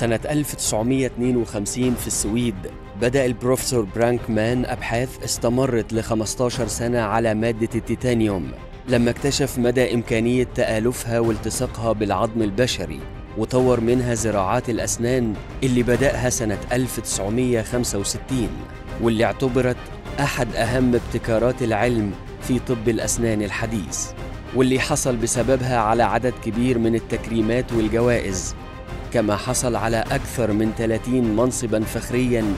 سنة 1952 في السويد بدأ البروفيسور برانك مان أبحاث استمرت ل 15 سنة على مادة التيتانيوم لما اكتشف مدى إمكانية تآلفها والتصاقها بالعظم البشري وطور منها زراعات الأسنان اللي بدأها سنة 1965 واللي اعتبرت أحد أهم ابتكارات العلم في طب الأسنان الحديث واللي حصل بسببها على عدد كبير من التكريمات والجوائز كما حصل على أكثر من 30 منصبا فخريا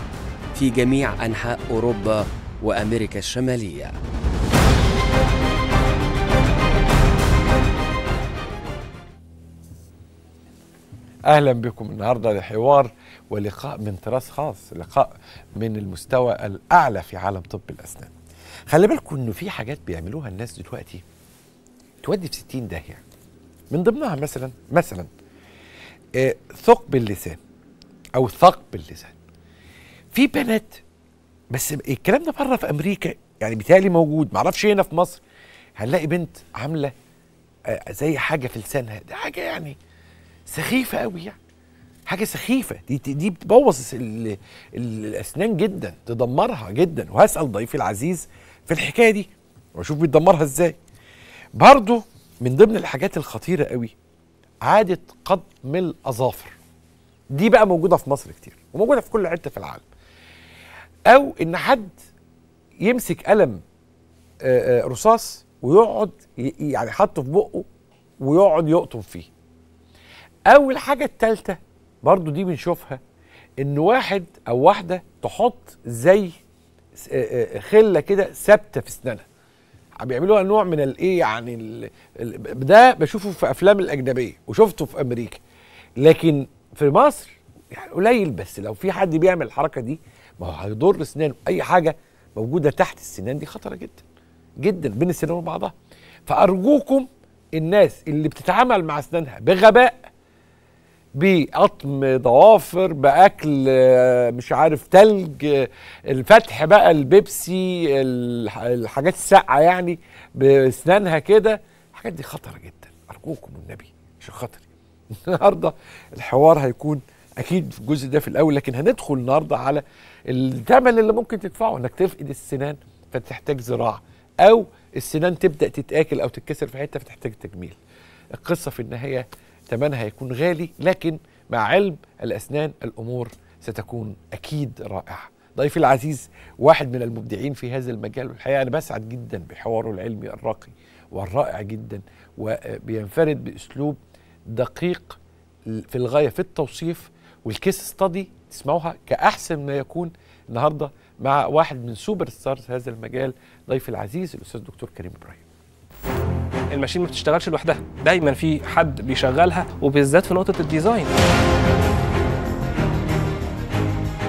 في جميع أنحاء أوروبا وأمريكا الشمالية اهلا بكم النهارده لحوار ولقاء من طراز خاص لقاء من المستوى الاعلى في عالم طب الاسنان خلي بالكم انه في حاجات بيعملوها الناس دلوقتي تودي في 60 داهيه من ضمنها مثلا مثلا آه، ثقب اللسان او ثقب اللسان في بنات بس الكلام ده بره في امريكا يعني بيتهيألي موجود معرفش هنا في مصر هنلاقي بنت عامله آه، زي حاجه في لسانها ده حاجه يعني سخيفه قوي يعني حاجه سخيفه دي دي بتبوظ الاسنان جدا تدمرها جدا وهسال ضيفي العزيز في الحكايه دي واشوف بيدمرها ازاي برضه من ضمن الحاجات الخطيره قوي عاده قضم الاظافر دي بقى موجوده في مصر كتير وموجوده في كل حته في العالم او ان حد يمسك قلم آه، آه، رصاص ويقعد يعني حاطه في بقه ويقعد يقطم فيه او الحاجه التالتة برضو دي بنشوفها ان واحد او واحده تحط زي آه، خله كده ثابته في سنانها بيعملوها نوع من الايه يعني الـ الـ ده بشوفه في افلام الاجنبيه وشفته في امريكا لكن في مصر يعني قليل بس لو في حد بيعمل الحركه دي ما هو هيضر سنانه اي حاجه موجوده تحت السنان دي خطره جدا جدا بين السنان وبعضها فارجوكم الناس اللي بتتعامل مع اسنانها بغباء بقطم ضوافر باكل آه، مش عارف تلج آه، الفتح بقى البيبسي الحاجات الساقعه يعني باسنانها كده الحاجات دي خطره جدا ارجوكم النبي عشان خاطري النهارده الحوار هيكون اكيد في الجزء ده في الاول لكن هندخل النهارده على الثمن اللي ممكن تدفعه انك تفقد السنان فتحتاج زراعه او السنان تبدا تتاكل او تتكسر في حته فتحتاج تجميل القصه في النهايه ثمنها هيكون غالي لكن مع علم الأسنان الأمور ستكون أكيد رائعة ضيفي العزيز واحد من المبدعين في هذا المجال والحقيقة أنا بسعد جدا بحواره العلمي الراقي والرائع جدا وبينفرد بأسلوب دقيق في الغاية في التوصيف والكيس ستادي تسمعوها كأحسن ما يكون النهاردة مع واحد من سوبر ستارز هذا المجال ضيفي العزيز الأستاذ دكتور كريم إبراهيم الماشين ما بتشتغلش لوحدها دايما في حد بيشغلها وبالذات في نقطه الديزاين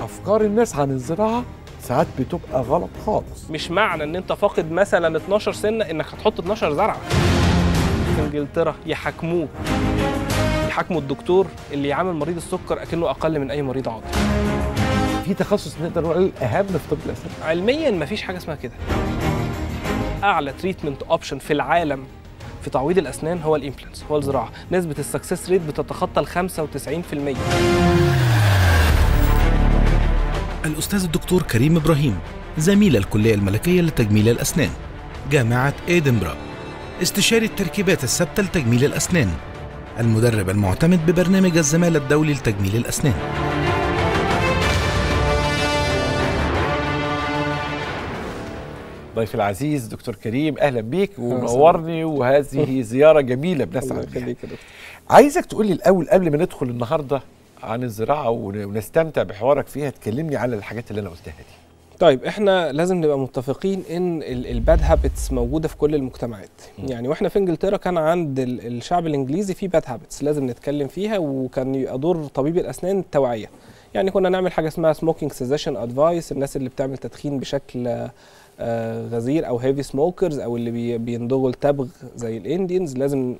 افكار الناس عن الزراعه ساعات بتبقى غلط خالص مش معنى ان انت فاقد مثلا 12 سنه انك هتحط 12 زرعه في انجلترا يحاكموه يحاكموا الدكتور اللي يعامل مريض السكر اكنه اقل من اي مريض عادي في تخصص نقدر نقول اهم في طب الاسنان علميا مفيش حاجه اسمها كده اعلى تريتمنت اوبشن في العالم في تعويض الاسنان هو الامبلانتس هو الزراعه نسبه السكسس ريت بتتخطى ال 95% الأستاذ الدكتور كريم إبراهيم زميل الكلية الملكية لتجميل الأسنان جامعة إدنبرا استشاري التركيبات الثابتة لتجميل الأسنان المدرب المعتمد ببرنامج الزمالة الدولي لتجميل الأسنان ضيف العزيز دكتور كريم اهلا بيك ومنورني وهذه زياره جميله بنسعد بيها عايزك تقول لي الاول قبل ما ندخل النهارده عن الزراعه ونستمتع بحوارك فيها تكلمني على الحاجات اللي انا قلتها دي طيب احنا لازم نبقى متفقين ان الباد هابتس موجوده في كل المجتمعات م. يعني واحنا في انجلترا كان عند الشعب الانجليزي في باد هابتس لازم نتكلم فيها وكان يبقى دور طبيب الاسنان التوعيه يعني كنا نعمل حاجه اسمها سموكينج سيزيشن ادفايس الناس اللي بتعمل تدخين بشكل آه، غزير او هيفي سموكرز او اللي بيندغوا التبغ زي الانديانز لازم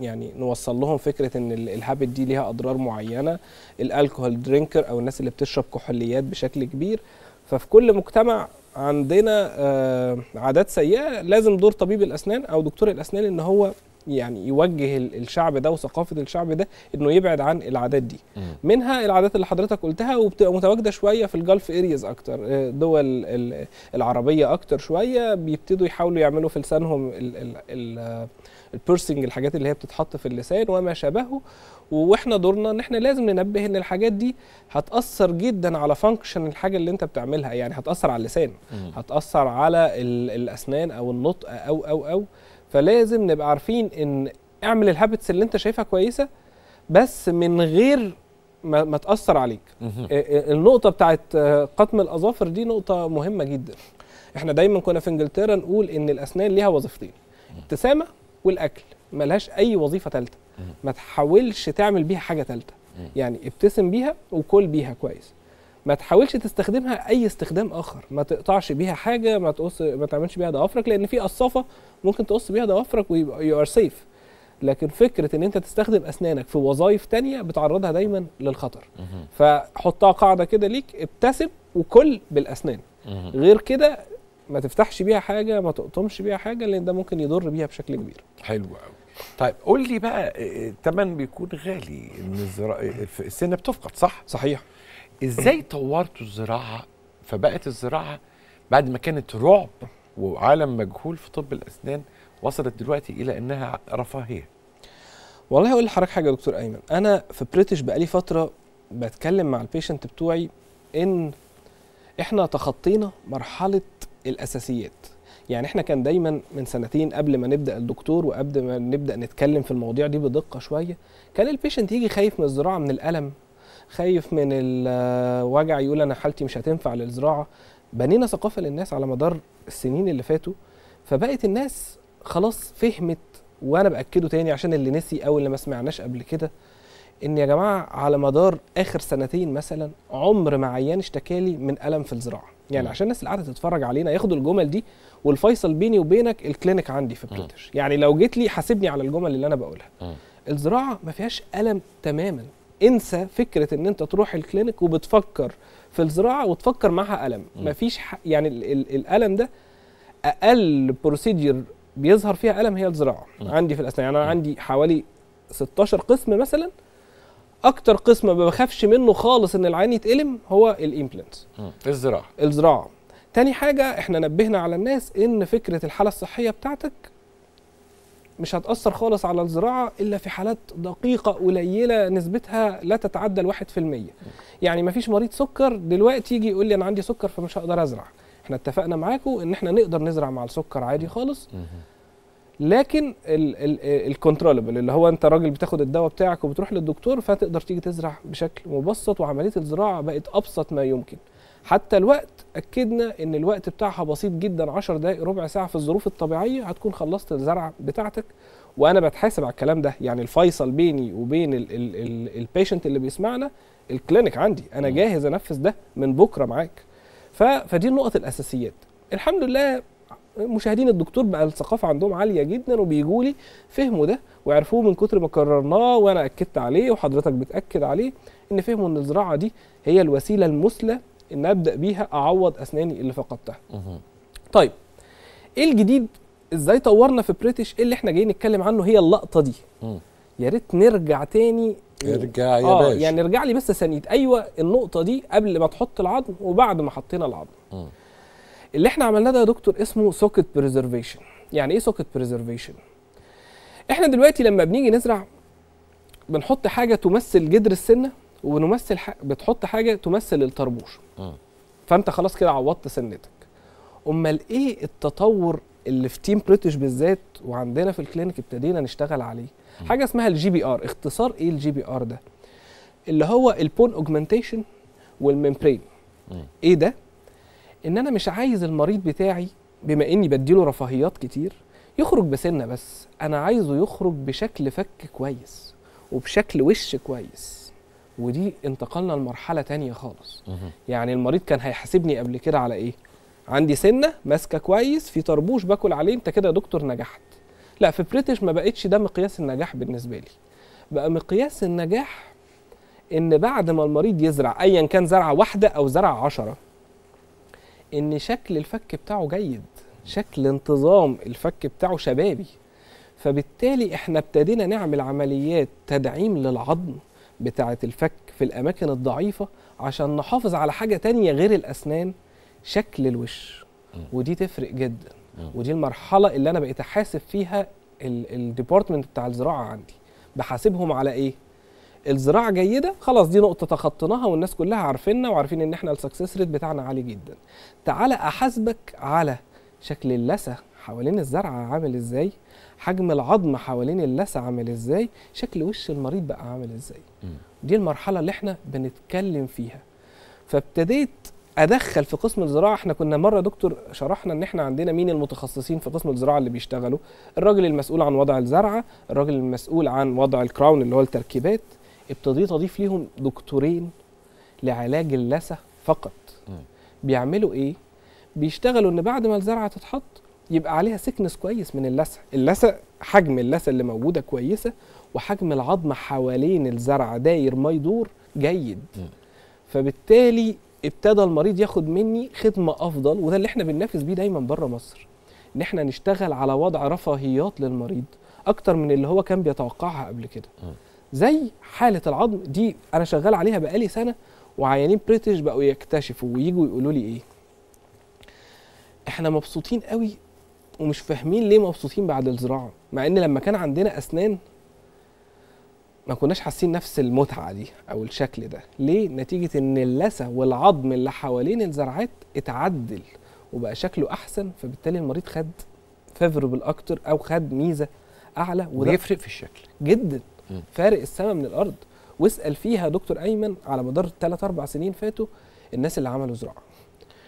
يعني نوصل لهم فكره ان الهابت دي ليها اضرار معينه الالكوهول درينكر او الناس اللي بتشرب كحوليات بشكل كبير ففي كل مجتمع عندنا آه، عادات سيئه لازم دور طبيب الاسنان او دكتور الاسنان ان هو يعني يوجه الشعب ده وثقافه الشعب ده انه يبعد عن العادات دي منها العادات اللي حضرتك قلتها وبتبقى متواجده شويه في الجلف ارياز اكتر آه، دول العربيه اكتر شويه بيبتدوا يحاولوا يعملوا في لسانهم البيرسنج آه، الحاجات اللي هي بتتحط في اللسان وما شابهه واحنا دورنا ان احنا لازم ننبه ان الحاجات دي هتاثر جدا على فانكشن الحاجه اللي انت بتعملها يعني هتاثر على اللسان هتاثر على الاسنان او النطق او او او فلازم نبقى عارفين ان اعمل الهابتس اللي انت شايفها كويسه بس من غير ما, ما تاثر عليك آه، آه، النقطه بتاعت آه، قطم الاظافر دي نقطه مهمه جدا احنا دايما كنا في انجلترا نقول ان الاسنان ليها وظيفتين ابتسامه والاكل ملهاش اي وظيفه ثالثه ما تحاولش تعمل بيها حاجه ثالثه يعني ابتسم بيها وكل بيها كويس ما تحاولش تستخدمها اي استخدام اخر ما تقطعش بيها حاجه ما تقص ما تعملش بيها ضوافرك لان في قصافه ممكن تقص بيها ضوافرك ويبقى يو ار سيف لكن فكره ان انت تستخدم اسنانك في وظائف تانية بتعرضها دايما للخطر فحطها قاعده كده ليك ابتسم وكل بالاسنان غير كده ما تفتحش بيها حاجه ما تقطمش بيها حاجه لان ده ممكن يضر بيها بشكل كبير حلو قوي طيب قول لي بقى الثمن آه، آه، بيكون غالي ان آه، السنه بتفقد صح صحيح ازاي طورتوا الزراعه فبقت الزراعه بعد ما كانت رعب وعالم مجهول في طب الاسنان وصلت دلوقتي الى انها رفاهيه والله هقول لحضرتك حاجه يا دكتور ايمن انا في بريتش بقالي فتره بتكلم مع البيشنت بتوعي ان احنا تخطينا مرحله الاساسيات يعني احنا كان دايما من سنتين قبل ما نبدا الدكتور وقبل ما نبدا نتكلم في المواضيع دي بدقه شويه كان البيشنت يجي خايف من الزراعه من الالم خايف من الوجع يقول انا حالتي مش هتنفع للزراعه بنينا ثقافه للناس على مدار السنين اللي فاتوا فبقت الناس خلاص فهمت وانا باكده تاني عشان اللي نسي او اللي ما سمعناش قبل كده ان يا جماعه على مدار اخر سنتين مثلا عمر ما عيان اشتكى لي من الم في الزراعه يعني عشان الناس اللي قاعده تتفرج علينا ياخدوا الجمل دي والفيصل بيني وبينك الكلينيك عندي في بريتش يعني لو جيت لي حاسبني على الجمل اللي انا بقولها الزراعه ما فيهاش الم تماما انسى فكره ان انت تروح الكلينيك وبتفكر في الزراعه وتفكر معاها الم م. مفيش يعني ال ال الالم ده اقل بروسيجر بيظهر فيها الم هي الزراعه م. عندي في الاسنان يعني انا م. عندي حوالي 16 قسم مثلا اكتر قسم ما بخافش منه خالص ان العين يتألم هو الامبلانت الزراعه الزراعه تاني حاجه احنا نبهنا على الناس ان فكره الحاله الصحيه بتاعتك مش هتأثر خالص على الزراعة إلا في حالات دقيقة قليلة نسبتها لا تتعدى الواحد في المية يعني مفيش مريض سكر دلوقتي يجي يقول لي أنا عندي سكر فمش هقدر أزرع احنا اتفقنا معاكم ان احنا نقدر نزرع مع السكر عادي خالص لكن الكنترولبل اللي هو انت راجل بتاخد الدواء بتاعك وبتروح للدكتور فتقدر تيجي تزرع بشكل مبسط وعمليه الزراعه بقت ابسط ما يمكن حتى الوقت اكدنا ان الوقت بتاعها بسيط جدا 10 دقائق ربع ساعه في الظروف الطبيعيه هتكون خلصت الزرعه بتاعتك وانا بتحاسب على الكلام ده يعني الفيصل بيني وبين البيشنت اللي بيسمعنا الكلينيك عندي انا جاهز انفذ ده من بكره معاك فدي النقط الاساسيات الحمد لله مشاهدين الدكتور بقى الثقافه عندهم عاليه جدا وبيجوا لي فهموا ده وعرفوه من كتر ما كررناه وانا اكدت عليه وحضرتك بتاكد عليه ان فهموا ان الزراعه دي هي الوسيله المثلى ان ابدا بيها اعوض اسناني اللي فقدتها طيب ايه الجديد ازاي طورنا في بريتش ايه اللي احنا جايين نتكلم عنه هي اللقطه دي يا ريت نرجع تاني ارجع يا آه باشا يعني ارجع لي بس ثانيه ايوه النقطه دي قبل ما تحط العظم وبعد ما حطينا العظم اللي احنا عملناه ده يا دكتور اسمه سوكت بريزرفيشن يعني ايه سوكت بريزرفيشن احنا دلوقتي لما بنيجي نزرع بنحط حاجه تمثل جدر السنه ونمثل ح... بتحط حاجه تمثل الطربوش آه. فانت خلاص كده عوضت سنتك امال ايه التطور اللي في تيم بريتش بالذات وعندنا في الكلينيك ابتدينا نشتغل عليه مم. حاجه اسمها الجي بي ار اختصار ايه الجي بي ار ده اللي هو البون اوجمنتيشن والممبرين م. ايه ده ان انا مش عايز المريض بتاعي بما اني بديله رفاهيات كتير يخرج بسنه بس انا عايزه يخرج بشكل فك كويس وبشكل وش كويس ودي انتقلنا لمرحله تانية خالص يعني المريض كان هيحاسبني قبل كده على ايه عندي سنه ماسكه كويس في طربوش باكل عليه انت كده يا دكتور نجحت لا في بريتش ما بقتش ده مقياس النجاح بالنسبه لي بقى مقياس النجاح ان بعد ما المريض يزرع ايا كان زرعه واحده او زرعه عشرة ان شكل الفك بتاعه جيد شكل انتظام الفك بتاعه شبابي فبالتالي احنا ابتدينا نعمل عمليات تدعيم للعظم بتاعة الفك في الأماكن الضعيفة عشان نحافظ على حاجة تانية غير الأسنان شكل الوش ودي تفرق جدا ودي المرحلة اللي أنا بقيت أحاسب فيها الديبارتمنت بتاع الزراعة عندي بحاسبهم على إيه؟ الزراعه جيده خلاص دي نقطه تخطيناها والناس كلها عارفيننا وعارفين ان احنا السكسس ريت بتاعنا عالي جدا تعالى احاسبك على شكل اللثه حوالين الزرعه عامل ازاي حجم العظم حوالين اللثه عامل ازاي شكل وش المريض بقى عامل ازاي دي المرحله اللي احنا بنتكلم فيها فابتديت ادخل في قسم الزراعه احنا كنا مره دكتور شرحنا ان احنا عندنا مين المتخصصين في قسم الزراعه اللي بيشتغلوا الراجل المسؤول عن وضع الزرعه الراجل المسؤول عن وضع الكراون اللي هو التركيبات ابتديت اضيف ليهم دكتورين لعلاج اللثه فقط م. بيعملوا ايه بيشتغلوا ان بعد ما الزرعه تتحط يبقى عليها سكنس كويس من اللسع اللسع حجم اللسع اللي موجوده كويسه وحجم العظم حوالين الزرع داير ما يدور جيد فبالتالي ابتدى المريض ياخد مني خدمه افضل وده اللي احنا بننافس بيه دايما بره مصر ان احنا نشتغل على وضع رفاهيات للمريض اكتر من اللي هو كان بيتوقعها قبل كده زي حاله العظم دي انا شغال عليها بقالي سنه وعيانين بريتش بقوا يكتشفوا ويجوا يقولوا لي ايه احنا مبسوطين قوي ومش فاهمين ليه مبسوطين بعد الزراعه مع ان لما كان عندنا اسنان ما كناش حاسين نفس المتعه دي او الشكل ده ليه نتيجه ان اللثه والعظم اللي حوالين الزرعات اتعدل وبقى شكله احسن فبالتالي المريض خد فيفربل اكتر او خد ميزه اعلى وده بيفرق في الشكل جدا م. فارق السما من الارض واسال فيها دكتور ايمن على مدار 3 4 سنين فاتوا الناس اللي عملوا زراعه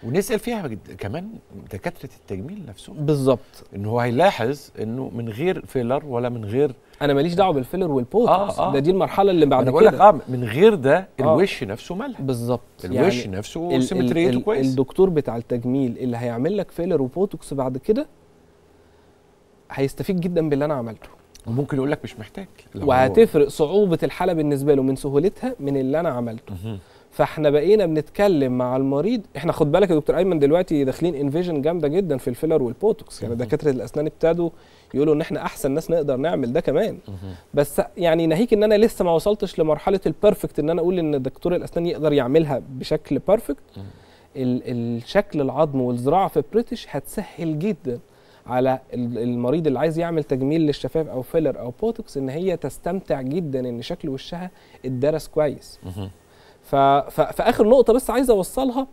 ونسال فيها كمان دكاتره التجميل نفسهم بالظبط ان هو هيلاحظ انه من غير فيلر ولا من غير انا ماليش دعوه بالفيلر والبوتوكس آه آه. ده دي المرحله اللي بعد كده بقول لك اه من غير ده آه. الوش آه. نفسه مالها بالظبط الوش يعني نفسه سيمتريته كويس الدكتور بتاع التجميل اللي هيعمل لك فيلر وبوتوكس بعد كده هيستفيد جدا باللي انا عملته ممكن يقول لك مش محتاج وهتفرق صعوبه الحاله بالنسبه له من سهولتها من اللي انا عملته فاحنا بقينا بنتكلم مع المريض احنا خد بالك يا دكتور ايمن دلوقتي داخلين انفيجن جامده جدا في الفيلر والبوتوكس يعني دكاتره الاسنان ابتدوا يقولوا ان احنا احسن ناس نقدر نعمل ده كمان بس يعني ناهيك ان انا لسه ما وصلتش لمرحله البرفكت ان انا اقول ان دكتور الاسنان يقدر يعملها بشكل بيرفكت الشكل العظم والزراعه في بريتش هتسهل جدا على المريض اللي عايز يعمل تجميل للشفاف او فيلر او بوتوكس ان هي تستمتع جدا ان شكل وشها اتدرس كويس فاخر نقطه بس عايز اوصلها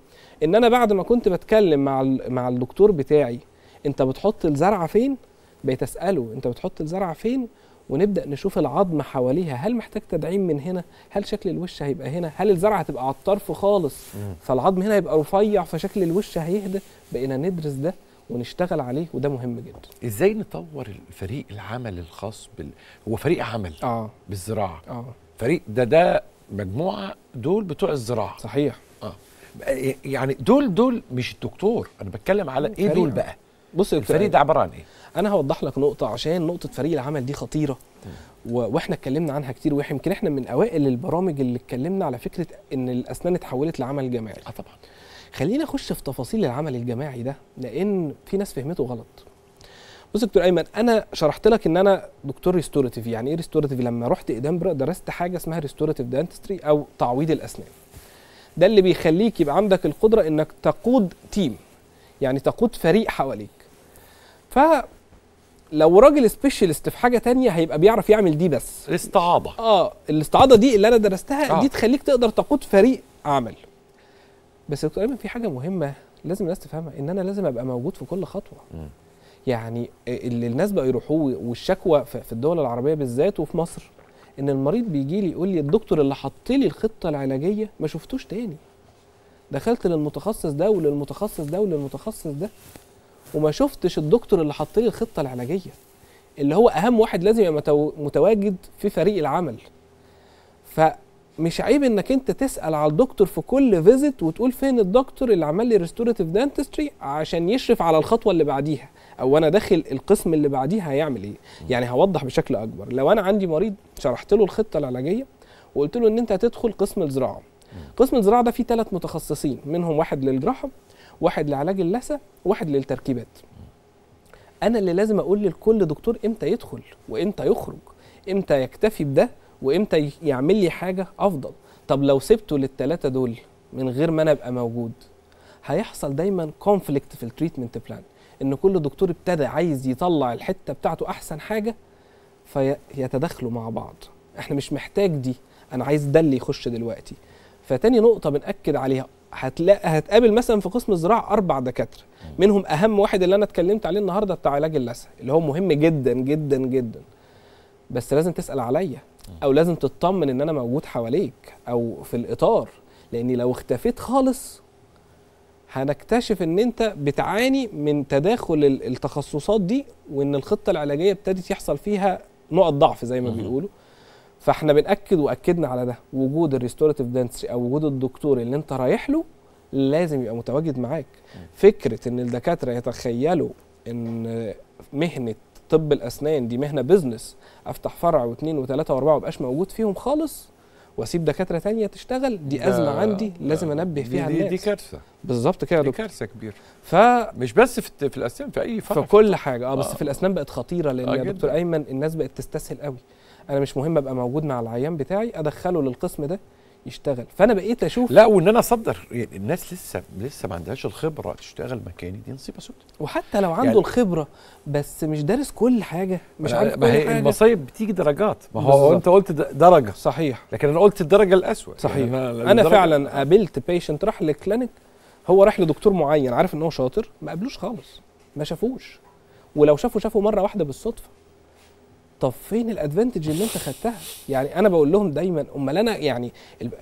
ان انا بعد ما كنت بتكلم مع مع الدكتور بتاعي انت بتحط الزرعه فين بقيت اساله انت بتحط الزرعه فين ونبدا نشوف العظم حواليها هل محتاج تدعيم من هنا هل شكل الوش هيبقى هنا هل الزرعه هتبقى على الطرف خالص فالعظم هنا هيبقى رفيع فشكل الوش هيهدى بقينا ندرس ده ونشتغل عليه وده مهم جدا ازاي نطور الفريق العمل الخاص بال... هو فريق عمل آه. بالزراعه آه. فريق ده ده مجموعه دول بتوع الزراعه صحيح اه يعني دول دول مش الدكتور انا بتكلم على ايه دول بقى بص الفريق ده عباره عن ايه انا هوضح لك نقطه عشان نقطه فريق العمل دي خطيره و... واحنا اتكلمنا عنها كتير ويمكن احنا من اوائل البرامج اللي اتكلمنا على فكره ان الاسنان اتحولت لعمل جماعي اه طبعا خلينا اخش في تفاصيل العمل الجماعي ده لان في ناس فهمته غلط بص يا دكتور ايمن انا شرحت لك ان انا دكتور ريستوراتيف يعني ايه ريستوراتيف لما رحت ادنبرا درست حاجه اسمها ريستوراتيف دانتستري او تعويض الاسنان ده اللي بيخليك يبقى عندك القدره انك تقود تيم يعني تقود فريق حواليك ف لو راجل سبيشالست في حاجه تانية هيبقى بيعرف يعمل دي بس استعاضه اه الاستعاضه دي اللي انا درستها آه. دي تخليك تقدر تقود فريق عمل بس يا دكتور ايمن في حاجه مهمه لازم الناس تفهمها ان انا لازم ابقى موجود في كل خطوه م. يعني اللي الناس بقى يروحوه والشكوى في الدول العربيه بالذات وفي مصر ان المريض بيجي لي يقول لي الدكتور اللي حط لي الخطه العلاجيه ما شفتوش تاني دخلت للمتخصص ده وللمتخصص ده وللمتخصص ده وما شفتش الدكتور اللي حط لي الخطه العلاجيه اللي هو اهم واحد لازم يبقى متواجد في فريق العمل فمش عيب انك انت تسال على الدكتور في كل فيزيت وتقول فين الدكتور اللي عمل لي ريستوراتيف دانتستري عشان يشرف على الخطوه اللي بعديها او انا داخل القسم اللي بعديه هيعمل ايه يعني هوضح بشكل اكبر لو انا عندي مريض شرحت له الخطه العلاجيه وقلت له ان انت هتدخل قسم الزراعه قسم الزراعه ده فيه ثلاث متخصصين منهم واحد للجراحه واحد لعلاج اللثه واحد للتركيبات انا اللي لازم اقول لكل دكتور امتى يدخل وامتى يخرج امتى يكتفي بده وامتى يعمل لي حاجه افضل طب لو سبته للثلاثه دول من غير ما انا ابقى موجود هيحصل دايما كونفليكت في التريتمنت بلان ان كل دكتور ابتدى عايز يطلع الحته بتاعته احسن حاجه فيتداخلوا مع بعض احنا مش محتاج دي انا عايز ده اللي يخش دلوقتي فتاني نقطه بناكد عليها هتلاقي هتقابل مثلا في قسم الزراعه اربع دكاتره منهم اهم واحد اللي انا اتكلمت عليه النهارده بتاع علاج اللثه اللي هو مهم جدا جدا جدا بس لازم تسال عليا او لازم تطمن ان انا موجود حواليك او في الاطار لاني لو اختفيت خالص هنكتشف ان انت بتعاني من تداخل التخصصات دي وان الخطه العلاجيه ابتدت يحصل فيها نقط ضعف زي ما بيقولوا فاحنا بناكد واكدنا على ده وجود الريستوراتيف دنتري او وجود الدكتور اللي انت رايح له لازم يبقى متواجد معاك فكره ان الدكاتره يتخيلوا ان مهنه طب الاسنان دي مهنه بزنس افتح فرع واثنين وثلاثه واربعه وابقاش موجود فيهم خالص واسيب دكاتره تانية تشتغل دي ازمه عندي لازم انبه فيها دي الناس دي كارثه بالظبط كده يا دكتور كارثه كبيره ف مش بس في, في الاسنان في اي فرع في كل حاجه اه بس آه. في الاسنان بقت خطيره لان آه يا دكتور ايمن الناس بقت تستسهل قوي انا مش مهم ابقى موجود مع العيان بتاعي ادخله للقسم ده يشتغل فانا بقيت اشوف لا وان انا اصدر يعني الناس لسه لسه ما عندهاش الخبره تشتغل مكاني دي نصيبه سود وحتى لو عنده يعني الخبره بس مش دارس كل حاجه مش آه، عارف ما هي المصايب بتيجي درجات ما هو بالزبط. انت قلت درجه صحيح لكن انا قلت الدرجه الاسوء صحيح يعني انا, أنا فعلا قابلت بيشنت راح للكلينك هو راح لدكتور معين عارف ان هو شاطر ما قابلوش خالص ما شافوش ولو شافوا شافوا مره واحده بالصدفه طب فين الادفانتج اللي انت خدتها يعني انا بقول لهم دايما امال انا يعني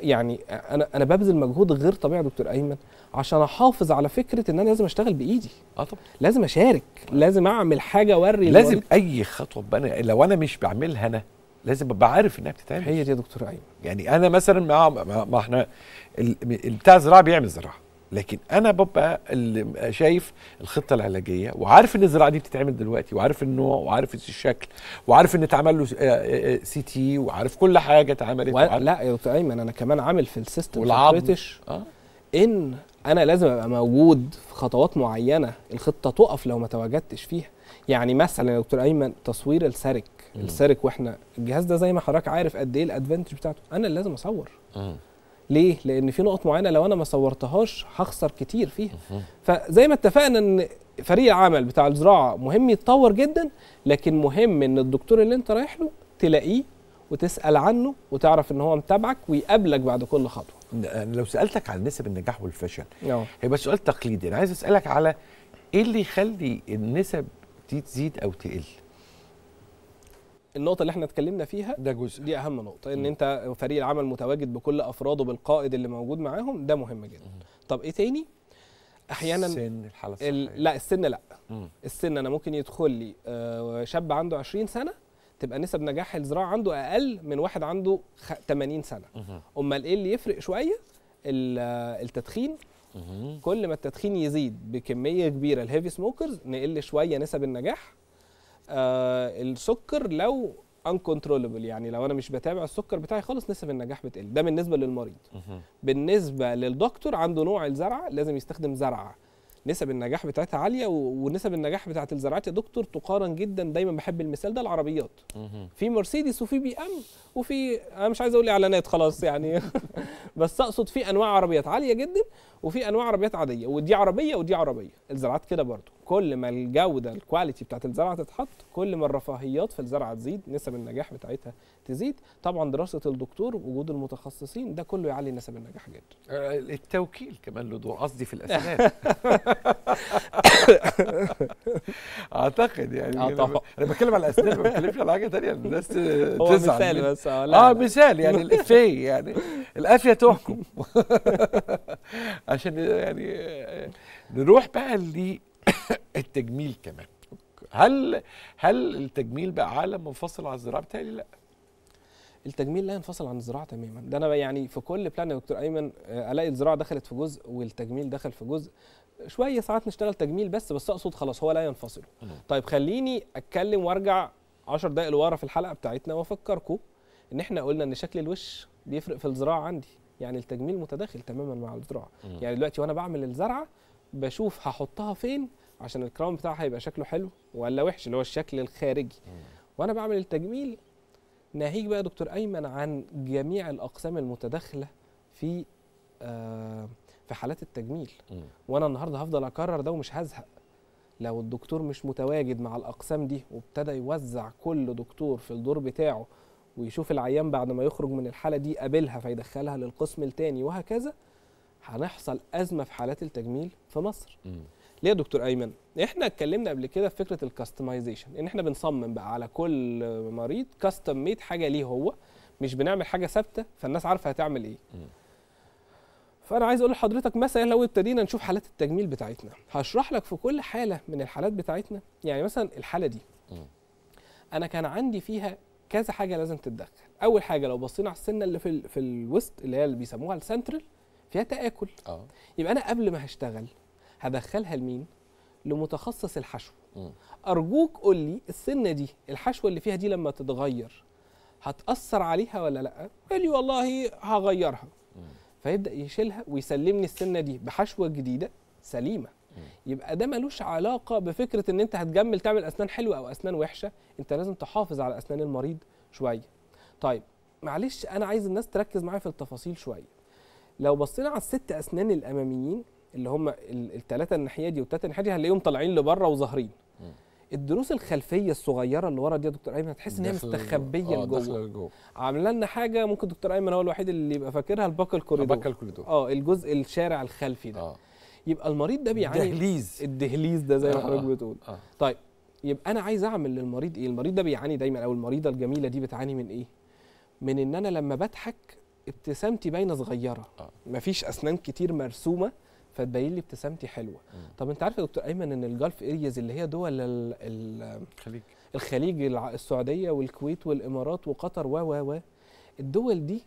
يعني انا انا ببذل مجهود غير طبيعي يا دكتور ايمن عشان احافظ على فكره ان انا لازم اشتغل بايدي اه طبعا لازم اشارك لازم اعمل حاجه اوري لازم اي خطوه بنا لو انا مش بعملها انا لازم ابقى عارف انها بتتعمل هي دي يا دكتور ايمن يعني انا مثلا ما, ما احنا بتاع الزراعه بيعمل زراعه لكن انا ببقى اللي شايف الخطه العلاجيه وعارف ان الزراعه دي بتتعمل دلوقتي وعارف النوع وعارف الشكل وعارف ان اتعمل له سي تي آه، آه، آه، وعارف كل حاجه اتعملت و... لا يا دكتور ايمن انا كمان عامل في السيستم البريتش آه. ان انا لازم ابقى موجود في خطوات معينه الخطه تقف لو ما تواجدتش فيها يعني مثلا يا دكتور ايمن تصوير السرك السرك واحنا الجهاز ده زي ما حضرتك عارف قد ايه الادفانتج بتاعته انا اللي لازم اصور ليه؟ لأن في نقط معينة لو أنا ما صورتهاش هخسر كتير فيها فزي ما اتفقنا أن فريق العمل بتاع الزراعة مهم يتطور جدا لكن مهم أن الدكتور اللي أنت رايح له تلاقيه وتسال عنه وتعرف ان هو متابعك ويقابلك بعد كل خطوه لو سالتك عن نسب النجاح والفشل نعم. هيبقى سؤال تقليدي انا عايز اسالك على ايه اللي يخلي النسب دي تزيد او تقل النقطه اللي احنا اتكلمنا فيها ده جزء دي اهم نقطه ان م. انت فريق العمل متواجد بكل افراده بالقائد اللي موجود معاهم ده مهم جدا م. طب ايه تاني احيانا سن الحاله ال... لا السن لا م. السن انا ممكن يدخل لي آه، شاب عنده 20 سنه تبقى نسب نجاح الزراعه عنده اقل من واحد عنده 80 سنه امال ايه اللي يفرق شويه التدخين كل ما التدخين يزيد بكميه كبيره الهيفي سموكرز نقل شويه نسب النجاح آه السكر لو انكنترولبل يعني لو انا مش بتابع السكر بتاعي خالص نسب النجاح بتقل ده بالنسبه للمريض بالنسبه للدكتور عنده نوع الزرعه لازم يستخدم زرعه نسب النجاح بتاعتها عاليه ونسب النجاح بتاعت الزرعات يا دكتور تقارن جدا دايما بحب المثال ده العربيات في مرسيدس وفي بي ام وفي انا مش عايز اقول اعلانات خلاص يعني بس اقصد في انواع عربيات عاليه جدا وفي انواع عربيات عاديه ودي عربيه ودي عربيه الزرعات كده برضو كل ما الجوده الكواليتي بتاعت الزرعه تتحط كل ما الرفاهيات في الزرعه تزيد نسب النجاح بتاعتها تزيد طبعا دراسه الدكتور وجود المتخصصين ده كله يعلي نسب النجاح جدا آه، التوكيل كمان له دور قصدي في الاسنان اعتقد يعني آه، انا بتكلم على الاسنان ما بتكلمش على حاجه ثانيه الناس تزعل مثال بس اه, آه، مثال يعني الافيه يعني القافيه تحكم عشان يعني نروح بقى ل التجميل كمان هل هل التجميل بقى عالم منفصل عن الزراعه بتهيألي لا التجميل لا ينفصل عن الزراعه تماما ده انا يعني في كل بلان يا دكتور ايمن آه، الاقي الزراعه دخلت في جزء والتجميل دخل في جزء شويه ساعات نشتغل تجميل بس بس اقصد خلاص هو لا ينفصل طيب خليني اتكلم وارجع 10 دقائق لورا في الحلقه بتاعتنا وافكركم ان احنا قلنا ان شكل الوش بيفرق في الزراعه عندي يعني التجميل متداخل تماما مع الزراعه يعني دلوقتي وانا بعمل الزرعه بشوف هحطها فين عشان الكراون بتاعها هيبقى شكله حلو ولا وحش اللي هو الشكل الخارجي وانا بعمل التجميل ناهيك بقى دكتور ايمن عن جميع الاقسام المتداخله في آه في حالات التجميل مم. وانا النهارده هفضل اكرر ده ومش هزهق لو الدكتور مش متواجد مع الاقسام دي وابتدى يوزع كل دكتور في الدور بتاعه ويشوف العيان بعد ما يخرج من الحاله دي قابلها فيدخلها للقسم التاني وهكذا هنحصل ازمه في حالات التجميل في مصر م. ليه يا دكتور ايمن احنا اتكلمنا قبل كده في فكره الكاستمايزيشن ان احنا بنصمم بقى على كل مريض كاستم ميد حاجه ليه هو مش بنعمل حاجه ثابته فالناس عارفه هتعمل ايه م. فانا عايز اقول لحضرتك مثلا لو ابتدينا نشوف حالات التجميل بتاعتنا هشرح لك في كل حاله من الحالات بتاعتنا يعني مثلا الحاله دي م. انا كان عندي فيها كذا حاجه لازم تتدخل اول حاجه لو بصينا على السنه اللي في في الوسط اللي هي اللي بيسموها السنترال فيها تآكل اه يبقى أنا قبل ما هشتغل هدخلها لمين؟ لمتخصص الحشو م. أرجوك قول لي السنة دي الحشوة اللي فيها دي لما تتغير هتأثر عليها ولا لأ؟ قال لي والله هغيرها م. فيبدأ يشيلها ويسلمني السنة دي بحشوة جديدة سليمة يبقى ده ملوش علاقة بفكرة إن أنت هتجمل تعمل أسنان حلوة أو أسنان وحشة، أنت لازم تحافظ على أسنان المريض شوية. طيب معلش أنا عايز الناس تركز معايا في التفاصيل شوية. لو بصينا على الست اسنان الاماميين اللي هم الثلاثه الناحيه دي والثلاثه الناحيه دي هنلاقيهم طالعين لبره وظاهرين الدروس الخلفيه الصغيره اللي ورا دي يا دكتور ايمن هتحس ان هي مستخبيه آه، لجوه عامله لنا حاجه ممكن دكتور ايمن هو الوحيد اللي يبقى فاكرها الباك الكوريدور الباك الكوريدور اه الجزء الشارع الخلفي ده آه. يبقى المريض ده بيعاني الدهليز الدهليز ده زي ما آه. حضرتك آه، بتقول آه. طيب يبقى انا عايز اعمل للمريض ايه المريض ده بيعاني دايما او المريضه الجميله دي بتعاني من ايه من ان انا لما بضحك ابتسامتي باينه صغيره آه. مفيش اسنان كتير مرسومه فتبين لي ابتسامتي حلوه مم. طب انت عارف يا دكتور ايمن ان الجلف ارياز اللي هي دول الخليج الخليج السعوديه والكويت والامارات وقطر و و و الدول دي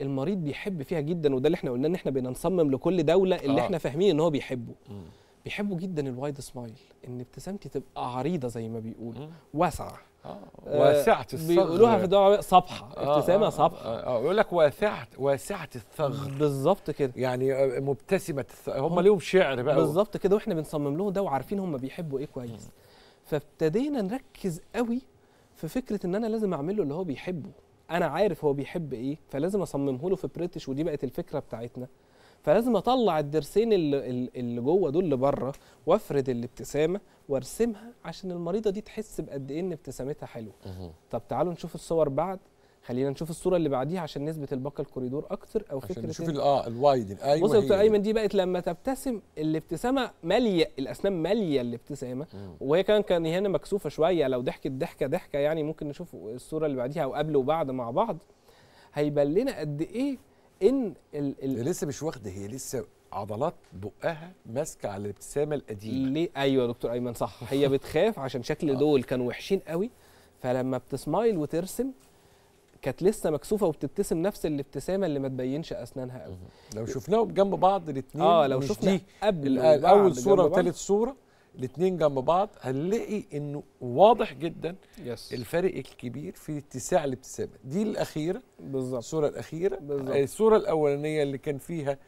المريض بيحب فيها جدا وده اللي احنا قلنا ان احنا بقينا نصمم لكل دوله اللي آه. احنا فاهمين ان هو بيحبه مم. بيحبوا جدا الوايد سمايل ان ابتسامتي تبقى عريضه زي ما بيقولوا واسعه آه، واسعة الثغر بيقولوها في الدعوة صفحة آه، ابتسامة صفحة اه, آه، يقول لك واسعة واسعة الثغر بالظبط كده يعني مبتسمة هم ليهم شعر بقى بالظبط كده واحنا بنصمم لهم ده وعارفين هم بيحبوا ايه كويس فابتدينا نركز قوي في فكرة ان انا لازم اعمل له اللي هو بيحبه انا عارف هو بيحب ايه فلازم اصممه له في بريتش ودي بقت الفكرة بتاعتنا فلازم اطلع الضرسين اللي, اللي جوه دول لبره وافرد الابتسامه وارسمها عشان المريضه دي تحس بقد ايه ان ابتسامتها حلوه طب تعالوا نشوف الصور بعد خلينا نشوف الصوره اللي بعديها عشان نسبه الباقه الكوريدور اكتر او فكره عشان نشوف اه الوايد ايوه بص يا دكتور ايمن دي بقت لما تبتسم الابتسامه ماليه الاسنان ماليه الابتسامه وهي كان كان هنا مكسوفه شويه لو ضحكت ضحكه ضحكه يعني ممكن نشوف الصوره اللي بعديها او قبل وبعد مع بعض هيبان لنا قد ايه ان ال ال لسه مش واخده هي لسه عضلات بقها ماسكه على الابتسامه القديمه ليه ايوه يا دكتور ايمن صح هي بتخاف عشان شكل آه. دول كانوا وحشين قوي فلما بتسمايل وترسم كانت لسه مكسوفه وبتبتسم نفس الابتسامه اللي ما تبينش اسنانها قوي لو شفناهم جنب بعض الاثنين اه لو شفنا قبل اول صوره وثالث صوره الاثنين جنب بعض هنلاقي انه واضح جدا يس. الفرق الكبير في اتساع الابتسامه دي الاخيره بالظبط الصوره الاخيره بالظبط الصوره الاولانيه اللي كان فيها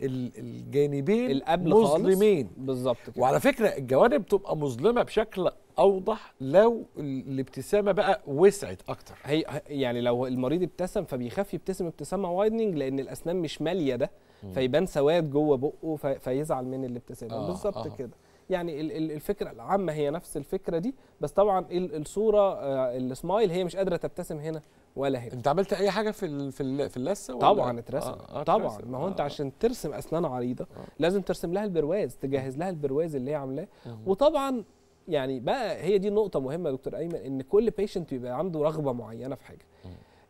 الجانبين القبل مظلمين بالظبط وعلى فكره الجوانب تبقى مظلمه بشكل اوضح لو الابتسامه بقى وسعت اكتر هي يعني لو المريض ابتسم فبيخاف يبتسم ابتسامه وايدنينج لان الاسنان مش ماليه ده فيبان سواد جوه بقه فيزعل من الابتسامه آه بالظبط آه. كده يعني الفكره العامه هي نفس الفكره دي بس طبعا الصوره آه، السمايل هي مش قادره تبتسم هنا ولا هنا انت عملت اي حاجه في في اللثه طبعا اترسم آه آه طبعا ما هو انت آه, آه. عشان ترسم اسنان عريضه آه لازم ترسم لها البرواز تجهز لها البرواز اللي هي عاملاه وطبعا يعني بقى هي دي نقطه مهمه يا دكتور ايمن ان كل بيشنت بيبقى عنده رغبه معينه في حاجه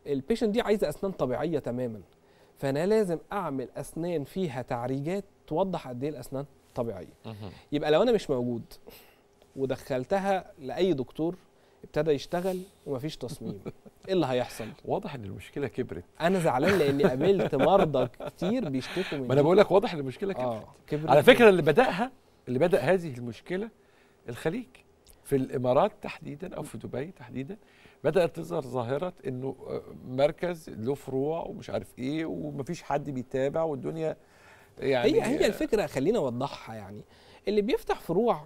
البيشنت دي عايزه اسنان طبيعيه تماما فانا لازم اعمل اسنان فيها تعريجات توضح قد ايه الاسنان طبيعيه يبقى لو انا مش موجود ودخلتها لاي دكتور ابتدى يشتغل ومفيش تصميم ايه اللي هيحصل واضح ان المشكله كبرت انا زعلان لاني قابلت مرضى كتير بيشتكوا من ما انا بقول لك واضح ان المشكله آه، كبرت, آه كبرت على فكره اللي بداها اللي بدا هذه المشكله الخليج في الامارات تحديدا او في دبي تحديدا بدات تظهر ظاهره انه آه، مركز له فروع ومش عارف ايه ومفيش حد بيتابع والدنيا يعني هي هي الفكره خلينا اوضحها يعني اللي بيفتح فروع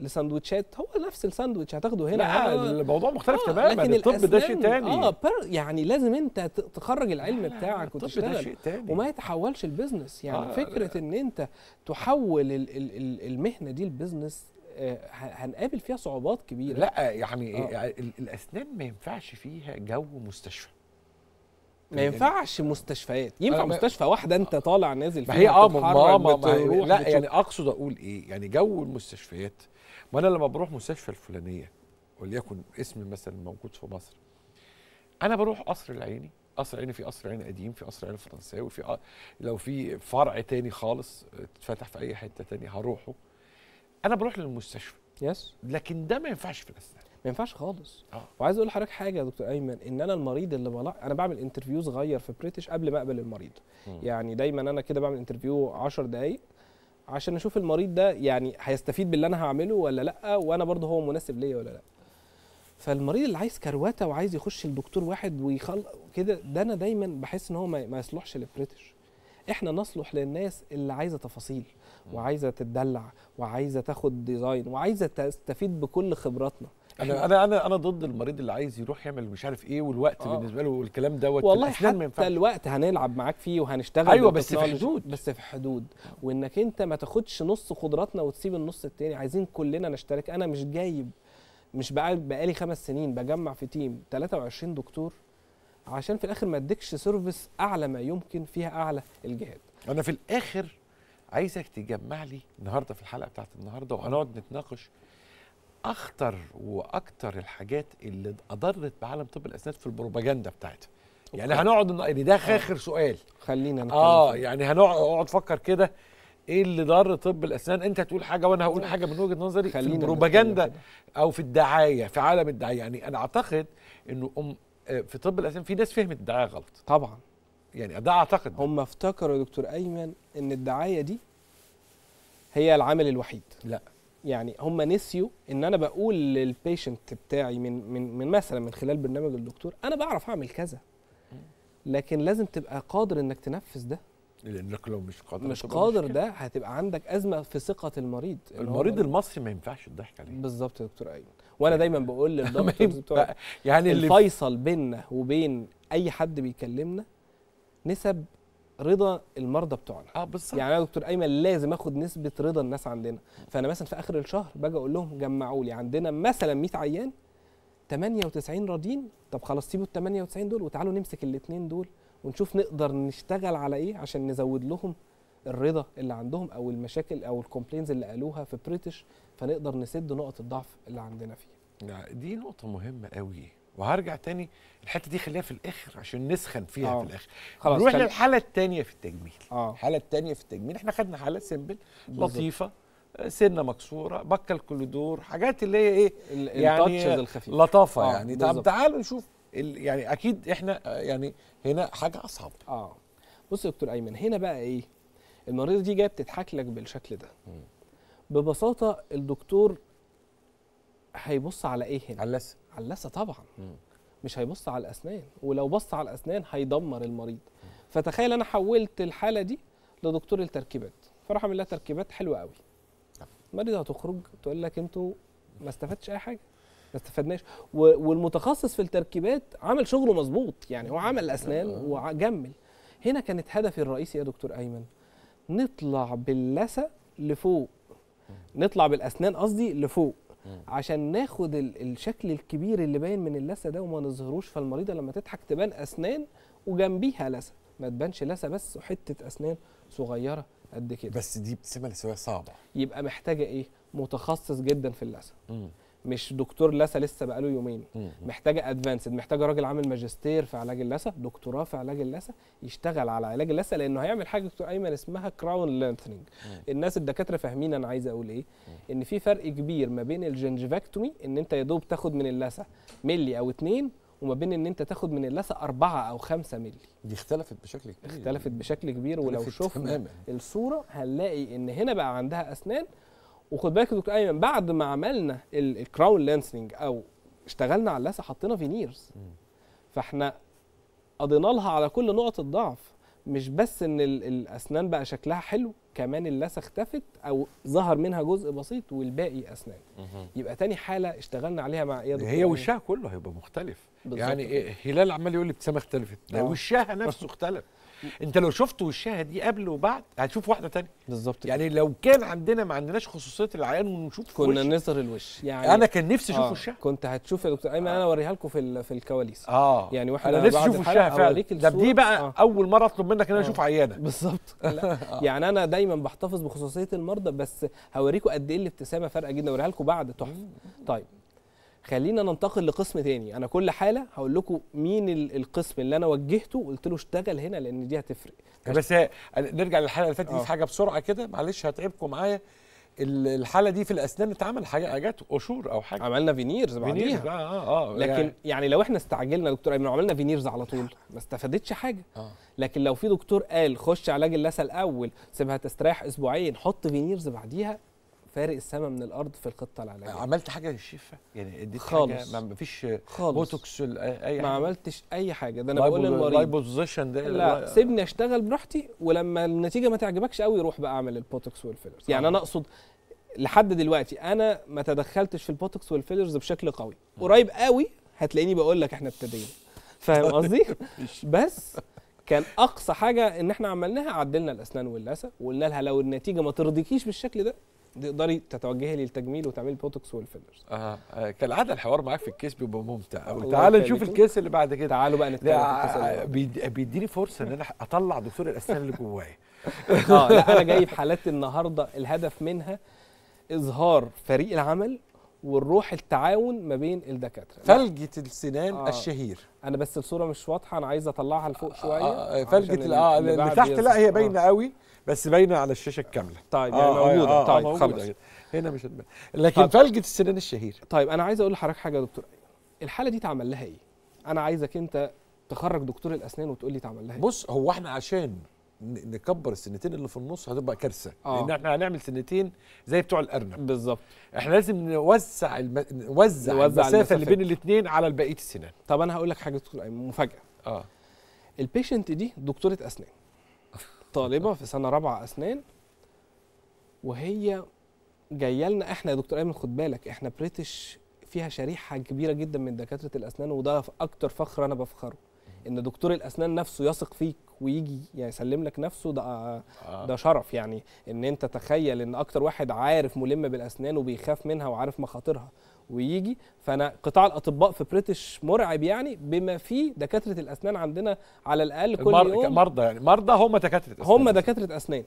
لساندوتشات هو نفس الساندوتش هتاخده هنا لا الموضوع مختلف آه تماما الطب ده شيء تاني اه يعني لازم انت تخرج العلم لا بتاعك وتشتغل ده شيء تاني وما يتحولش البيزنس يعني آه فكره ان انت تحول الـ الـ الـ المهنه دي لبيزنس آه هنقابل فيها صعوبات كبيره لا يعني آه. الاسنان ما ينفعش فيها جو مستشفى ما ينفعش مستشفيات ينفع مستشفى واحده انت طالع نازل فيها هي اه ما, آه، ما, ما لا يعني اقصد اقول ايه يعني جو المستشفيات ما انا لما بروح مستشفى الفلانيه وليكن اسم مثلا موجود في مصر انا بروح قصر العيني قصر عيني في قصر عيني قديم في قصر عيني فرنساوي في لو في فرع تاني خالص اتفتح في اي حته تاني هروحه انا بروح للمستشفى يس لكن ده ما ينفعش في الاسنان ما ينفعش خالص أوه. وعايز اقول لحضرتك حاجه يا دكتور ايمن ان انا المريض اللي بلاقي انا بعمل انترفيو صغير في بريتش قبل ما اقبل المريض م. يعني دايما انا كده بعمل انترفيو 10 دقائق عشان اشوف المريض ده يعني هيستفيد باللي انا هعمله ولا لا وانا برضه هو مناسب ليا ولا لا فالمريض اللي عايز كروته وعايز يخش لدكتور واحد ويخل كده ده انا دايما بحس ان هو ما يصلحش لبريتش احنا نصلح للناس اللي عايزه تفاصيل وعايزه تتدلع وعايزه تاخد ديزاين وعايزه تستفيد بكل خبراتنا انا انا انا انا ضد المريض اللي عايز يروح يعمل مش عارف ايه والوقت آه. بالنسبه له والكلام دوت والله حتى ما الوقت هنلعب معاك فيه وهنشتغل ايوه بس في حدود بس في حدود وانك انت ما تاخدش نص قدراتنا وتسيب النص التاني عايزين كلنا نشترك انا مش جايب مش بقالي خمس سنين بجمع في تيم 23 دكتور عشان في الاخر ما اديكش سيرفيس اعلى ما يمكن فيها اعلى الجهاد انا في الاخر عايزك تجمع لي النهارده في الحلقه بتاعت النهارده وهنقعد نتناقش اخطر واكثر الحاجات اللي اضرت بعالم طب الاسنان في البروباجندا بتاعتها يعني هنقعد يعني ده آه. اخر سؤال خلينا نتكلم اه يعني هنقعد اقعد فكر كده ايه اللي ضر طب الاسنان انت هتقول حاجه وانا هقول حاجه من وجهه نظري في البروباجندا او في الدعايه في عالم الدعايه يعني انا اعتقد انه أم آه، في طب الاسنان في ناس فهمت الدعايه غلط طبعا يعني ده اعتقد هم افتكروا يا دكتور ايمن ان الدعايه دي هي العامل الوحيد لا يعني هم نسيوا ان انا بقول للبيشنت بتاعي من من من مثلا من خلال برنامج الدكتور انا بعرف اعمل كذا لكن لازم تبقى قادر انك تنفذ ده لانك لو مش قادر مش قادر ده هتبقى عندك ازمه في ثقه المريض المريض المصري ما ينفعش الضحك عليه بالظبط يا دكتور ايمن وانا يعني دايما بقول للدكتور يعني الفيصل بيننا وبين اي حد بيكلمنا نسب رضا المرضى بتوعنا اه بالظبط يعني انا دكتور ايمن لازم اخد نسبه رضا الناس عندنا فانا مثلا في اخر الشهر باجي اقول لهم جمعوا لي عندنا مثلا 100 عيان 98 راضيين طب خلاص سيبوا ال 98 دول وتعالوا نمسك الاثنين دول ونشوف نقدر نشتغل على ايه عشان نزود لهم الرضا اللي عندهم او المشاكل او الكومبلينز اللي قالوها في بريتش فنقدر نسد نقط الضعف اللي عندنا فيها يعني دي نقطه مهمه قوي وهرجع تاني الحته دي خليها في الاخر عشان نسخن فيها أوه. في الاخر خلاص نروح للحاله الثانيه في التجميل آه. الحاله الثانيه في التجميل احنا خدنا حاله سيمبل لطيفه آه، سنه مكسوره بكه دور حاجات اللي هي ايه يعني الخفيف لطافه أوه. يعني طب تعالوا نشوف يعني اكيد احنا آه، يعني هنا حاجه اصعب اه بص يا دكتور ايمن هنا بقى ايه المريضه دي جايه بتضحك لك بالشكل ده ببساطه الدكتور هيبص على ايه هنا على اللثه على اللثه طبعا مش هيبص على الاسنان ولو بص على الاسنان هيدمر المريض فتخيل انا حولت الحاله دي لدكتور التركيبات فراح عامل لها تركيبات حلوه قوي المريضه هتخرج تقول لك انتوا ما استفدتش اي حاجه ما استفدناش والمتخصص في التركيبات عمل شغله مظبوط يعني هو عمل الاسنان آه. وجمل هنا كانت هدفي الرئيسي يا دكتور ايمن نطلع باللثه لفوق نطلع بالاسنان قصدي لفوق عشان ناخد الشكل الكبير اللي باين من اللثه ده وما نظهروش فالمريضه لما تضحك تبان اسنان وجنبيها لثه ما تبانش لثه بس وحته اسنان صغيره قد كده بس دي ابتسامه لثويه صعبه يبقى محتاجه ايه متخصص جدا في اللثه مش دكتور لسه لسه بقاله يومين محتاجه ادفانسد محتاجه راجل عامل ماجستير في علاج اللثه دكتوراه في علاج اللثه يشتغل على علاج اللثه لانه هيعمل حاجه دكتور ايمن اسمها كراون لينثنج الناس الدكاتره فاهمين انا عايز اقول ايه ان في فرق كبير ما بين الجنجفاكتومي ان انت يا دوب تاخد من اللثه ملي او اتنين وما بين ان انت تاخد من اللثه أربعة او خمسة ملي دي اختلفت بشكل كبير اختلفت بشكل كبير ولو شفنا الصوره هنلاقي ان هنا بقى عندها اسنان وخد بالك يا دكتور ايمن بعد ما عملنا الكراون لانسنج او اشتغلنا على اللثه حطينا فينيرز فاحنا قضينا لها على كل نقط الضعف مش بس ان الاسنان بقى شكلها حلو كمان اللثه اختفت او ظهر منها جزء بسيط والباقي اسنان يبقى تاني حاله اشتغلنا عليها مع ايه هي وشها كله هيبقى مختلف يعني إيه، هلال عمال يقول لي ابتسامه اختلفت ده آه. وشها نفسه اختلف انت لو شفت وشها دي قبل وبعد هتشوف واحده تانية بالظبط يعني لو كان عندنا ما عندناش خصوصيه العيان ونشوف كنا نظهر الوش يعني انا كان نفسي اشوف آه وشها كنت هتشوف يا دكتور ايمن آه انا اوريها لكم في في الكواليس اه يعني واحنا انا نفسي اشوف وشها فعلا ده دي بقى آه اول مره اطلب منك ان انا آه. اشوف عيانه بالظبط يعني انا دايما بحتفظ بخصوصيه المرضى بس هوريكم قد ايه الابتسامه فارقه جدا اوريها لكم بعد تحفه طيب خلينا ننتقل لقسم تاني انا كل حاله هقول لكم مين القسم اللي انا وجهته وقلت له اشتغل هنا لان دي هتفرق بس نرجع للحلقه اللي فاتت دي آه. في حاجه بسرعه كده معلش هتعبكم معايا الحاله دي في الاسنان اتعمل حاجه حاجات قشور او حاجه عملنا فينيرز بعديها آه آه يعني لكن يعني, يعني لو احنا استعجلنا دكتور ايمن عملنا فينيرز على طول ما استفادتش حاجه آه. لكن لو في دكتور قال خش علاج اللثه الاول سيبها تستريح اسبوعين حط فينيرز بعديها فارق السما من الارض في الخطه العلاجيه عملت حاجه للشفه يعني اديت خالص حاجة ما فيش بوتوكس اي ما عملتش اي حاجه ده انا بقول للمريض ده لا سيبني اشتغل براحتي ولما النتيجه ما تعجبكش قوي روح بقى اعمل البوتوكس والفيلرز آه. يعني انا اقصد لحد دلوقتي انا ما تدخلتش في البوتوكس والفيلرز بشكل قوي قريب قوي هتلاقيني بقول لك احنا ابتدينا فاهم قصدي بس كان اقصى حاجه ان احنا عملناها عدلنا الاسنان واللثه وقلنا لها لو النتيجه ما ترضيكيش بالشكل ده تقدري تتوجهي للتجميل وتعملي البوتوكس والفيلرز آه. آه. كالعاده الحوار معاك في الكيس بيبقى ممتع قوي تعالى نشوف الكيس اللي بعد كده تعالوا بقى نتكلم آه بيديني فرصه ان انا اطلع دكتور الاسنان اللي جوايا اه لا انا جاي في حالات النهارده الهدف منها اظهار فريق العمل والروح التعاون ما بين الدكاتره فلجة السنان آه. الشهير انا بس الصوره مش واضحه انا عايز اطلعها لفوق آه، شويه آه. فلجة آه،, اه اللي, اللي تحت لا هي باينه آه. قوي بس باينه على الشاشه الكامله آه. طيب آه، يعني آه موجوده آه آه طيب موجودة. خلاص هنا مش هتبان لكن طيب. فلجه السنان الشهير طيب انا عايز اقول لحضرتك حاجه يا دكتور الحاله دي اتعمل لها ايه انا عايزك انت تخرج دكتور الاسنان وتقول لي اتعمل لها ايه بص هو احنا عشان نكبر السنتين اللي في النص هتبقى كارثه آه. لان احنا هنعمل سنتين زي بتوع الارنب بالظبط احنا لازم نوسع الم... نوزع, نوزع المسافه اللي بين الاثنين على بقيه السنان طب انا هقول لك حاجه دكتور مفاجاه اه البيشنت دي دكتوره اسنان طالبه في سنه رابعه اسنان وهي جايه لنا احنا يا دكتور ايمن خد بالك احنا بريتش فيها شريحه كبيره جدا من دكاتره الاسنان وده اكتر فخر انا بفخره ان دكتور الاسنان نفسه يثق فيك ويجي يعني يسلم لك نفسه ده آه. ده شرف يعني ان انت تخيل ان اكتر واحد عارف ملم بالاسنان وبيخاف منها وعارف مخاطرها ويجي فانا قطاع الاطباء في بريتش مرعب يعني بما فيه دكاتره الاسنان عندنا على الاقل كل المر... يوم مرضى يعني مرضى هم دكاتره اسنان هم دكاتره اسنان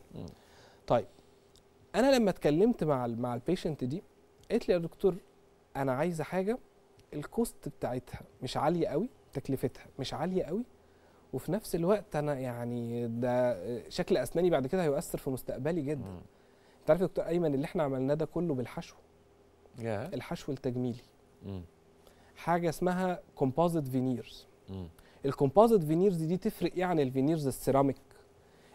طيب انا لما اتكلمت مع ال مع البيشنت دي قالت لي يا دكتور انا عايزه حاجه الكوست بتاعتها مش عاليه قوي تكلفتها مش عاليه قوي وفي نفس الوقت انا يعني ده شكل اسناني بعد كده هيؤثر في مستقبلي جدا انت عارف يا دكتور ايمن اللي احنا عملناه ده كله بالحشو yeah. الحشو التجميلي mm. حاجه اسمها كومبوزيت فينيرز الكومبوزيت فينيرز دي تفرق ايه عن الفينيرز السيراميك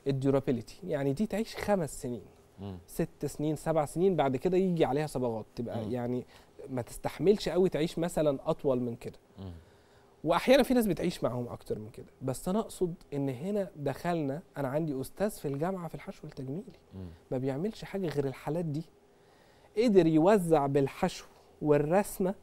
الديورابيلتي يعني دي تعيش خمس سنين mm. ست سنين سبع سنين بعد كده يجي عليها صبغات تبقى يعني ما تستحملش قوي تعيش مثلا اطول من كده واحيانا في ناس بتعيش معاهم اكتر من كده بس انا اقصد ان هنا دخلنا انا عندي استاذ في الجامعه في الحشو التجميلي م. ما بيعملش حاجه غير الحالات دي قدر يوزع بالحشو والرسمه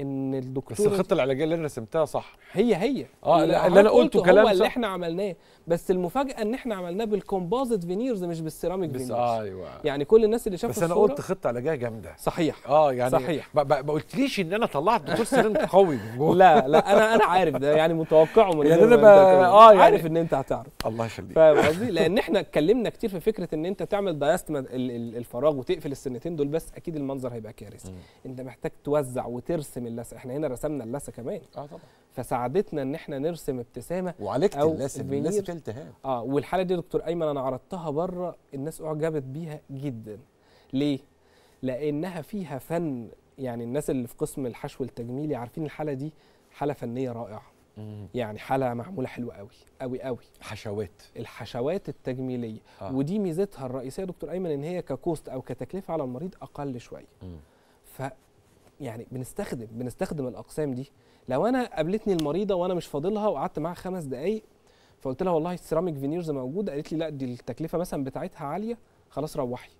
ان الدكتور بس الخطه العلاجيه اللي انا رسمتها صح هي هي اه اللي, اللي انا قلته كلام هو صح. اللي احنا عملناه بس المفاجاه ان احنا عملناه بالكومبوزيت فينيرز مش بالسيراميك بس فينيرز آه ايوه يعني كل الناس اللي شافوا بس انا قلت خطه علاجيه جامده صحيح اه يعني صحيح ما قلتليش ان انا طلعت دكتور سيراميك قوي لا لا انا انا عارف ده يعني متوقعه من يعني انا اه يعني عارف ان انت هتعرف الله يخليك فاهم قصدي لان احنا اتكلمنا كتير في فكره ان انت تعمل دايستما الفراغ وتقفل السنتين دول بس اكيد المنظر هيبقى كارثي انت محتاج توزع وترسم نرسم اللثه احنا هنا رسمنا اللثه كمان اه طبعا فساعدتنا ان احنا نرسم ابتسامه وعالجت اللثه اللثه التهاب اه والحاله دي دكتور ايمن انا عرضتها بره الناس اعجبت بيها جدا ليه لانها فيها فن يعني الناس اللي في قسم الحشو التجميلي عارفين الحاله دي حاله فنيه رائعه يعني حاله معموله حلوه قوي قوي قوي حشوات الحشوات التجميليه آه. ودي ميزتها الرئيسيه دكتور ايمن ان هي ككوست او كتكلفه على المريض اقل شويه ف يعني بنستخدم بنستخدم الاقسام دي لو انا قابلتني المريضه وانا مش فاضلها وقعدت معاها خمس دقائق فقلت لها والله السيراميك فينيرز موجوده قالت لي لا دي التكلفه مثلا بتاعتها عاليه خلاص روحي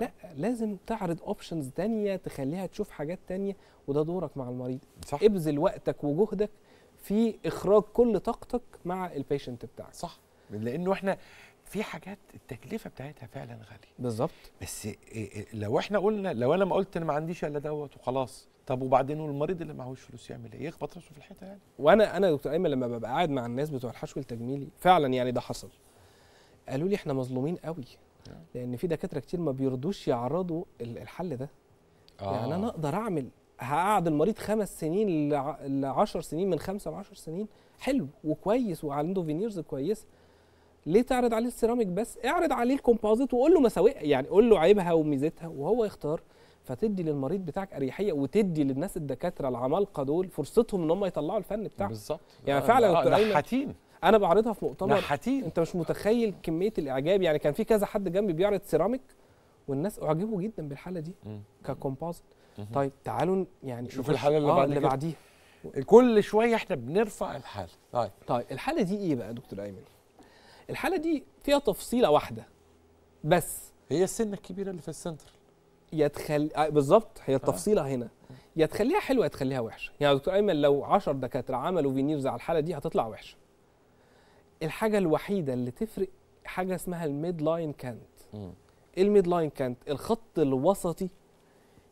لا لازم تعرض اوبشنز تانية تخليها تشوف حاجات تانية وده دورك مع المريض صح. ابذل وقتك وجهدك في اخراج كل طاقتك مع البيشنت بتاعك صح لانه احنا في حاجات التكلفه بتاعتها فعلا غاليه بالظبط بس إيه، إيه، لو احنا قلنا لو انا ما قلت انا ما عنديش الا دوت وخلاص طب وبعدين والمريض اللي معهوش فلوس يعمل ايه؟ يخبط راسه في الحيطه يعني وانا انا يا دكتور ايمن لما ببقى قاعد مع الناس بتوع الحشو التجميلي فعلا يعني ده حصل قالوا لي احنا مظلومين قوي نعم. لان في دكاتره كتير ما بيرضوش يعرضوا الحل ده آه. يعني انا آه. اقدر اعمل هقعد المريض خمس سنين ل 10 سنين من خمسه ل 10 سنين حلو وكويس وعنده فينيرز كويسه ليه تعرض عليه السيراميك بس اعرض عليه الكومبوزيت وقول له مساوئها يعني قول له عيبها وميزتها وهو يختار فتدي للمريض بتاعك اريحيه وتدي للناس الدكاتره العمالقه دول فرصتهم ان هم يطلعوا الفن بتاعهم بالظبط يعني فعلا آه نحاتين انا بعرضها في مؤتمر نحاتين انت مش متخيل كميه الاعجاب يعني كان في كذا حد جنبي بيعرض سيراميك والناس اعجبوا جدا بالحاله دي ككومبوزيت طيب تعالوا يعني شوف الحاله اللي, آه بعد اللي بعديها كل شويه احنا بنرفع الحاله طيب طيب الحاله دي ايه بقى يا دكتور ايمن الحاله دي فيها تفصيله واحده بس هي السنه الكبيره اللي في السنتر يا تخلي آه، بالظبط هي التفصيله آه. هنا يا تخليها حلوه يا تخليها وحشه يعني دكتور ايمن لو 10 دكاتره عملوا فينيرز على الحاله دي هتطلع وحشه الحاجه الوحيده اللي تفرق حاجه اسمها الميد لاين كانت ايه الميد لاين كانت الخط الوسطي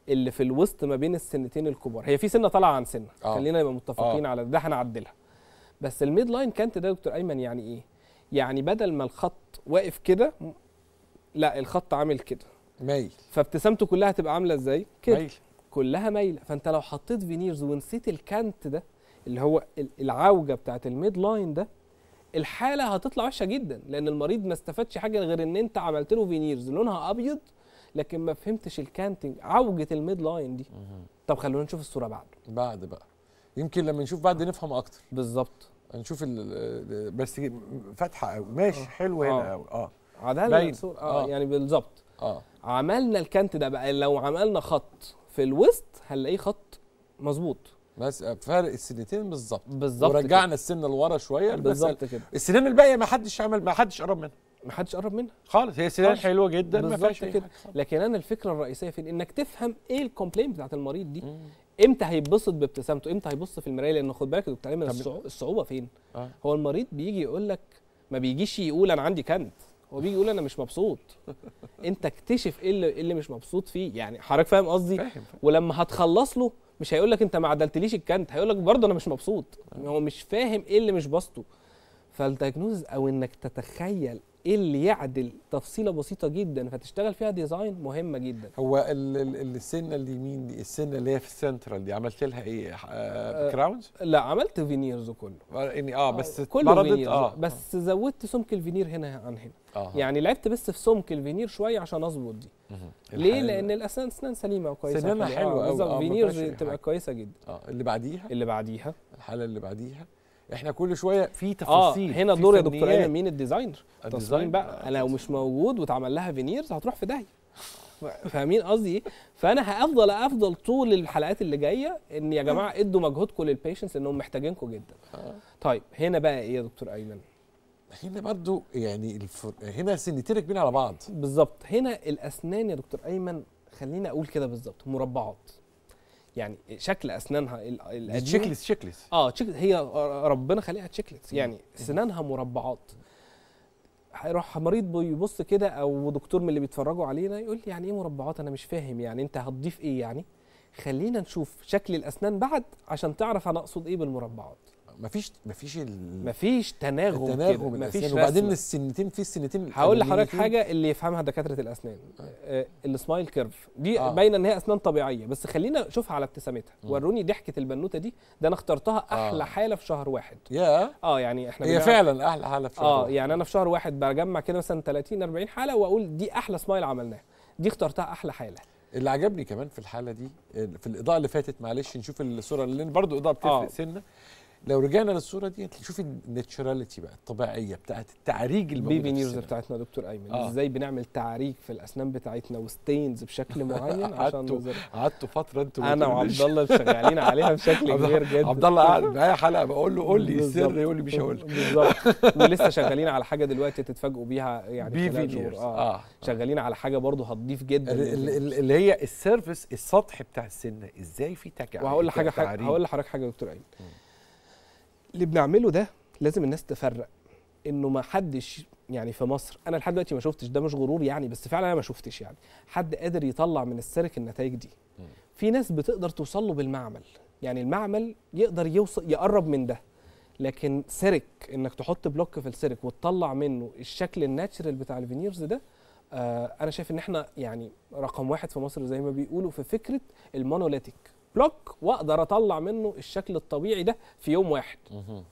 اللي في الوسط ما بين السنتين الكبار هي في سنه طالعه عن سنه آه. خلينا نبقى متفقين آه. على ده هنعدلها بس الميد لاين كانت ده دكتور ايمن يعني ايه يعني بدل ما الخط واقف كده لا الخط عامل كده مايل فابتسامته كلها هتبقى عامله ازاي كده مايل. كلها مايله فانت لو حطيت فينيرز ونسيت الكانت ده اللي هو العوجه بتاعه الميد لاين ده الحاله هتطلع وحشه جدا لان المريض ما استفادش حاجه غير ان انت عملت له فينيرز لونها ابيض لكن ما فهمتش الكانتنج عوجه الميد لاين دي طب خلونا نشوف الصوره بعد بعد بقى يمكن لما نشوف بعد نفهم اكتر بالظبط نشوف بس فاتحه قوي ماشي آه. حلو هنا آه. قوي اه عدالة منصور اه, آه. يعني بالظبط اه عملنا الكانت ده بقى لو عملنا خط في الوسط هنلاقيه خط مظبوط بس فرق السنتين بالظبط بالظبط ورجعنا السنه لورا شويه بالظبط كده السنين الباقيه ما حدش عمل ما حدش قرب منها ما حدش قرب منها خالص هي سنان حلوه جدا ما فيهاش كده لكن انا الفكره الرئيسيه فين انك تفهم ايه الكومبلين بتاعت المريض دي امتى هيتبسط بابتسامته امتى هيبص في المرايه لان خد بالك يا دكتور ايمن الصعوبه فين آه. هو المريض بيجي يقول لك ما بيجيش يقول انا عندي كانت هو بيجي يقول انا مش مبسوط انت اكتشف ايه اللي, إيه اللي مش مبسوط فيه يعني حضرتك فاهم قصدي ولما هتخلص له مش هيقول لك انت ما عدلتليش الكانت هيقول لك برضه انا مش مبسوط آه. هو مش فاهم ايه اللي مش باسطه فالدايجنوز او انك تتخيل ايه اللي يعدل تفصيله بسيطه جدا فتشتغل فيها ديزاين مهمه جدا هو السنه اليمين دي السنه اللي هي في السنترال دي عملت لها ايه آه كراونز آه، لا عملت فينيرز كله آه، يعني اه بس آه آه. بس زودت سمك الفينير هنا عن هنا آه. يعني لعبت بس في سمك الفينير شويه عشان اظبط دي ليه لان الاسنان سليمه وكويسه سنانها يعني، آه، حلوه قوي آه, آه فينيرز تبقى كويسه جدا اه اللي بعديها اللي بعديها الحاله اللي بعديها احنا كل شويه في آه، تفاصيل اه هنا دور يا دكتور ايمن مين الديزاينر التصميم بقى لو مش موجود واتعمل لها فينيرز هتروح في داهيه فاهمين قصدي ايه؟ فانا هفضل افضل طول الحلقات اللي جايه ان يا جماعه ادوا مجهودكم للبيشنس انهم محتاجينكم جدا. آه. طيب هنا بقى ايه يا دكتور ايمن؟ هنا برضو يعني الفر... هنا سنتين راكبين على بعض. بالظبط هنا الاسنان يا دكتور ايمن خليني اقول كده بالظبط مربعات. يعني شكل اسنانها القديم تشيكلس تشيكلس اه تشيكلس هي ربنا خلقها تشيكلس يعني اسنانها مربعات هيروح مريض بيبص كده او دكتور من اللي بيتفرجوا علينا يقول لي يعني ايه مربعات انا مش فاهم يعني انت هتضيف ايه يعني خلينا نشوف شكل الاسنان بعد عشان تعرف انا اقصد ايه بالمربعات مفيش مفيش ال... مفيش تناغم التناغم كده مفيش وبعدين السنتين في السنتين هقول لحضرتك حاجه اللي يفهمها دكاتره الاسنان آه. آه. السمايل كيرف دي آه. باينه ان هي اسنان طبيعيه بس خلينا نشوفها على ابتسامتها وروني ضحكه البنوته دي ده انا اخترتها آه. احلى آه. حاله في شهر واحد يا اه يعني احنا هي فعلا احلى حاله في شهر اه واحد. يعني انا في شهر واحد بجمع كده مثلا 30 40 حاله واقول دي احلى سمايل عملناها دي اخترتها احلى حاله اللي عجبني كمان في الحاله دي في الاضاءه اللي فاتت معلش نشوف الصوره اللي برضو اضاءه بتفرق آه. سنه لو رجعنا للصوره دي هتشوف الناتشراليتي بقى الطبيعيه بتاعت التعريج البيبي نيرز بتاعتنا دكتور ايمن آه. ازاي بنعمل تعريج في الاسنان بتاعتنا وستينز بشكل معين عشان قعدتوا فتره انتوا انا وعبد الله شغالين عليها بشكل كبير جدا عبد الله قاعد معايا حلقه بقول له قول لي السر يقول لي مش هقول لك بالظبط ولسه شغالين على حاجه دلوقتي تتفاجئوا بيها يعني في نيرز آه. آه. شغالين على حاجه برده هتضيف جدا اللي هي السيرفس السطح بتاع السنه ازاي في تجاعيد وهقول لحضرتك حاجه هقول لحضرتك حاجه دكتور ايمن اللي بنعمله ده لازم الناس تفرق انه ما حدش يعني في مصر انا لحد دلوقتي ما شفتش ده مش غرور يعني بس فعلا انا ما شفتش يعني حد قادر يطلع من السيرك النتائج دي في ناس بتقدر توصل له بالمعمل يعني المعمل يقدر يوصل يقرب من ده لكن سيرك انك تحط بلوك في السيرك وتطلع منه الشكل الناتشرال بتاع الفينيرز ده آه انا شايف ان احنا يعني رقم واحد في مصر زي ما بيقولوا في فكره المونوليتيك بلوك واقدر اطلع منه الشكل الطبيعي ده في يوم واحد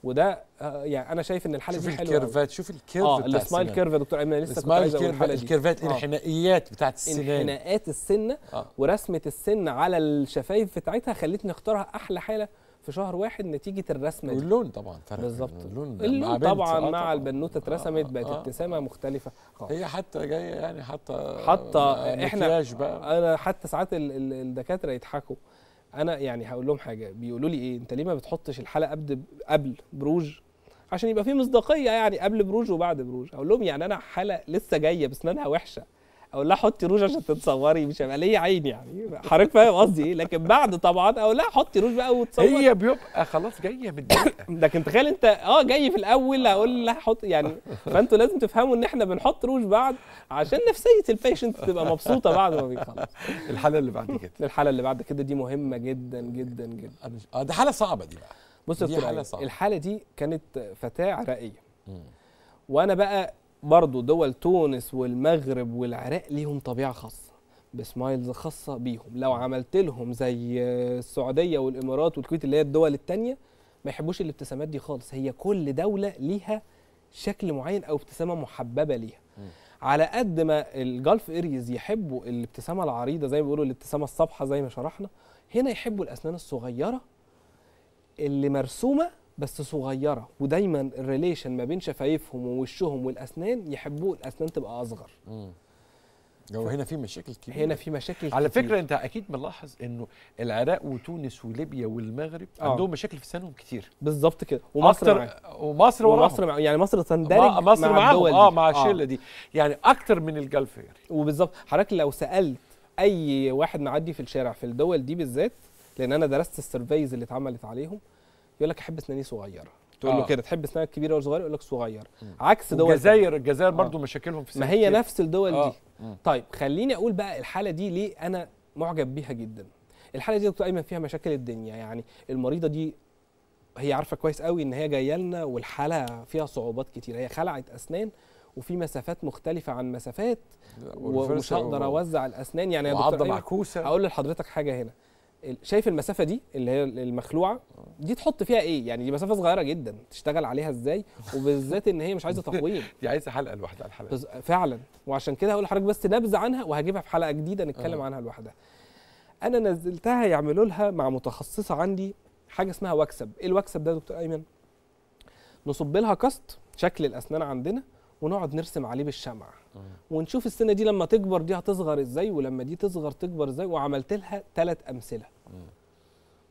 وده آه، يعني انا شايف ان الحاله دي حلوه شوف الكيرفات شوف الكيرف اه السمايل كيرف يا دكتور ايمن لسه كنت عايز اقول الحاله دي الكيرفات الانحنائيات آه. بتاعت السنان انحناءات السنه آه. ورسمه السن على الشفايف بتاعتها خلتني اختارها احلى حاله في شهر واحد نتيجه الرسمه دي واللون طبعا فرق بالظبط اللون, اللون آه، طبعا مع البنوته اترسمت بقت آه. ابتسامه مختلفه خالص هي حتى جايه يعني حتى حتى احنا بقى. انا حتى ساعات الدكاتره يضحكوا انا يعني هقول لهم حاجه بيقولوا لي ايه انت ليه ما بتحطش الحلقه قبل قبل بروج عشان يبقى في مصداقيه يعني قبل بروج وبعد بروج اقول لهم يعني انا حلقه لسه جايه بسنانها وحشه اقول لها حطي روج عشان تتصوري مش هيبقى ليا عين يعني حضرتك فاهم قصدي ايه لكن بعد طبعا اقول لها حطي روج بقى وتصوري هي بيبقى خلاص جايه متضايقه لكن تخيل انت اه جاي في الاول اقول لها حط يعني فانتوا لازم تفهموا ان احنا بنحط روج بعد عشان نفسيه البيشنت تبقى مبسوطه بعد ما بيخلص الحاله اللي بعد كده الحاله اللي بعد كده دي مهمه جدا جدا جدا اه دي حاله صعبه دي بقى بص يا دكتور الحاله دي كانت فتاه عراقيه وانا بقى برضو دول تونس والمغرب والعراق ليهم طبيعه خاصه بسمايلز خاصه بيهم لو عملت لهم زي السعوديه والامارات والكويت اللي هي الدول التانيه ما يحبوش الابتسامات دي خالص هي كل دوله ليها شكل معين او ابتسامه محببه ليها م. على قد ما الجلف إيريز يحبوا الابتسامه العريضه زي ما بيقولوا الابتسامه الصبحه زي ما شرحنا هنا يحبوا الاسنان الصغيره اللي مرسومه بس صغيره ودايما الريليشن ما بين شفايفهم ووشهم والاسنان يحبوا الاسنان تبقى اصغر امم لو هنا في مشاكل كبيره هنا في مشاكل على كتير. فكره انت اكيد ملاحظ انه العراق وتونس وليبيا والمغرب آه. عندهم مشاكل في سنهم كتير بالظبط كده ومصر ومصر وراهم ومصر مع يعني مصر تندرج مصر مع الدول اه مع آه. الشله آه. دي يعني اكتر من الجلف يعني وبالظبط حضرتك لو سالت اي واحد معدي في الشارع في الدول دي بالذات لان انا درست السيرفيز اللي اتعملت عليهم يقول لك احب اسناني صغير تقول آه. له كده تحب اسنانك كبيره ولا صغيره يقول لك صغير عكس دول الجزائر الجزائر آه. برضو آه. مشاكلهم في ما هي كتير. نفس الدول آه. دي م. طيب خليني اقول بقى الحاله دي ليه انا معجب بيها جدا الحاله دي دكتور ايمن فيها مشاكل الدنيا يعني المريضه دي هي عارفه كويس قوي ان هي جايه لنا والحاله فيها صعوبات كتير هي خلعت اسنان وفي مسافات مختلفه عن مسافات ومش هقدر اوزع الاسنان يعني يا دكتور معكوسه هقول لحضرتك حاجه هنا شايف المسافه دي اللي هي المخلوعه دي تحط فيها ايه يعني دي مسافه صغيره جدا تشتغل عليها ازاي وبالذات ان هي مش عايزه تقويم دي عايزه حلقه لوحدها الحلقه بز... فعلا وعشان كده هقول لحضرتك بس نبذه عنها وهجيبها في حلقه جديده نتكلم أوه. عنها لوحدها انا نزلتها يعملوا لها مع متخصصه عندي حاجه اسمها وكسب ايه الوكسب ده يا دكتور ايمن نصب لها كاست شكل الاسنان عندنا ونقعد نرسم عليه بالشمع آه. ونشوف السنه دي لما تكبر دي هتصغر ازاي ولما دي تصغر تكبر ازاي وعملت لها ثلاث امثله آه.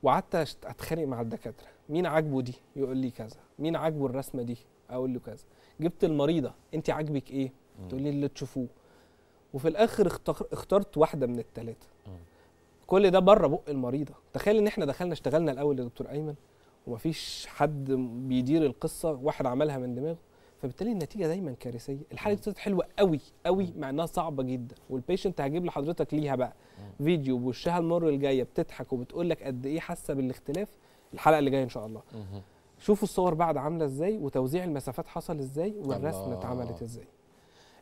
وقعدت اتخانق مع الدكاتره مين عاجبه دي يقول لي كذا مين عاجبه الرسمه دي اقول له كذا جبت المريضه انت عاجبك ايه آه. تقول لي اللي تشوفوه وفي الاخر اخترت واحده من الثلاثه كل ده بره بق المريضه تخيل ان احنا دخلنا اشتغلنا الاول يا دكتور ايمن ومفيش حد بيدير القصه واحد عملها من دماغه فبالتالي النتيجه دايما كارثيه الحاله دي حلوه قوي قوي مع انها صعبه جدا والبيشنت هجيب لحضرتك ليها بقى فيديو بوشها المره الجايه بتضحك وبتقول لك قد ايه حاسه بالاختلاف الحلقه اللي جايه ان شاء الله شوفوا الصور بعد عامله ازاي وتوزيع المسافات حصل ازاي والرسمه اتعملت ازاي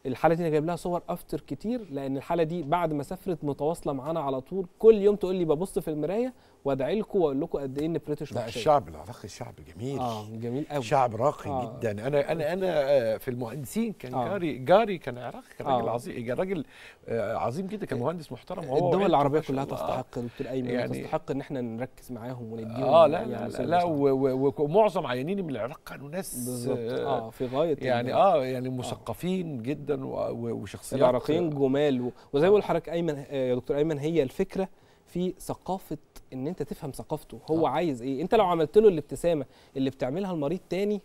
الحاله دي انا جايب لها صور افتر كتير لان الحاله دي بعد ما سافرت متواصله معانا على طول كل يوم تقول لي ببص في المرايه وادعي لكم واقول لكم قد ايه ان بريتش لا الشعب العراقي شعب جميل اه جميل قوي شعب راقي آه. جدا انا انا انا آه، في المهندسين كان آه. جاري جاري كان عراقي كان راجل آه. عظيم كان راجل آه، عظيم جدا كان مهندس محترم وهو الدول العربيه كلها تستحق دكتور آه. ايمن يعني تستحق ان احنا نركز معاهم ونديهم اه لا يعني لا, لا, لا ومعظم عيانين من العراق كانوا ناس بالظبط اه في غايه يعني اه يعني مثقفين جدا وشخصيات العراقيين جمال وزي ما بيقول حضرتك ايمن يا دكتور ايمن هي الفكره في ثقافه ان انت تفهم ثقافته هو آه. عايز ايه انت لو عملت له الابتسامه اللي بتعملها المريض تاني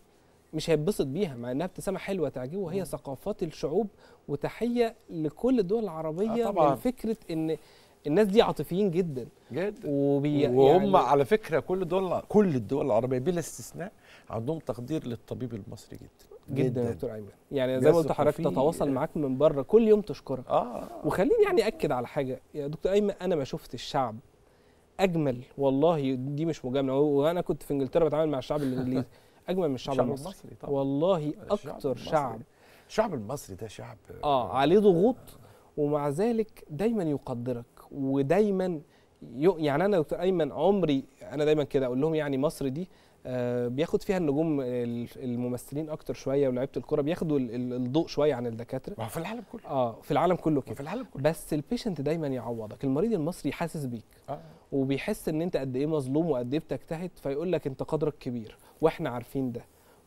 مش هيتبسط بيها مع انها ابتسامه حلوه تعجبه وهي ثقافات الشعوب وتحيه لكل الدول العربيه آه طبعا. من فكره ان الناس دي عاطفيين جدا جدا وبي وهم يعني على فكره كل دول كل الدول العربيه بلا استثناء عندهم تقدير للطبيب المصري جدا جدا, يا دكتور ايمن يعني زي ما قلت حضرتك تتواصل معاك من بره كل يوم تشكرك اه وخليني يعني اكد على حاجه يا دكتور ايمن انا ما شفت الشعب اجمل والله دي مش مجامله وانا كنت في انجلترا بتعامل مع الشعب الانجليزي اجمل من الشعب, الشعب المصري, المصري طبعا. والله اكتر شعب الشعب المصري ده شعب اه عليه ضغوط ومع ذلك دايما يقدرك ودايما يعني انا دكتور ايمن عمري انا دايما كده اقول لهم يعني مصر دي آه، بياخد فيها النجوم الممثلين اكتر شويه ولاعيبه الكوره بياخدوا الضوء شويه عن الدكاتره ما في العالم كله اه في العالم كله كده في العالم كله بس البيشنت دايما يعوضك المريض المصري حاسس بيك آه. وبيحس ان انت قد ايه مظلوم وقد ايه بتجتهد فيقول لك انت قدرك كبير واحنا عارفين ده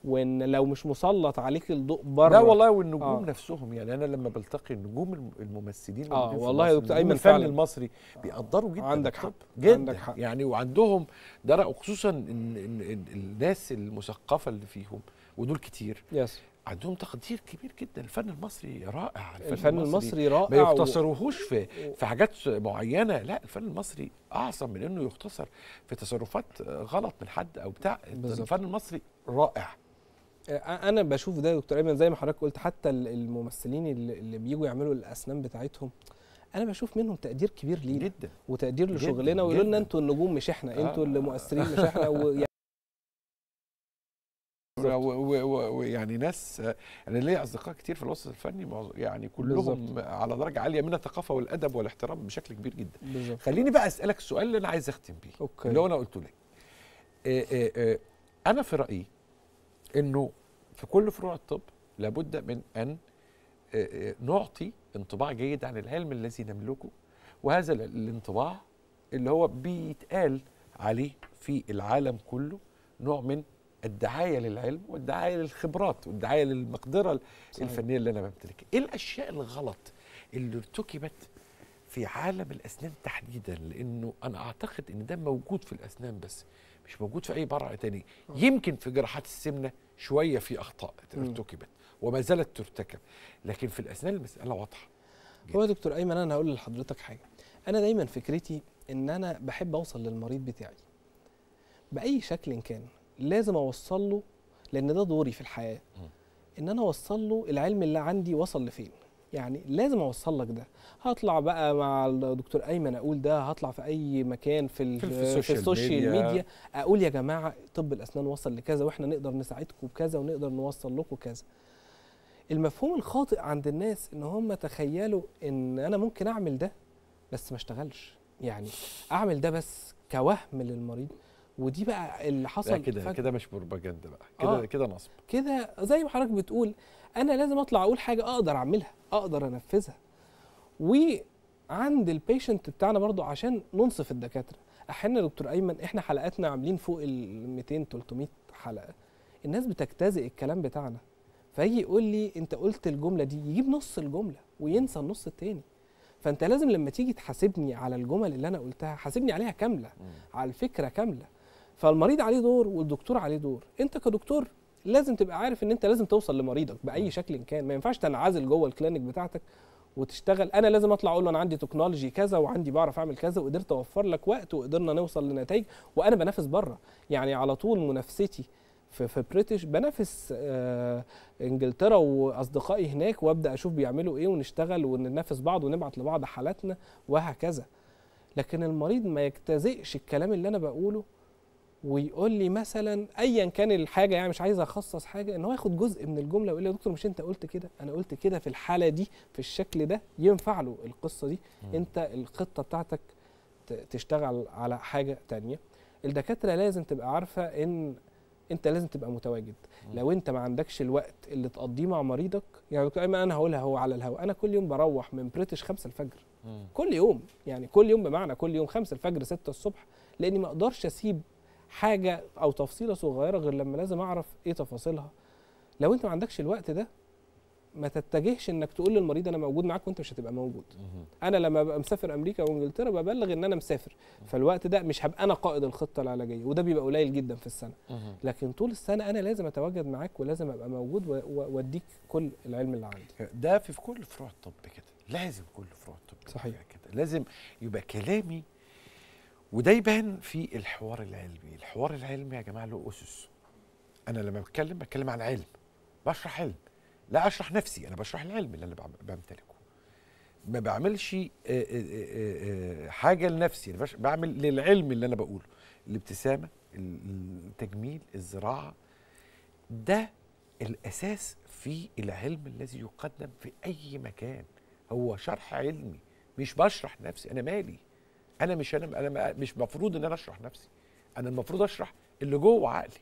وان لو مش مسلط عليك الضوء بره لا والله والنجوم آه. نفسهم يعني انا لما بلتقي النجوم الممثلين اه والله يا دكتور ايمن الفن المصري بيقدروا جدا عندك حق جدا عندك حق يعني وعندهم درء وخصوصا إن إن إن الناس المثقفه اللي فيهم ودول كتير يس عندهم تقدير كبير جدا الفن المصري رائع الفن, الفن المصري, المصري رائع ما يقتصروهوش و... في في حاجات معينه لا الفن المصري اعظم من انه يختصر في تصرفات غلط من حد او بتاع بالزبط. الفن المصري رائع انا بشوف ده يا دكتور ايمن زي ما حضرتك قلت حتى الممثلين اللي بيجوا يعملوا الاسنان بتاعتهم انا بشوف منهم تقدير كبير لينا جدا وتقدير لشغلنا ويقولوا لنا انتوا النجوم مش احنا آه. انتوا اللي مؤثرين مش احنا ويعني ويعني ناس انا ليا اصدقاء كتير في الوسط الفني يعني كلهم بالزبط. على درجه عاليه من الثقافه والادب والاحترام بشكل كبير جدا بالزبط. خليني بقى اسالك السؤال اللي انا عايز اختم بيه أوكي. اللي هو انا قلته لك انا في رايي انه في كل فروع الطب لابد من ان آه، آه، نعطي انطباع جيد عن العلم الذي نملكه وهذا الانطباع اللي هو بيتقال عليه في العالم كله نوع من الدعايه للعلم والدعايه للخبرات والدعايه للمقدره صحيح. الفنيه اللي انا بمتلكها ايه الاشياء الغلط اللي ارتكبت في عالم الاسنان تحديدا لانه انا اعتقد ان ده موجود في الاسنان بس مش موجود في اي برع تاني يمكن في جراحات السمنه شويه في اخطاء ارتكبت وما زالت ترتكب لكن في الاسنان المساله واضحه هو يا دكتور ايمن انا هقول لحضرتك حاجه انا دايما فكرتي ان انا بحب اوصل للمريض بتاعي باي شكل كان لازم اوصل له لان ده دوري في الحياه ان انا اوصل له العلم اللي عندي وصل لفين يعني لازم اوصل لك ده هطلع بقى مع الدكتور ايمن اقول ده هطلع في اي مكان في, في, السوشيال, في السوشيال ميديا. ميديا اقول يا جماعه طب الاسنان وصل لكذا واحنا نقدر نساعدكم بكذا ونقدر نوصل لكم كذا المفهوم الخاطئ عند الناس ان هم تخيلوا ان انا ممكن اعمل ده بس ما اشتغلش يعني اعمل ده بس كوهم للمريض ودي بقى اللي حصل كده كده مش بروباجندا بقى آه. كده آه كده نصب كده زي ما حضرتك بتقول انا لازم اطلع اقول حاجه اقدر اعملها اقدر انفذها وعند البيشنت بتاعنا برضو عشان ننصف الدكاتره احيانا دكتور ايمن احنا حلقاتنا عاملين فوق ال 200 300 حلقه الناس بتجتزئ الكلام بتاعنا فيجي يقول لي انت قلت الجمله دي يجيب نص الجمله وينسى النص التاني فانت لازم لما تيجي تحاسبني على الجمل اللي انا قلتها حاسبني عليها كامله على الفكره كامله فالمريض عليه دور والدكتور عليه دور انت كدكتور لازم تبقى عارف ان انت لازم توصل لمريضك باي شكل كان ما ينفعش تنعزل جوه الكلينك بتاعتك وتشتغل انا لازم اطلع اقول له انا عندي تكنولوجي كذا وعندي بعرف اعمل كذا وقدرت اوفر لك وقت وقدرنا نوصل لنتائج وانا بنافس بره يعني على طول منافستي في في بريتش بنافس آه انجلترا واصدقائي هناك وابدا اشوف بيعملوا ايه ونشتغل وننافس بعض ونبعت لبعض حالاتنا وهكذا لكن المريض ما يجتزئش الكلام اللي انا بقوله ويقول لي مثلا ايا كان الحاجه يعني مش عايز اخصص حاجه ان هو ياخد جزء من الجمله ويقول لي يا دكتور مش انت قلت كده انا قلت كده في الحاله دي في الشكل ده ينفع له القصه دي م. انت الخطه بتاعتك تشتغل على حاجه تانية الدكاتره لازم تبقى عارفه ان انت لازم تبقى متواجد م. لو انت ما عندكش الوقت اللي تقضيه مع مريضك يعني انا هقولها هو على الهواء انا كل يوم بروح من بريتش 5 الفجر م. كل يوم يعني كل يوم بمعنى كل يوم 5 الفجر 6 الصبح لاني ما اقدرش اسيب حاجه او تفصيله صغيره غير لما لازم اعرف ايه تفاصيلها لو انت ما عندكش الوقت ده ما تتجهش انك تقول للمريض انا موجود معاك وانت مش هتبقى موجود انا لما ببقى مسافر امريكا وانجلترا ببلغ ان انا مسافر فالوقت ده مش هبقى انا قائد الخطه العلاجيه وده بيبقى قليل جدا في السنه لكن طول السنه انا لازم اتواجد معاك ولازم ابقى موجود واديك كل العلم اللي عندي ده في كل فروع الطب كده لازم كل فروع الطب صحيح كده لازم يبقى كلامي وده يبان في الحوار العلمي الحوار العلمي يا جماعه له اسس انا لما بتكلم بتكلم عن علم بشرح علم لا اشرح نفسي انا بشرح العلم اللي انا بمتلكه ما بعملش حاجه لنفسي انا بعمل للعلم اللي انا بقوله الابتسامه التجميل الزراعه ده الاساس في العلم الذي يقدم في اي مكان هو شرح علمي مش بشرح نفسي انا مالي انا مش انا انا مش مفروض ان انا اشرح نفسي انا المفروض اشرح اللي جوه عقلي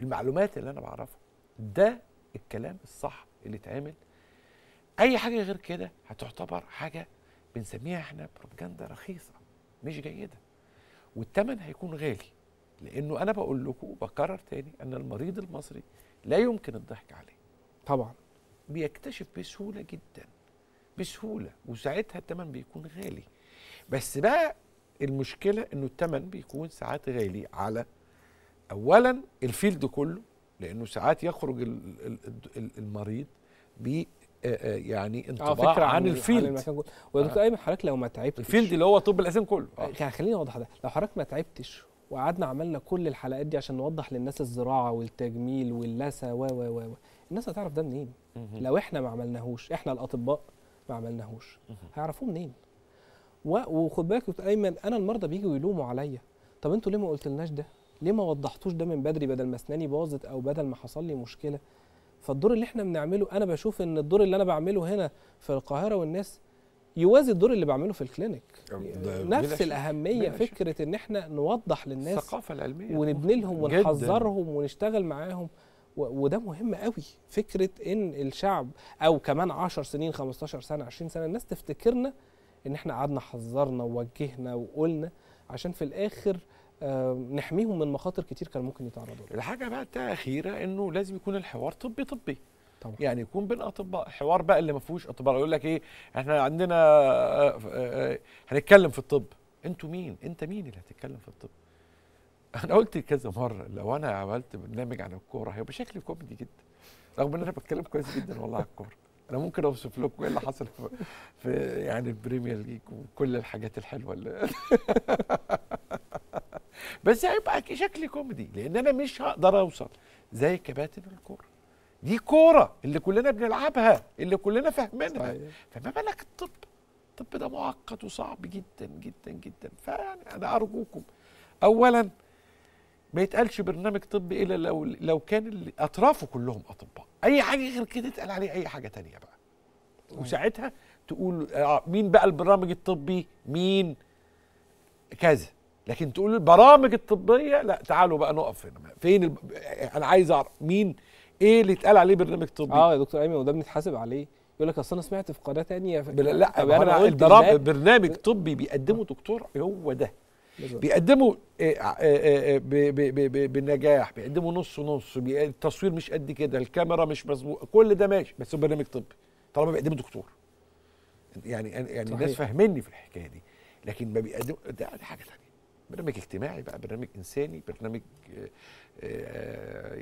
المعلومات اللي انا بعرفها ده الكلام الصح اللي اتعمل اي حاجه غير كده هتعتبر حاجه بنسميها احنا بروباجندا رخيصه مش جيده والثمن هيكون غالي لانه انا بقول لكم وبكرر تاني ان المريض المصري لا يمكن الضحك عليه طبعا بيكتشف بسهوله جدا بسهوله وساعتها الثمن بيكون غالي بس بقى المشكله انه الثمن بيكون ساعات غالي على اولا الفيلد كله لانه ساعات يخرج المريض ب يعني آه، انطباع فكرة عن, عن الفيلد عن ويا آه. ايمن حضرتك لو ما تعبتش الفيلد اللي هو طب الاسنان كله آه. خليني اوضح ده لو حضرتك ما تعبتش وقعدنا عملنا كل الحلقات دي عشان نوضح للناس الزراعه والتجميل واللثه و و و الناس هتعرف ده منين؟ لو احنا ما عملناهوش احنا الاطباء ما عملناهوش هيعرفوه منين؟ وخد بالك ايمن انا المرضى بيجوا يلوموا عليا طب انتوا ليه ما قلتلناش ده ليه ما وضحتوش ده من بدري بدل ما اسناني باظت او بدل ما حصل لي مشكله فالدور اللي احنا بنعمله انا بشوف ان الدور اللي انا بعمله هنا في القاهره والناس يوازي الدور اللي بعمله في الكلينيك يعني نفس الاهميه فكره ان احنا نوضح للناس الثقافه العلميه ونبني لهم ونحذرهم ونشتغل معاهم وده مهم قوي فكره ان الشعب او كمان 10 سنين 15 سنه 20 سنه الناس تفتكرنا ان احنا قعدنا حذرنا ووجهنا وقلنا عشان في الاخر نحميهم من مخاطر كتير كان ممكن يتعرضوا لها الحاجه بقى الاخيره انه لازم يكون الحوار طبي طبي طبعا. يعني يكون بين اطباء حوار بقى اللي ما فيهوش اطباء يقول لك ايه احنا عندنا آه، آه، آه، هنتكلم في الطب انتوا مين انت مين اللي هتتكلم في الطب انا قلت كذا مره لو انا عملت برنامج عن الكوره هيبقى شكلي كوميدي جدا رغم ان انا بتكلم كويس جدا والله على الكوره انا ممكن اوصف لكم ايه اللي حصل في يعني البريمير ليج وكل الحاجات الحلوه اللي بس هيبقى شكل كوميدي لان انا مش هقدر اوصل زي كباتن الكوره دي كوره اللي كلنا بنلعبها اللي كلنا فاهمينها فما بالك الطب الطب ده معقد وصعب جدا جدا جدا فيعني انا ارجوكم اولا ما يتقالش برنامج طبي الا لو لو كان اطرافه كلهم اطباء اي حاجه غير كده يتقال عليه اي حاجه تانية بقى وساعتها تقول آه، مين بقى البرامج الطبي مين كذا لكن تقول البرامج الطبيه لا تعالوا بقى نقف هنا فين الب... انا عايز اعرف مين ايه اللي اتقال عليه برنامج طبي اه يا دكتور ايمن وده بنتحاسب عليه يقول لك اصل انا سمعت في قناه ثانيه ف... لا, لا انا قلت برنامج طبي بيقدمه دكتور هو ده بيقدموا آه، آه، آه، بنجاح بيقدموا نص نص التصوير مش قد كده الكاميرا مش مظبوطه كل ده ماشي بس برنامج طبي طالما بيقدموا دكتور يعني يعني, يعني الناس فاهميني في الحكايه دي لكن ما بيقدم ده حاجه ثانيه برنامج اجتماعي بقى برنامج انساني برنامج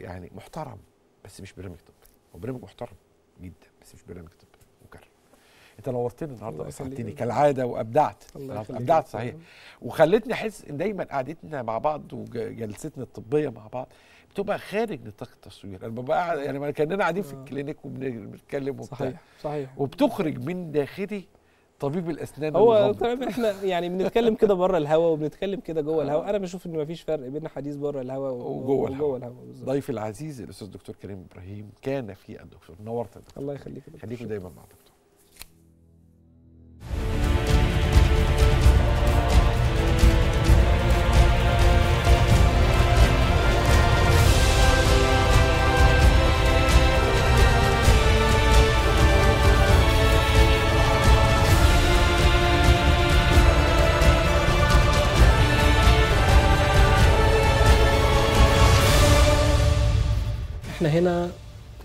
يعني محترم بس مش برنامج طبي هو برنامج محترم جدا بس مش برنامج طبي انت نورتني النهارده وسعدتني كالعاده وابدعت ابدعت صحيح وخلتني احس ان دايما قعدتنا مع بعض وجلستنا الطبيه مع بعض بتبقى خارج نطاق التصوير انا ببقى يعني كاننا قاعدين في آه. الكلينيك وبنتكلم وبتاع صحيح صحيح وبتخرج من داخلي طبيب الاسنان هو طبعا احنا يعني بنتكلم كده بره الهواء وبنتكلم كده جوه آه. الهواء انا بشوف ان مفيش فرق بين حديث بره الهواء وجوه الهواء وجوه ضيفي العزيز الاستاذ الدكتور كريم ابراهيم كان في الدكتور نورت الدكتور الله يخليك خليكم دايما معنا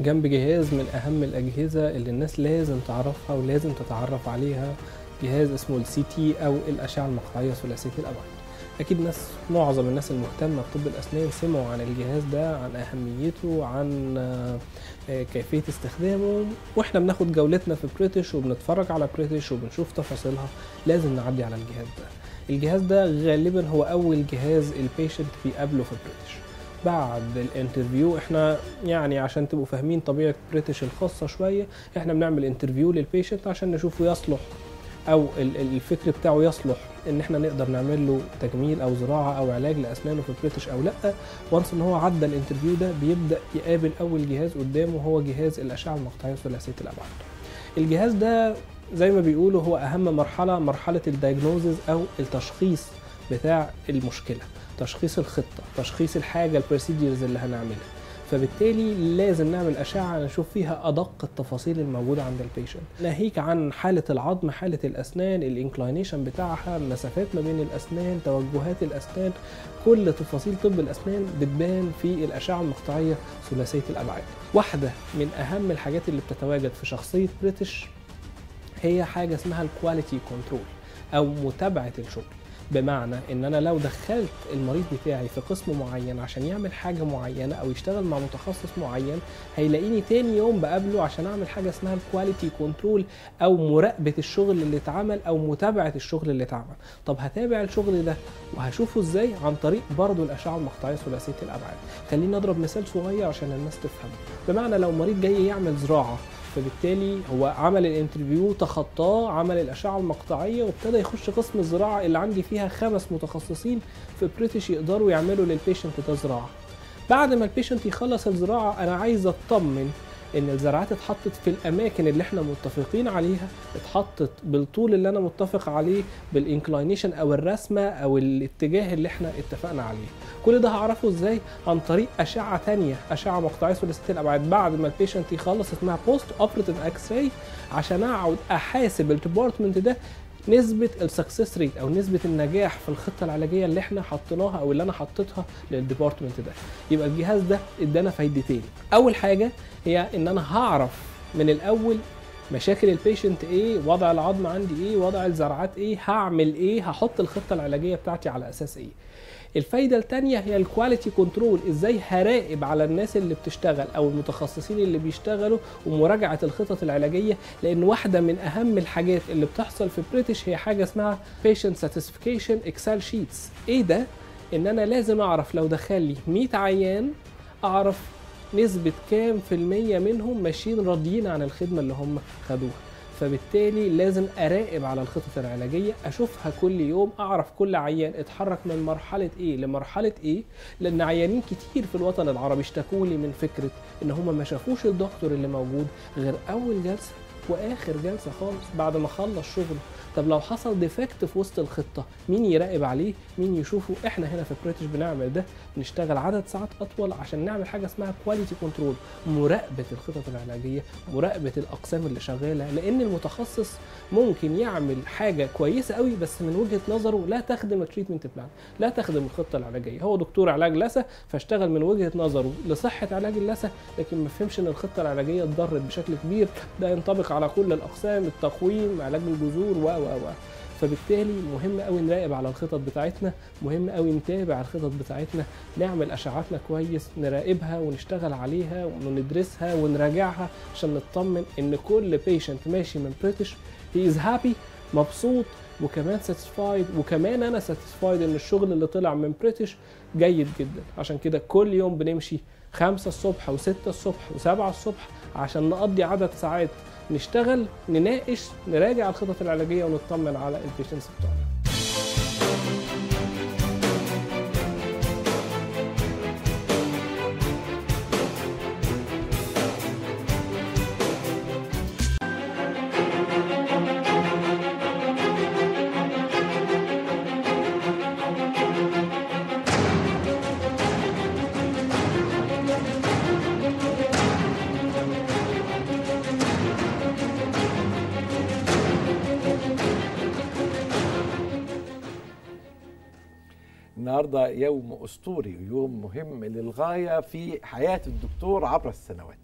جنب جهاز من أهم الأجهزة اللي الناس لازم تعرفها ولازم تتعرف عليها جهاز اسمه السي تي أو الأشعة المقطعية ثلاثية الأبعاد أكيد ناس معظم الناس المهتمة بطب الأسنان سمعوا عن الجهاز ده عن أهميته عن آه، كيفية استخدامه وإحنا بناخد جولتنا في بريتش وبنتفرج على بريتش وبنشوف تفاصيلها لازم نعدي على الجهاز ده الجهاز ده غالبا هو أول جهاز البيشنت بيقابله في بريتش بعد الانترفيو احنا يعني عشان تبقوا فاهمين طبيعه بريتش الخاصه شويه احنا بنعمل انترفيو للبيشنت عشان نشوفه يصلح او الفكر بتاعه يصلح ان احنا نقدر نعمل له تجميل او زراعه او علاج لاسنانه في بريتش او لا وانس ان هو عدى الانترفيو ده بيبدا يقابل اول جهاز قدامه هو جهاز الاشعه المقطعيه ثلاثيه الابعاد الجهاز ده زي ما بيقولوا هو اهم مرحله مرحله الدايجنوزز او التشخيص بتاع المشكله تشخيص الخطه تشخيص الحاجه البروسيدرز اللي هنعملها فبالتالي لازم نعمل اشعه نشوف فيها ادق التفاصيل الموجوده عند البيشنت ناهيك عن حاله العظم حاله الاسنان الانكلاينيشن بتاعها المسافات ما بين الاسنان توجهات الاسنان كل تفاصيل طب الاسنان بتبان في الاشعه المقطعيه ثلاثيه الابعاد واحده من اهم الحاجات اللي بتتواجد في شخصيه بريتش هي حاجه اسمها الكواليتي كنترول او متابعه الشغل بمعنى ان انا لو دخلت المريض بتاعي في قسم معين عشان يعمل حاجه معينه او يشتغل مع متخصص معين هيلاقيني تاني يوم بقابله عشان اعمل حاجه اسمها الكواليتي كنترول او مراقبه الشغل اللي اتعمل او متابعه الشغل اللي اتعمل طب هتابع الشغل ده وهشوفه ازاي عن طريق برضه الاشعه المقطعيه ثلاثيه الابعاد خلينا نضرب مثال صغير عشان الناس تفهمه بمعنى لو مريض جاي يعمل زراعه فبالتالي هو عمل الانترفيو تخطاه عمل الاشعه المقطعيه وابتدى يخش قسم الزراعه اللي عندي فيها خمس متخصصين في بريتش يقدروا يعملوا للبيشنت ده زراعه بعد ما البيشنت يخلص الزراعه انا عايز اطمن ان الزرعات اتحطت في الاماكن اللي احنا متفقين عليها اتحطت بالطول اللي انا متفق عليه بالانكلاينيشن او الرسمه او الاتجاه اللي احنا اتفقنا عليه كل ده هعرفه ازاي عن طريق اشعه ثانيه اشعه مقطعيه ثلاثيه الابعاد بعد ما البيشنت يخلص اسمها بوست اوبريتيف اكس راي عشان اقعد احاسب الديبارتمنت ده نسبه السكسس ريت او نسبه النجاح في الخطه العلاجيه اللي احنا حطيناها او اللي انا حطيتها للديبارتمنت ده يبقى الجهاز ده ادانا فايدتين اول حاجه هي ان انا هعرف من الاول مشاكل البيشنت ايه وضع العظم عندي ايه وضع الزرعات ايه هعمل ايه هحط الخطه العلاجيه بتاعتي على اساس ايه الفايده الثانيه هي الكواليتي كنترول ازاي هراقب على الناس اللي بتشتغل او المتخصصين اللي بيشتغلوا ومراجعه الخطط العلاجيه لان واحده من اهم الحاجات اللي بتحصل في بريتش هي حاجه اسمها patient satisfaction اكسل شيتس ايه ده ان انا لازم اعرف لو دخل لي 100 عيان اعرف نسبة كام في المية منهم ماشيين راضيين عن الخدمة اللي هم خدوها فبالتالي لازم اراقب على الخطط العلاجيه اشوفها كل يوم اعرف كل عيان اتحرك من مرحله ايه لمرحله ايه لان عيانين كتير في الوطن العربي اشتكوا لي من فكره ان هم ما شافوش الدكتور اللي موجود غير اول جلسه واخر جلسه خالص بعد ما خلص شغله طب لو حصل ديفكت في وسط الخطه مين يراقب عليه مين يشوفه احنا هنا في بريتش بنعمل ده بنشتغل عدد ساعات اطول عشان نعمل حاجه اسمها كواليتي كنترول مراقبه الخطط العلاجيه مراقبه الاقسام اللي شغاله لان المتخصص ممكن يعمل حاجه كويسه قوي بس من وجهه نظره لا تخدم التريتمنت بلان لا تخدم الخطه العلاجيه هو دكتور علاج لثه فاشتغل من وجهه نظره لصحه علاج اللثه لكن ما فهمش ان الخطه العلاجيه اتضرت بشكل كبير ده ينطبق على كل الاقسام التقويم علاج الجذور و و و فبالتالي مهم قوي نراقب على الخطط بتاعتنا مهم قوي نتابع الخطط بتاعتنا نعمل اشعاتنا كويس نراقبها ونشتغل عليها وندرسها ونراجعها عشان نطمن ان كل بيشنت ماشي من بريتش هي از هابي مبسوط وكمان ساتسفايد وكمان انا ساتسفايد ان الشغل اللي طلع من بريتش جيد جدا عشان كده كل يوم بنمشي خمسة الصبح وستة الصبح وسبعة الصبح عشان نقضي عدد ساعات نشتغل نناقش نراجع الخطط العلاجيه ونطمن على البيشنس بتوعنا النهارده يوم اسطوري ويوم مهم للغايه في حياه الدكتور عبر السنوات.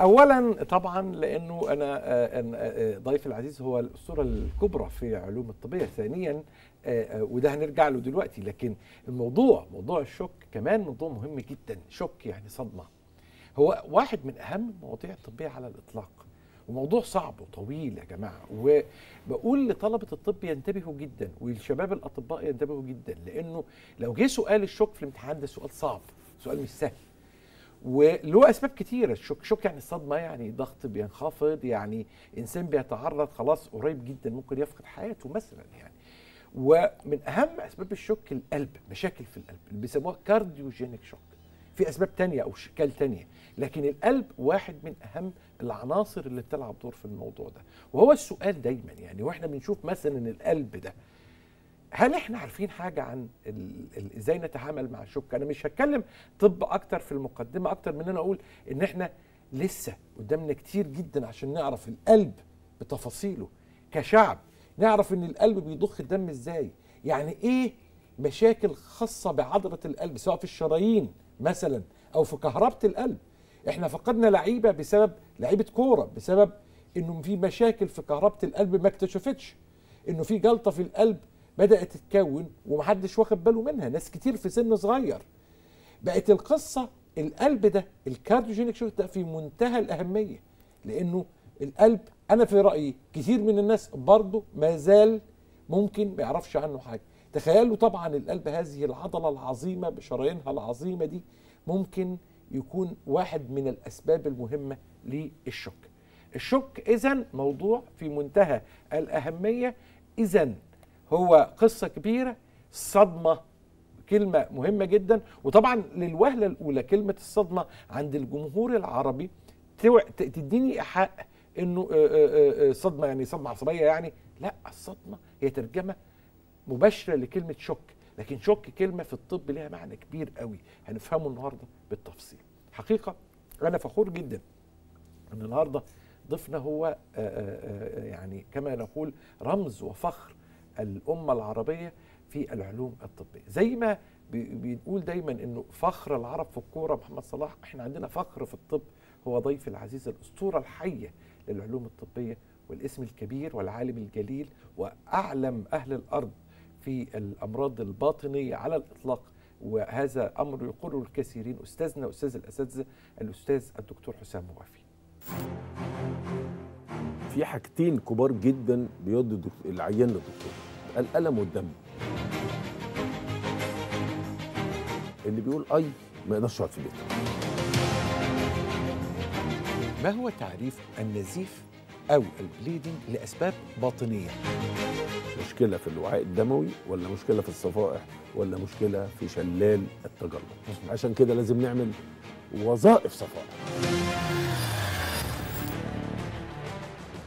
اولا طبعا لانه انا آه، آه، آه، ضيف العزيز هو الاسطوره الكبرى في علوم الطبيه ثانيا وده هنرجع له دلوقتي لكن الموضوع موضوع الشك كمان موضوع مهم جدا شك يعني صدمه هو واحد من اهم المواضيع الطبيه على الاطلاق وموضوع صعب وطويل يا جماعه بقول لطلبه الطب ينتبهوا جدا والشباب الاطباء ينتبهوا جدا لانه لو جه سؤال الشوك في الامتحان ده سؤال صعب سؤال مش سهل وله اسباب كتيره الشوك شوك يعني الصدمه يعني ضغط بينخفض يعني انسان بيتعرض خلاص قريب جدا ممكن يفقد حياته مثلا يعني ومن اهم اسباب الشوك القلب مشاكل في القلب اللي بيسموها كارديوجينيك شوك في اسباب تانية او اشكال تانية لكن القلب واحد من اهم العناصر اللي بتلعب دور في الموضوع ده وهو السؤال دايما يعني واحنا بنشوف مثلا القلب ده هل احنا عارفين حاجه عن ازاي نتعامل مع الشك انا مش هتكلم طب اكتر في المقدمه اكتر من انا اقول ان احنا لسه قدامنا كتير جدا عشان نعرف القلب بتفاصيله كشعب نعرف ان القلب بيضخ الدم ازاي يعني ايه مشاكل خاصه بعضله القلب سواء في الشرايين مثلا او في كهربه القلب احنا فقدنا لعيبه بسبب لعيبه كوره بسبب انه في مشاكل في كهربه القلب ما اكتشفتش انه في جلطه في القلب بدات تتكون ومحدش واخد باله منها ناس كتير في سن صغير بقت القصه القلب ده الكارديوجينيك شوك ده في منتهى الاهميه لانه القلب انا في رايي كتير من الناس برضه ما زال ممكن ما يعرفش عنه حاجه تخيلوا طبعا القلب هذه العضله العظيمه بشرايينها العظيمه دي ممكن يكون واحد من الأسباب المهمة للشك الشك إذا موضوع في منتهى الأهمية إذا هو قصة كبيرة صدمة كلمة مهمة جدا وطبعا للوهلة الأولى كلمة الصدمة عند الجمهور العربي تديني إيحاء انه آه، آه، آه، صدمه يعني صدمه عصبيه يعني لا الصدمه هي ترجمه مباشره لكلمه شك لكن شك كلمه في الطب ليها معنى كبير قوي هنفهمه النهارده بالتفصيل حقيقه انا فخور جدا ان النهارده ضيفنا هو آه، آه، آه، يعني كما نقول رمز وفخر الامه العربيه في العلوم الطبيه زي ما بنقول دايما انه فخر العرب في الكوره محمد صلاح احنا عندنا فخر في الطب هو ضيفي العزيز الاسطوره الحيه للعلوم الطبيه والاسم الكبير والعالم الجليل واعلم اهل الارض في الامراض الباطنيه على الاطلاق وهذا امر يقره الكثيرين استاذنا استاذ الاساتذه الاستاذ الدكتور حسام موافي في حاجتين كبار جدا بيض العيان للدكتور الالم والدم اللي بيقول اي ما يقدرش يقعد في بيته ما هو تعريف النزيف او البليدنج لاسباب باطنيه مشكله في الوعاء الدموي ولا مشكله في الصفائح ولا مشكله في شلال التجلط عشان كده لازم نعمل وظائف صفائح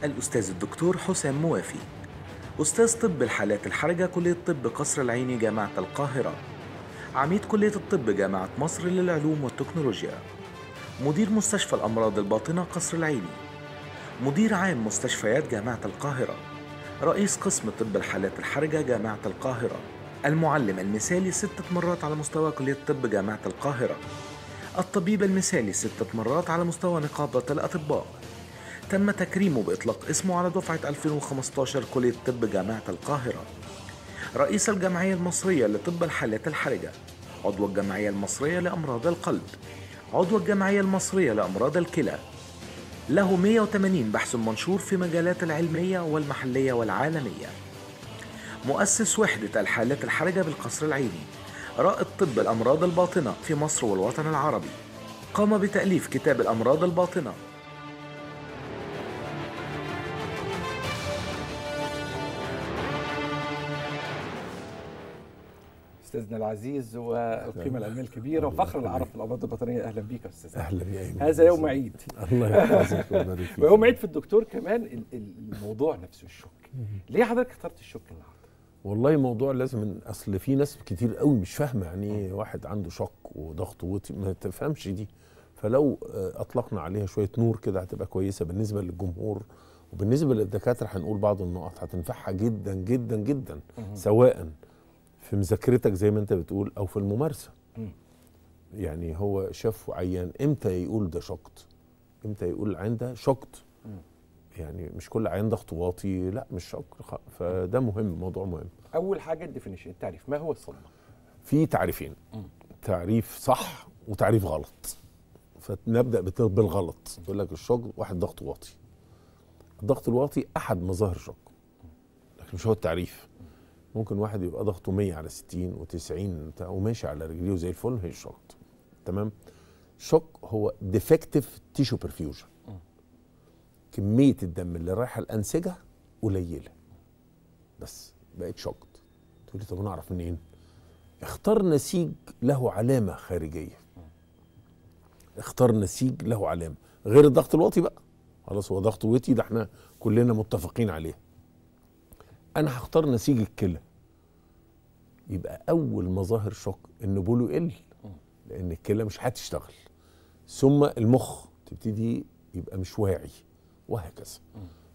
الأستاذ الدكتور حسام موافي أستاذ طب الحالات الحرجة كلية طب قصر العيني جامعة القاهرة عميد كلية الطب جامعة مصر للعلوم والتكنولوجيا مدير مستشفى الأمراض الباطنة قصر العيني مدير عام مستشفيات جامعة القاهرة رئيس قسم طب الحالات الحرجة جامعة القاهرة المعلم المثالي ستة مرات على مستوى كلية طب جامعة القاهرة الطبيب المثالي ستة مرات على مستوى نقابة الأطباء تم تكريمه بإطلاق اسمه على دفعة 2015 كلية طب جامعة القاهرة رئيس الجمعية المصرية لطب الحالات الحرجة عضو الجمعية المصرية لأمراض القلب عضو الجمعية المصرية لأمراض الكلى له 180 بحث منشور في مجالات العلمية والمحلية والعالمية مؤسس وحدة الحالات الحرجة بالقصر العيني رائد طب الأمراض الباطنة في مصر والوطن العربي قام بتأليف كتاب الأمراض الباطنة استاذنا العزيز والقيمه العلميه الكبيره وفخر العرب الابيض البطنيه اهلا بيك يا استاذ اهلا بيك هذا يوم عيد الله يحفظك ويوم عيد في الدكتور كمان الموضوع نفسه الشك ليه حضرتك اخترت الشك النهارده؟ والله موضوع لازم اصل في ناس كتير قوي مش فاهمه يعني ايه آه. واحد عنده شك وضغط وطي ما تفهمش دي فلو آه، اطلقنا عليها شويه نور كده هتبقى كويسه بالنسبه للجمهور وبالنسبه للدكاتره هنقول بعض النقط هتنفعها جدا جدا جدا سواء في مذاكرتك زي ما انت بتقول او في الممارسه يعني هو شاف وعين امتى يقول ده شقط امتى يقول عنده شقط يعني مش كل عين ضغط واطي لا مش شقط فده مهم موضوع مهم اول حاجه الديفينيشن التعريف ما هو الصدمه في تعريفين تعريف صح وتعريف غلط فنبدا بالغلط يقول لك الشجر واحد ضغط واطي الضغط الواطي احد مظاهر الشجر لكن مش هو التعريف ممكن واحد يبقى ضغطه 100 على 60 و90 وماشي على رجليه زي الفل هي هيشوك تمام شوك هو ديفكتيف تيشو برفيوجن كميه الدم اللي رايحه الانسجه قليله بس بقت شوك تقول لي طب انا اعرف منين اختار نسيج له علامه خارجيه اختار نسيج له علامه غير الضغط الوطي بقى خلاص هو ضغط وطي ده احنا كلنا متفقين عليه انا هختار نسيج الكلى يبقى اول مظاهر شق ان بوله يقل لان الكلى مش هتشتغل ثم المخ تبتدي يبقى مش واعي وهكذا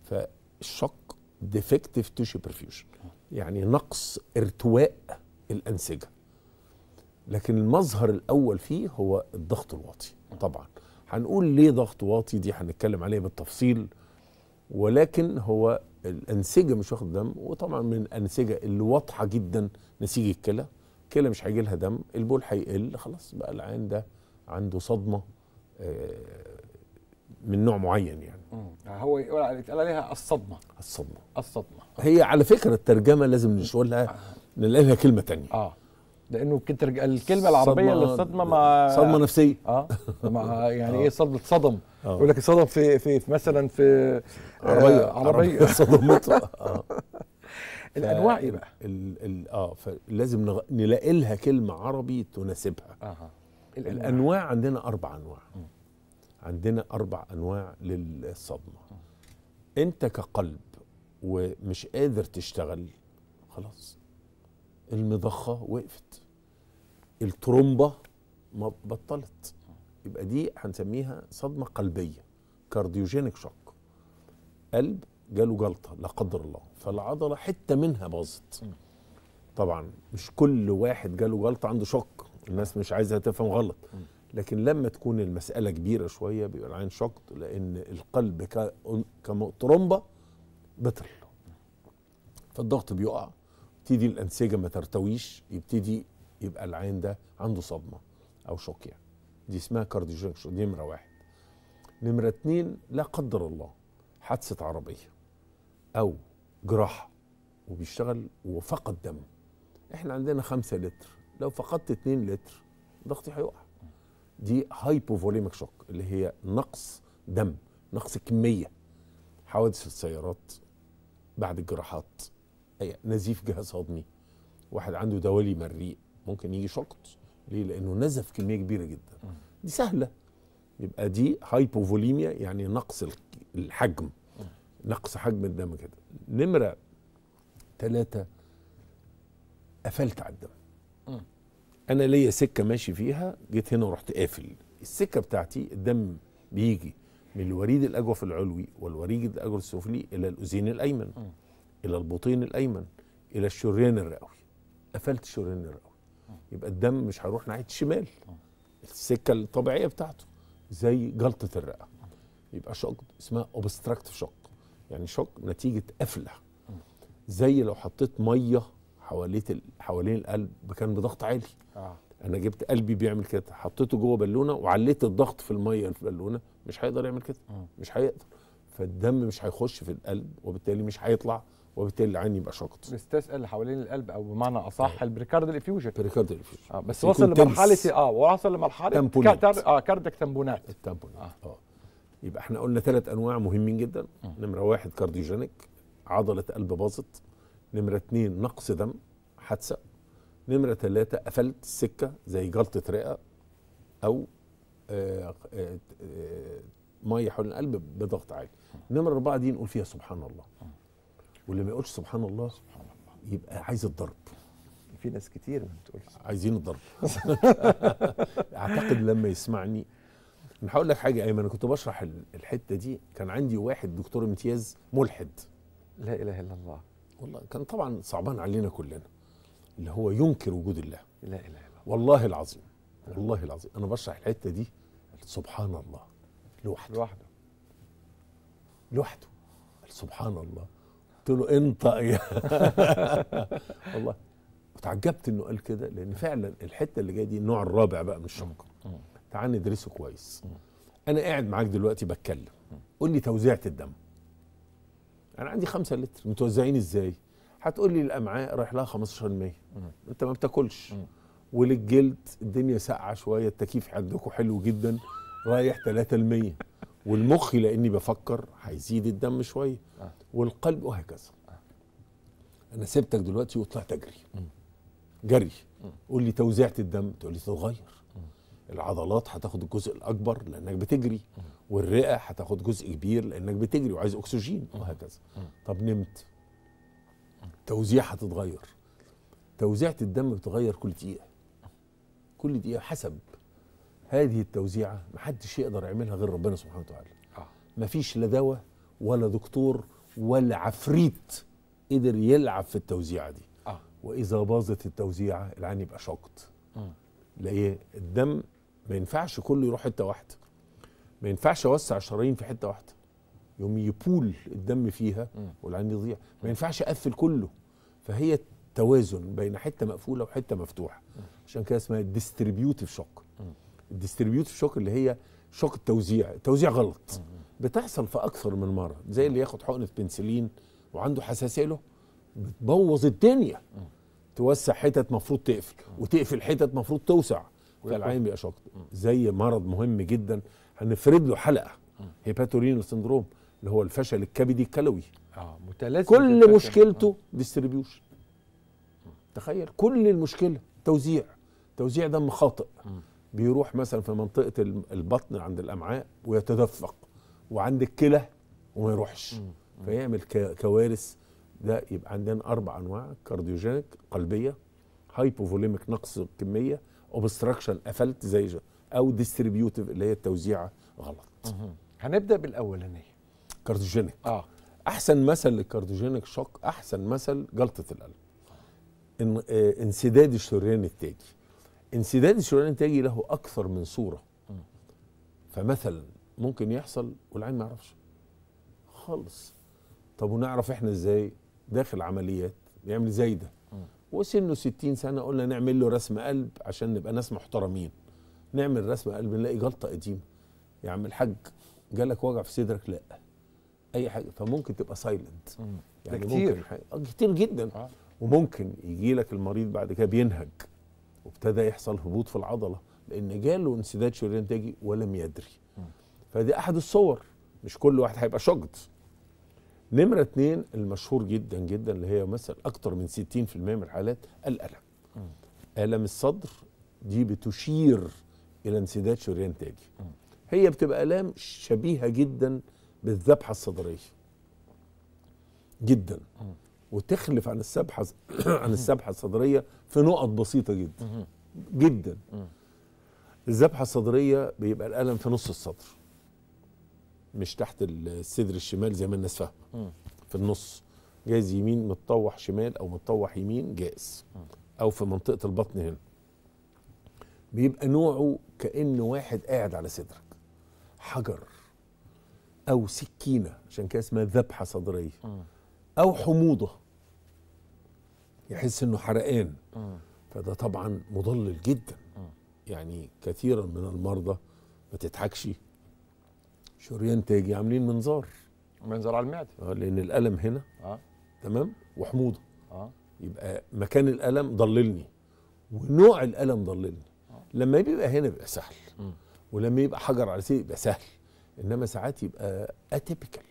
فالشق ديفكتيف تيشو برفيوجن يعني نقص ارتواء الانسجه لكن المظهر الاول فيه هو الضغط الواطي طبعا هنقول ليه ضغط واطي دي هنتكلم عليها بالتفصيل ولكن هو الانسجه مش واخد دم وطبعا من الانسجه اللي واضحه جدا نسيج الكلى الكلى مش هيجي لها دم البول هيقل خلاص بقى العين ده عنده صدمه آه، من نوع معين يعني, يعني هو يقول عليها الصدمه الصدمه الصدمه هي على فكره الترجمه لازم نشولها آه. نلاقي لها كلمه تانية اه لانه كنت الكلمه العربيه للصدمه ما صدمه نفسيه اه ما يعني ايه صدمه صدم آه. يقول لك صدم في في مثلا في آه، عربيه عربيه صدمته آه. الانواع ايه بقى؟ ال اه فلازم نغ... نلاقي لها كلمه عربي تناسبها آه. الانواع, الأنواع عندنا اربع انواع م. عندنا اربع انواع للصدمه م. انت كقلب ومش قادر تشتغل خلاص المضخه وقفت الترومبه ما بطلت يبقى دي هنسميها صدمه قلبيه كارديوجينيك شوك قلب جاله جلطه لا قدر الله فالعضله حته منها باظت طبعا مش كل واحد جاله جلطه عنده شوك الناس مش عايزه تفهم غلط لكن لما تكون المساله كبيره شويه بيبقى العين شوك لان القلب كترومبه بطل فالضغط بيقع يبتدي الانسجه ما ترتويش يبتدي يبقى العين ده عنده صدمه او شوك يعني دي اسمها كارديوجيك شوك دي نمره واحد نمره اتنين لا قدر الله حادثه عربيه او جراحه وبيشتغل وفقد دم احنا عندنا خمسة لتر لو فقدت اتنين لتر ضغطي هيقع دي هايبوفوليميك شوك اللي هي نقص دم نقص كميه حوادث السيارات بعد الجراحات نزيف جهاز هضمي واحد عنده دوالي مريء ممكن يجي شقط ليه لانه نزف كميه كبيره جدا دي سهله يبقى دي هايبوفوليميا يعني نقص الحجم نقص حجم الدم كده نمره ثلاثة قفلت على الدم انا ليا سكه ماشي فيها جيت هنا ورحت قافل السكه بتاعتي الدم بيجي من الوريد الاجوف العلوي والوريد الاجوف السفلي الى الاذين الايمن م. الى البطين الايمن الى الشريان الرئوي قفلت الشريان الرئوي يبقى الدم مش هيروح ناحيه الشمال السكه الطبيعيه بتاعته زي جلطه الرئه يبقى شق اسمها اوبستراكت شق يعني شق نتيجه قفله زي لو حطيت ميه حواليه حوالين القلب كان بضغط عالي آه. انا جبت قلبي بيعمل كده حطيته جوه بالونه وعليت الضغط في الميه في البالونه مش هيقدر يعمل كده مش هيقدر فالدم مش هيخش في القلب وبالتالي مش هيطلع وبالتالي العين يبقى شاقط بيستثقل حوالين القلب او بمعنى اصح أيوة. البريكارد الافيوجن البريكارد الافيوجن اه بس وصل لمرحله اه وصل لمرحله تمبونات اه كاردك تمبونات التمبونات اه, آه. يبقى احنا قلنا ثلاث انواع مهمين جدا نمره واحد كارديوجينيك عضله قلب باظت نمره اثنين نقص دم حادثه نمره ثلاثه قفلت السكه زي جلطه رئه او آه آه آه ميه حول القلب بضغط عالي نمره اربعه دي نقول فيها سبحان الله واللي ما يقولش سبحان الله سبحان الله يبقى عايز الضرب في ناس كتير ما بتقولش عايزين الضرب اعتقد لما يسمعني انا هقول لك حاجه ايمن انا كنت بشرح الحته دي كان عندي واحد دكتور امتياز ملحد لا اله الا الله والله كان طبعا صعبان علينا كلنا اللي هو ينكر وجود الله لا اله الا الله والله العظيم والله العظيم انا بشرح الحته دي سبحان الله لوحده لوحده لوحده سبحان الله قلت له انطق يا والله وتعجبت انه قال كده لان فعلا الحته اللي جايه دي النوع الرابع بقى من الشمقى تعال ندرسه كويس انا قاعد معاك دلوقتي بتكلم قول لي توزيعه الدم انا عندي 5 لتر متوزعين ازاي هتقول لي الامعاء رايح لها 15% انت ما بتاكلش وللجلد الدنيا ساقعه شويه التكييف عندكم حلو جدا رايح 3% والمخ لاني بفكر هيزيد الدم شويه آه. والقلب وهكذا آه. انا سبتك دلوقتي وطلعت اجري جري قول لي توزيعه الدم تقول لي تتغير العضلات هتاخد الجزء الاكبر لانك بتجري والرئه هتاخد جزء كبير لانك بتجري وعايز اكسجين وهكذا طب نمت توزيع هتتغير توزيعه الدم بتتغير كل دقيقه كل دقيقه حسب هذه التوزيعه ما حدش يقدر يعملها غير ربنا سبحانه وتعالى آه. ما فيش لا دواء ولا دكتور ولا عفريت قدر يلعب في التوزيعه دي آه. واذا باظت التوزيعه العين يبقى شقط آه. ليه الدم ما ينفعش كله يروح حته واحده ما ينفعش اوسع الشرايين في حته واحده يوم يبول الدم فيها والعين يضيع ما ينفعش اقفل كله فهي توازن بين حته مقفوله وحته مفتوحه عشان كده اسمها ديستريبيوتيف شوك الديستريبيوتيف شوك اللي هي شوك التوزيع التوزيع غلط بتحصل في اكثر من مره زي اللي ياخد حقنه بنسلين وعنده حساسيه له بتبوظ الدنيا توسع حتت مفروض تقفل وتقفل حتت مفروض توسع فالعين بيبقى شوكت زي مرض مهم جدا هنفرد له حلقه هيباتورينو سندروم اللي هو الفشل الكبدي الكلوي اه متلازم كل مشكلته ديستريبيوشن تخيل كل المشكله توزيع توزيع دم خاطئ بيروح مثلا في منطقه البطن عند الامعاء ويتدفق وعند الكلى وما يروحش فيعمل كوارث ده يبقى عندنا اربع انواع كارديوجينيك قلبيه هايبوفوليميك نقص الكميه اوبستراكشن قفلت زي او ديستريبيوتيف اللي هي التوزيع غلط هنبدا بالاولانيه كارديوجينيك اه احسن مثل للكارديوجينيك شوك احسن مثل جلطه القلب إن آه، انسداد الشريان التاجي انسداد الشريان الانتاجي له اكثر من صوره فمثلا ممكن يحصل والعين ما يعرفش خالص طب ونعرف احنا ازاي داخل عمليات يعمل زي ده وسنه 60 سنه قلنا نعمل له رسم قلب عشان نبقى ناس محترمين نعمل رسم قلب نلاقي جلطه قديمه يا عم الحاج جالك وجع في صدرك لا اي حاجه فممكن تبقى سايلنت يعني كتير ممكن كتير آه، جدا آه. وممكن يجي لك المريض بعد كده بينهج وابتدى يحصل هبوط في العضله لان جاله انسداد شريان تاجي ولم يدري فدي احد الصور مش كل واحد هيبقى شجط نمرة اتنين المشهور جدا جدا اللي هي مثلا أكتر من 60% من الحالات الألم م. ألم الصدر دي بتشير إلى انسداد شريان تاجي م. هي بتبقى آلام شبيهة جدا بالذبحة الصدرية جدا م. وتخلف عن السبحه عن السبحه الصدريه في نقط بسيطه جدا جدا الذبحه الصدريه بيبقى الالم في نص الصدر مش تحت الصدر الشمال زي ما الناس فاهمه في النص جايز يمين متطوح شمال او متطوح يمين جايز او في منطقه البطن هنا بيبقى نوعه كأن واحد قاعد على صدرك حجر أو سكينة عشان كده اسمها ذبحة صدرية او حموضه يحس انه حرقان فده طبعا مضلل جدا يعني كثيرا من المرضى ما تضحكش شريان تاجي عاملين منظار منظار على المعده اه لان الالم هنا اه تمام وحموضه اه يبقى مكان الالم ضللني ونوع الالم ضللني آه. لما بيبقى هنا بيبقى سهل ولما يبقى حجر على سيدي يبقى سهل انما ساعات يبقى اتيبيكال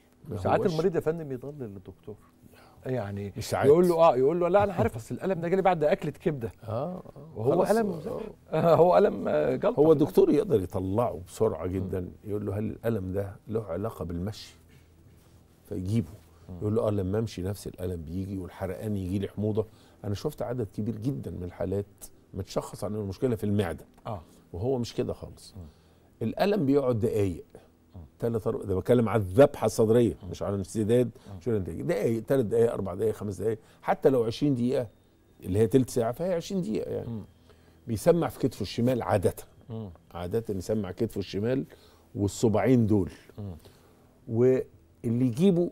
ساعات المريض يا فندم يضلل الدكتور يعني يقول له اه يقول له لا انا عارف اصل الالم ده جالي بعد اكله كبده آه،, اه وهو الم آه هو الم آه، جلطه هو الدكتور يقدر يطلعه بسرعه جدا م. يقول له هل الالم ده له علاقه بالمشي فيجيبه م. يقول له اه لما امشي نفس الالم بيجي والحرقان يجي لي حموضه انا شفت عدد كبير جدا من الحالات متشخص عن المشكله في المعده اه وهو مش كده خالص م. الالم بيقعد دقايق ثلاث أربع ده بتكلم على الذبحه الصدريه اه. مش على انسداد اه. شو دقايق ثلاث دقايق اربع دقايق خمس دقايق حتى لو 20 دقيقه اللي هي ثلث ساعه فهي 20 دقيقه يعني اه. بيسمع في كتفه الشمال عاده عاده يسمع كتفه الشمال والصباعين دول واللي يجيبه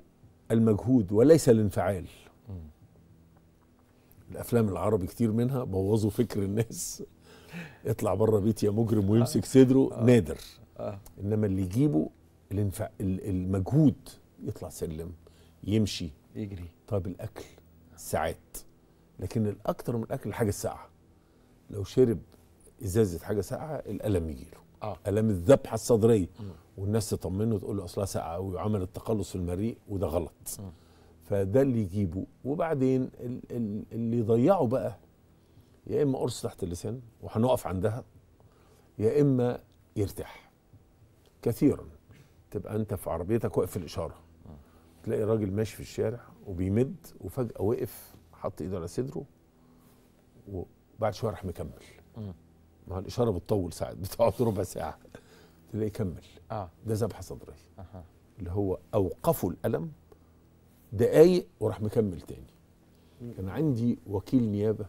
المجهود وليس الانفعال الافلام العربي كتير منها بوظوا فكر الناس يطلع بره بيتي يا مجرم ويمسك صدره نادر آه. انما اللي يجيبه الانف... المجهود يطلع سلم يمشي يجري طيب الاكل ساعات لكن الاكثر من الاكل الحاجه الساقعه لو شرب ازازه حاجه ساقعه الالم يجي له آه. الم الذبحه الصدريه م. والناس تطمنه وتقول له اصلها ساقعه وعمل التقلص في المريء وده غلط م. فده اللي يجيبه وبعدين اللي يضيعه بقى يا اما قرص تحت اللسان وهنقف عندها يا اما يرتاح كثيرا تبقى انت في عربيتك واقف في الاشاره تلاقي راجل ماشي في الشارع وبيمد وفجاه وقف حط ايده على صدره وبعد شويه راح مكمل ما الاشاره بتطول ساعات بتقعد ربع ساعه تلاقيه كمل اه ده ذبحه صدريه آه. اللي هو اوقفوا الالم دقايق وراح مكمل تاني كان عندي وكيل نيابه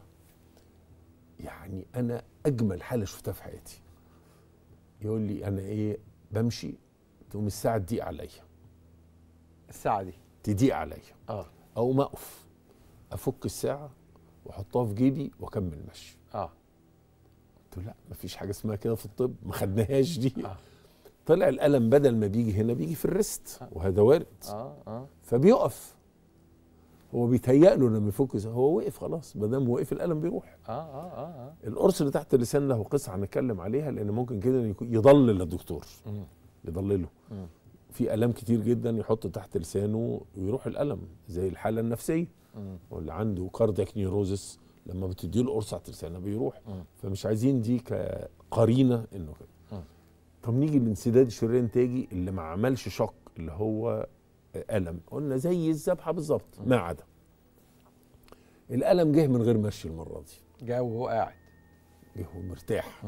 يعني انا اجمل حاله شفتها في حياتي يقول لي انا ايه بمشي تقوم الساعه تضيق عليا الساعه دي تضيق عليا اه اقوم اقف افك الساعه واحطها في جيبي واكمل مشي اه قلت له لا مفيش حاجه اسمها كده في الطب ما خدناهاش دي آه. طلع الالم بدل ما بيجي هنا بيجي في الريست آه. وهذا وارد اه اه فبيقف هو بيتهيأ له لما يفك هو وقف خلاص ما دام وقف الالم بيروح آه،, اه اه اه القرص اللي تحت اللسان له قصه هنتكلم عليها لان ممكن كده يضلل الدكتور يضلله في الام كتير جدا يحط تحت لسانه ويروح الالم زي الحاله النفسيه واللي عنده كاردياك نيروزس لما بتدي له قرص تحت لسانه بيروح فمش عايزين دي كقرينه انه كده طب نيجي لانسداد الشريان تاجي اللي ما عملش شق اللي هو الم قلنا زي الذبحه بالظبط ما عدا الالم جه من غير مشي المره دي جه وهو قاعد جه وهو مرتاح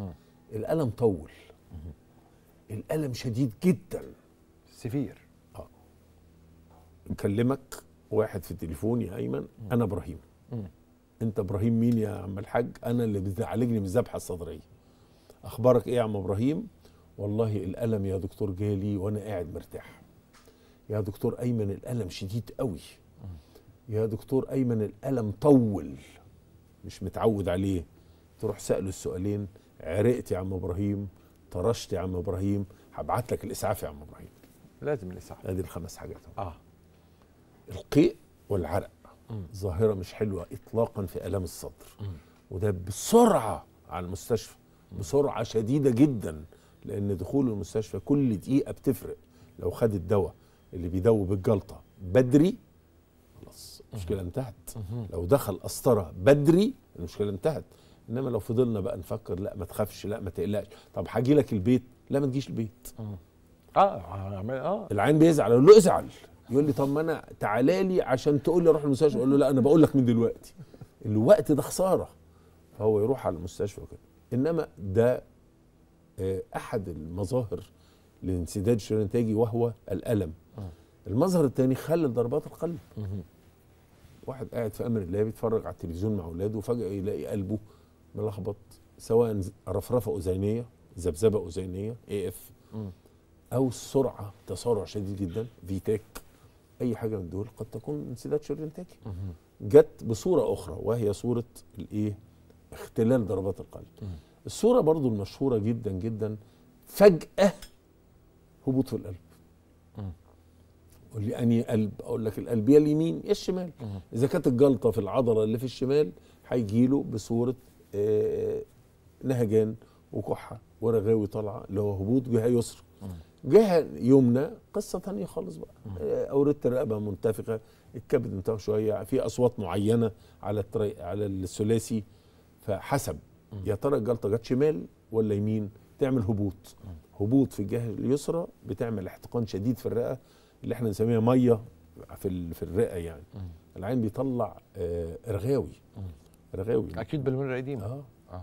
الالم طول مم. الالم شديد جدا سفير اه مكلمك واحد في التليفون يا ايمن انا ابراهيم انت ابراهيم مين يا عم الحاج انا اللي بتعالجني من الذبحه الصدريه اخبارك ايه يا عم ابراهيم والله الالم يا دكتور جالي وانا قاعد مرتاح يا دكتور ايمن الالم شديد قوي يا دكتور ايمن الالم طول مش متعود عليه تروح ساله السؤالين عرقت يا عم ابراهيم طرشت يا عم ابراهيم هبعت لك الاسعاف يا عم ابراهيم لازم الاسعاف ادي الخمس حاجات اه القيء والعرق ظاهره مش حلوه اطلاقا في الام الصدر م. وده بسرعه على المستشفى بسرعه شديده جدا لان دخول المستشفى كل دقيقه بتفرق لو خد الدواء اللي بيدوب الجلطه بدري خلاص المشكله انتهت لو دخل قسطره بدري المشكله انتهت انما لو فضلنا بقى نفكر لا ما تخافش لا ما تقلقش طب هاجي لك البيت لا ما تجيش البيت اه اه العين بيزعل اقول له ازعل يقول لي طب ما انا تعالى لي عشان تقول لي اروح المستشفى اقول له لا انا بقول لك من دلوقتي الوقت ده خساره فهو يروح على المستشفى وكده انما ده آه، احد المظاهر لانسداد الشريان التاجي وهو الألم آه. المظهر الثاني خلل ضربات القلب واحد قاعد في أمر الله بيتفرج على التلفزيون مع أولاده وفجأة يلاقي قلبه ملخبط سواء رفرفة أذينية ذبذبة أذينية اي اف أو السرعة تسارع شديد جدا في تك أي حاجة من دول قد تكون انسداد شريان تاجي جت بصورة أخرى وهي صورة الإيه اختلال ضربات القلب الصورة برضو المشهورة جدا جدا فجأة هبوط في القلب قول لي انهي قلب اقول لك القلب يا اليمين يا الشمال اذا كانت الجلطه في العضله اللي في الشمال هيجي له بصوره آه، نهجان وكحه ورغاوي طالعه اللي هو هبوط جهه يسرى جهه يمنى قصه ثانيه خالص بقى آه، اوردت الرقبه منتفخه الكبد انتفخ شويه في اصوات معينه على التري... على الثلاثي فحسب يا ترى الجلطه جت شمال ولا يمين تعمل هبوط هبوط في الجهه اليسرى بتعمل احتقان شديد في الرئه اللي احنا بنسميها ميه في في الرئه يعني العين بيطلع آه رغاوي رغاوي اكيد بالمرة القديمه آه. اه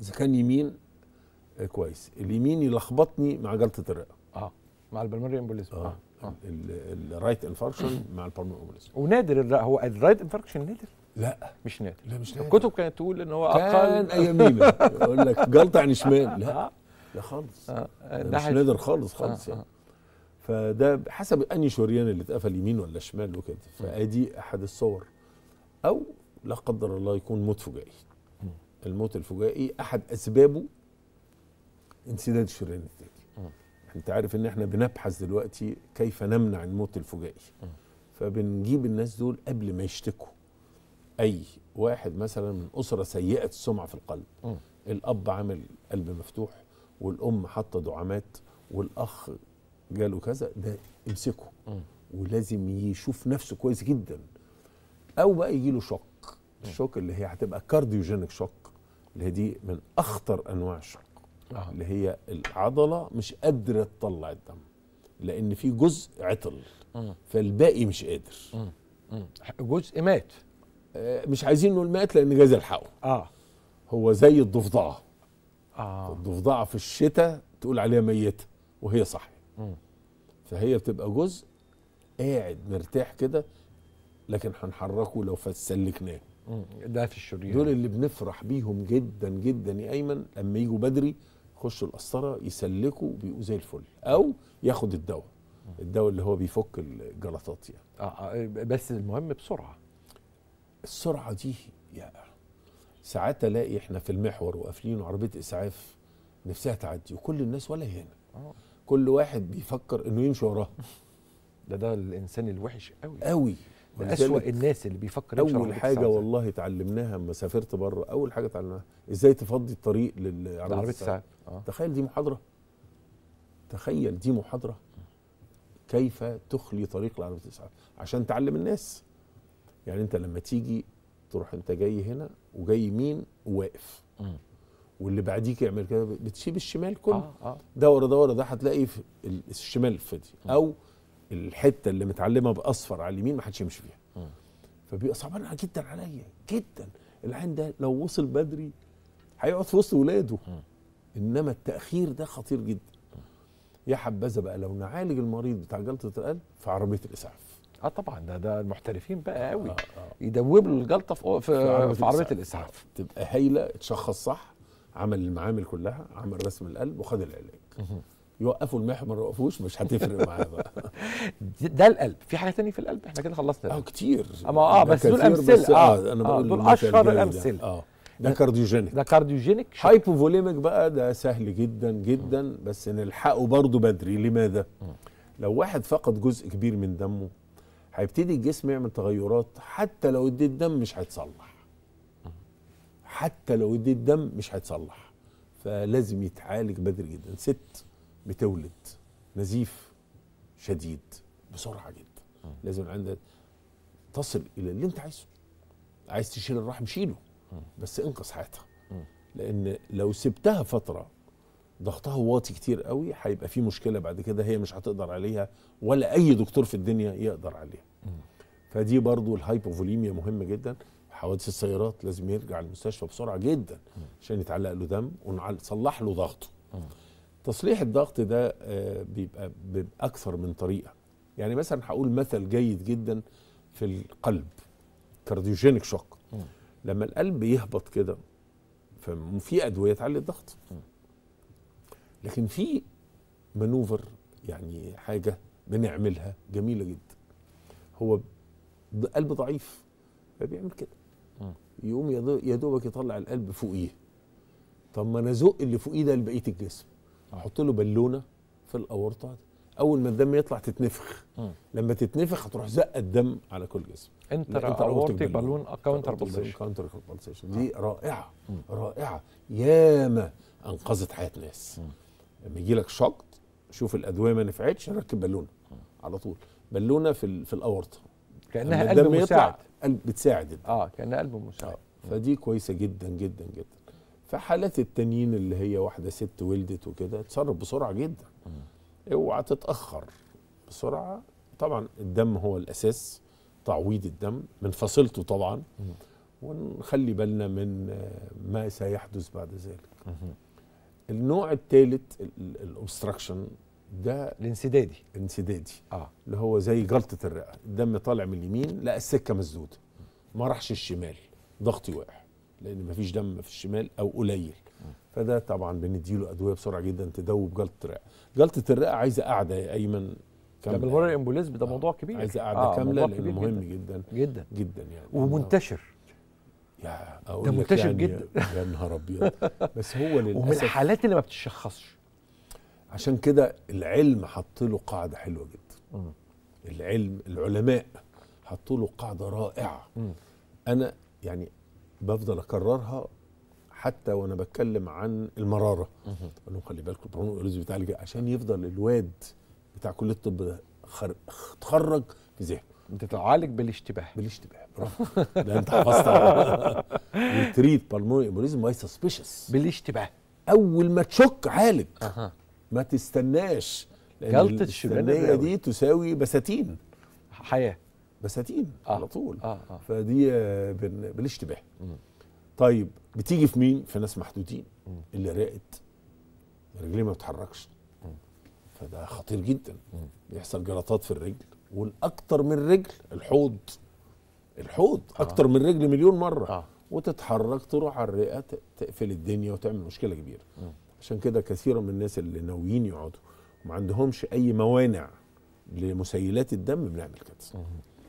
اذا كان يمين آه كويس اليمين يلخبطني مع جلطه الرئه اه مع البلمري امبوليزم اه, آه. آه. الرايت انفاركشن مع البلمري امبوليزم ونادر الرأ هو الرايت انفاركشن نادر لا مش نادر لا مش نادر الكتب كانت تقول ان هو اقل كان ايام يقول لك جلطه عن شمال لا آه. لا خالص آه. ده آه، مش نادر خالص خالص آه. يعني آه. فده حسب انهي شريان اللي اتقفل يمين ولا شمال وكده فادي احد الصور او لا قدر الله يكون موت فجائي الموت الفجائي احد اسبابه انسداد الشريان التالي انت عارف ان احنا بنبحث دلوقتي كيف نمنع الموت الفجائي فبنجيب الناس دول قبل ما يشتكوا اي واحد مثلا من اسره سيئه السمعه في القلب الاب عامل قلب مفتوح والام حاطه دعامات والاخ جاله كذا ده امسكه ولازم يشوف نفسه كويس جدا او بقى يجي له شوك الشوك اللي هي هتبقى كارديوجينيك شوك اللي هي دي من اخطر انواع الشوك اللي هي العضله مش قادره تطلع الدم لان في جزء عطل فالباقي مش قادر جزء مات آه، مش عايزين نقول مات لان جايز الحقه اه هو زي الضفدعه آه. الضفدعه في الشتاء تقول عليها ميته وهي صحي م. فهي بتبقى جزء قاعد مرتاح كده لكن هنحركه لو فسلكناه ده في الشريان دول اللي بنفرح بيهم جدا جدا يا ايمن لما يجوا بدري يخشوا القسطره يسلكوا بيبقوا زي الفل او ياخد الدواء الدواء اللي هو بيفك الجلطات يعني آه, آه، بس المهم بسرعه السرعه دي يعني ساعات الاقي احنا في المحور وقافلين وعربيه اسعاف نفسها تعدي وكل الناس ولا هنا آه. كل واحد بيفكر انه يمشي وراها ده ده الانسان الوحش قوي قوي من أسوأ الناس اللي بيفكر يمشي اول حاجه والله اتعلمناها لما سافرت بره اول حاجه اتعلمناها ازاي تفضي الطريق للعربيه الساعه آه. تخيل دي محاضره تخيل دي محاضره كيف تخلي طريق لعربيه الاسعاف عشان تعلم الناس يعني انت لما تيجي تروح انت جاي هنا وجاي يمين وواقف واللي بعديك يعمل كده بتسيب الشمال كله آه آه. ده ورا ده ورا ده هتلاقي في الشمال فاضي او الحته اللي متعلمه باصفر على اليمين ما حدش يمشي فيها فبيبقى صعبان جدا عليا جدا العين ده لو وصل بدري هيقعد في وسط ولاده انما التاخير ده خطير جدا يا حبذا بقى لو نعالج المريض بتاع جلطه القلب في عربيه الاسعاف اه طبعا ده ده المحترفين بقى آه، قوي آه آه. يدوب له الجلطه في في, عربية في عربيه الاسعاف تبقى هايله اتشخص صح عمل المعامل كلها عمل رسم القلب وخد العلاج يوقفوا المحور ما يوقفوش مش هتفرق معاه بقى ده القلب في حاجه تانية في القلب احنا كده خلصنا اه كتير اما اه بس دول امثله آه،, اه, أنا آه دول اشهر الامثله اه ده كارديوجينيك ده كارديوجينيك هايبوفوليميك بقى ده سهل جدا جدا بس نلحقه برضه بدري لماذا؟ لو واحد فقد جزء كبير من دمه هيبتدي الجسم يعمل تغيرات حتى لو اديت دم مش هيتصلح حتى لو اديت دم مش هيتصلح فلازم يتعالج بدري جدا ست بتولد نزيف شديد بسرعه جدا لازم عندها تصل الى اللي انت عايزه عايز تشيل الرحم شيله بس انقذ حياتها لان لو سبتها فتره ضغطها واطي كتير قوي هيبقى في مشكله بعد كده هي مش هتقدر عليها ولا اي دكتور في الدنيا يقدر عليها فدي برضو الهايبوفوليميا مهمه جدا حوادث السيارات لازم يرجع المستشفى بسرعه جدا عشان يتعلق له دم ونصلح له ضغطه تصليح الضغط ده آه، بيبقى باكثر من طريقه يعني مثلا هقول مثل جيد جدا في القلب كارديوجينيك شوك لما القلب يهبط كده ففي ادويه تعلي الضغط لكن في مانوفر يعني حاجه بنعملها جميله جدا هو قلب ضعيف فبيعمل كده يقوم يا دوبك يطلع القلب فوقيه طب ما انا ازق اللي فوقيه ده لبقيه الجسم آه. احط له بالونه في الاورطه اول ما الدم يطلع تتنفخ لما تتنفخ هتروح زقه الدم على كل جسم انتر اورتيك بالون كاونتر بلسيشن كاونتر بلسيشن دي آه. رائعه رائعه ياما انقذت حياه ناس م. لما يجي لك شقط شوف الادويه ما نفعتش ركب بالونه على طول بالونه في في الاورطه كانها قلب مساعد قلب بتساعد اه كانها قلب مساعد آه. فدي كويسه جدا جدا جدا فحالات التنين اللي هي واحده ست ولدت وكده اتصرف بسرعه جدا اوعى تتاخر بسرعه طبعا الدم هو الاساس تعويض الدم من فصيلته طبعا ونخلي بالنا من ما سيحدث بعد ذلك النوع الثالث الاوبستراكشن ده الانسدادي الانسدادي اه اللي هو زي جلطه الرئه الدم طالع من اليمين لا السكه مسدوده ما راحش الشمال ضغطي واقع لان ما فيش دم في الشمال او قليل فده طبعا بنديله ادويه بسرعه جدا تدوب جلطه الرئه جلطه الرئه عايزه قاعده يا ايمن كامله بالمره الامبوليزم ده آه. موضوع كبير عايزه قاعده آه كامله لانه مهم جدا جدا جدا, جداً يعني ومنتشر يا اقول ده منتشر يعني جدا يا نهار ابيض بس هو للاسف ومن الحالات اللي ما بتتشخصش عشان كده العلم حط له قاعده حلوه جدا م. العلم العلماء حطوا له قاعده رائعه م. انا يعني بفضل اكررها حتى وانا بتكلم عن المراره اقول لهم خلي بالكم البرونو الرز بتاع عشان يفضل الواد بتاع كليه الطب ده اتخرج في ذهنه انت تعالج بالاشتباه بالاشتباه ده انت حفظتها وتريت بالمونري امبوليزم واي سسبشس بالاشتباه اول ما تشك عالج ما تستناش جلطه الشريانيه دي تساوي بساتين حياه بساتين آه. على طول آه. آه. فدي آه، بالاشتباه طيب بتيجي في مين في ناس محدودين مم. اللي راقت رجليه ما بتتحركش فده خطير جدا مم. بيحصل جلطات في الرجل والاكتر من رجل الحوض الحوض آه. اكتر من رجل مليون مره آه. وتتحرك تروح على الرئه تقفل الدنيا وتعمل مشكله كبيره م. عشان كده كثير من الناس اللي ناويين يقعدوا وما عندهمش اي موانع لمسيلات الدم بنعمل كده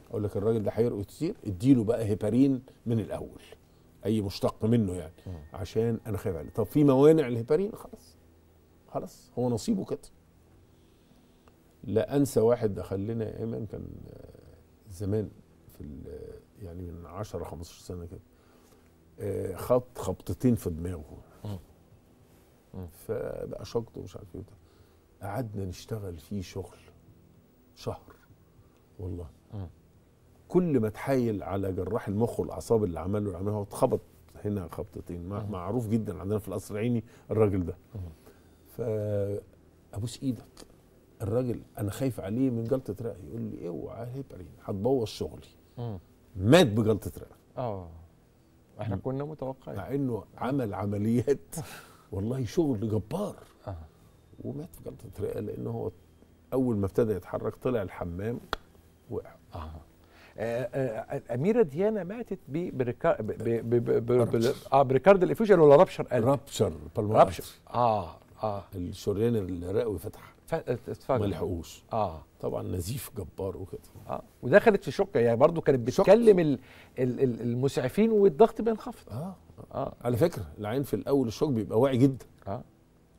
اقول لك الراجل ده هيرقد كتير اديله بقى هيبارين من الاول اي مشتق منه يعني م. عشان انا خايف عليه طب في موانع الهيبارين خلاص خلاص هو نصيبه كده لا انسى واحد دخل لنا يا ايمن كان زمان في يعني من 10 15 سنه كده آه، خط خبطتين في دماغه فبقى شقط ومش عارف ايه قعدنا نشتغل فيه شغل شهر والله كل ما تحايل على جراح المخ والاعصاب اللي عمله اللي عمله اتخبط هنا خبطتين معروف جدا عندنا في القصر العيني الراجل ده فابوس ايدك الراجل انا خايف عليه من جلطه رأي يقول لي اوعى إيه، هيبرين هتبوظ شغلي مات بجلطه رئه اه احنا كنا متوقعين مع انه عمل عمليات والله شغل جبار آه. ومات في جلطه رئه لان هو اول ما ابتدى يتحرك طلع الحمام وقع آه. الاميره آه، آه، ديانا ماتت بريكارد اه بريكارد الافيوجن ولا رابشر قلب رابشر رابشر اه اه الشريان الرئوي فتح اتفاجئ ملحقوش اه طبعا نزيف جبار وكده اه ودخلت في شقه يعني برضو كانت بتكلم ال ال ال المسعفين والضغط بينخفض آه. اه على فكره العين في الاول الشوك بيبقى واعي جدا اه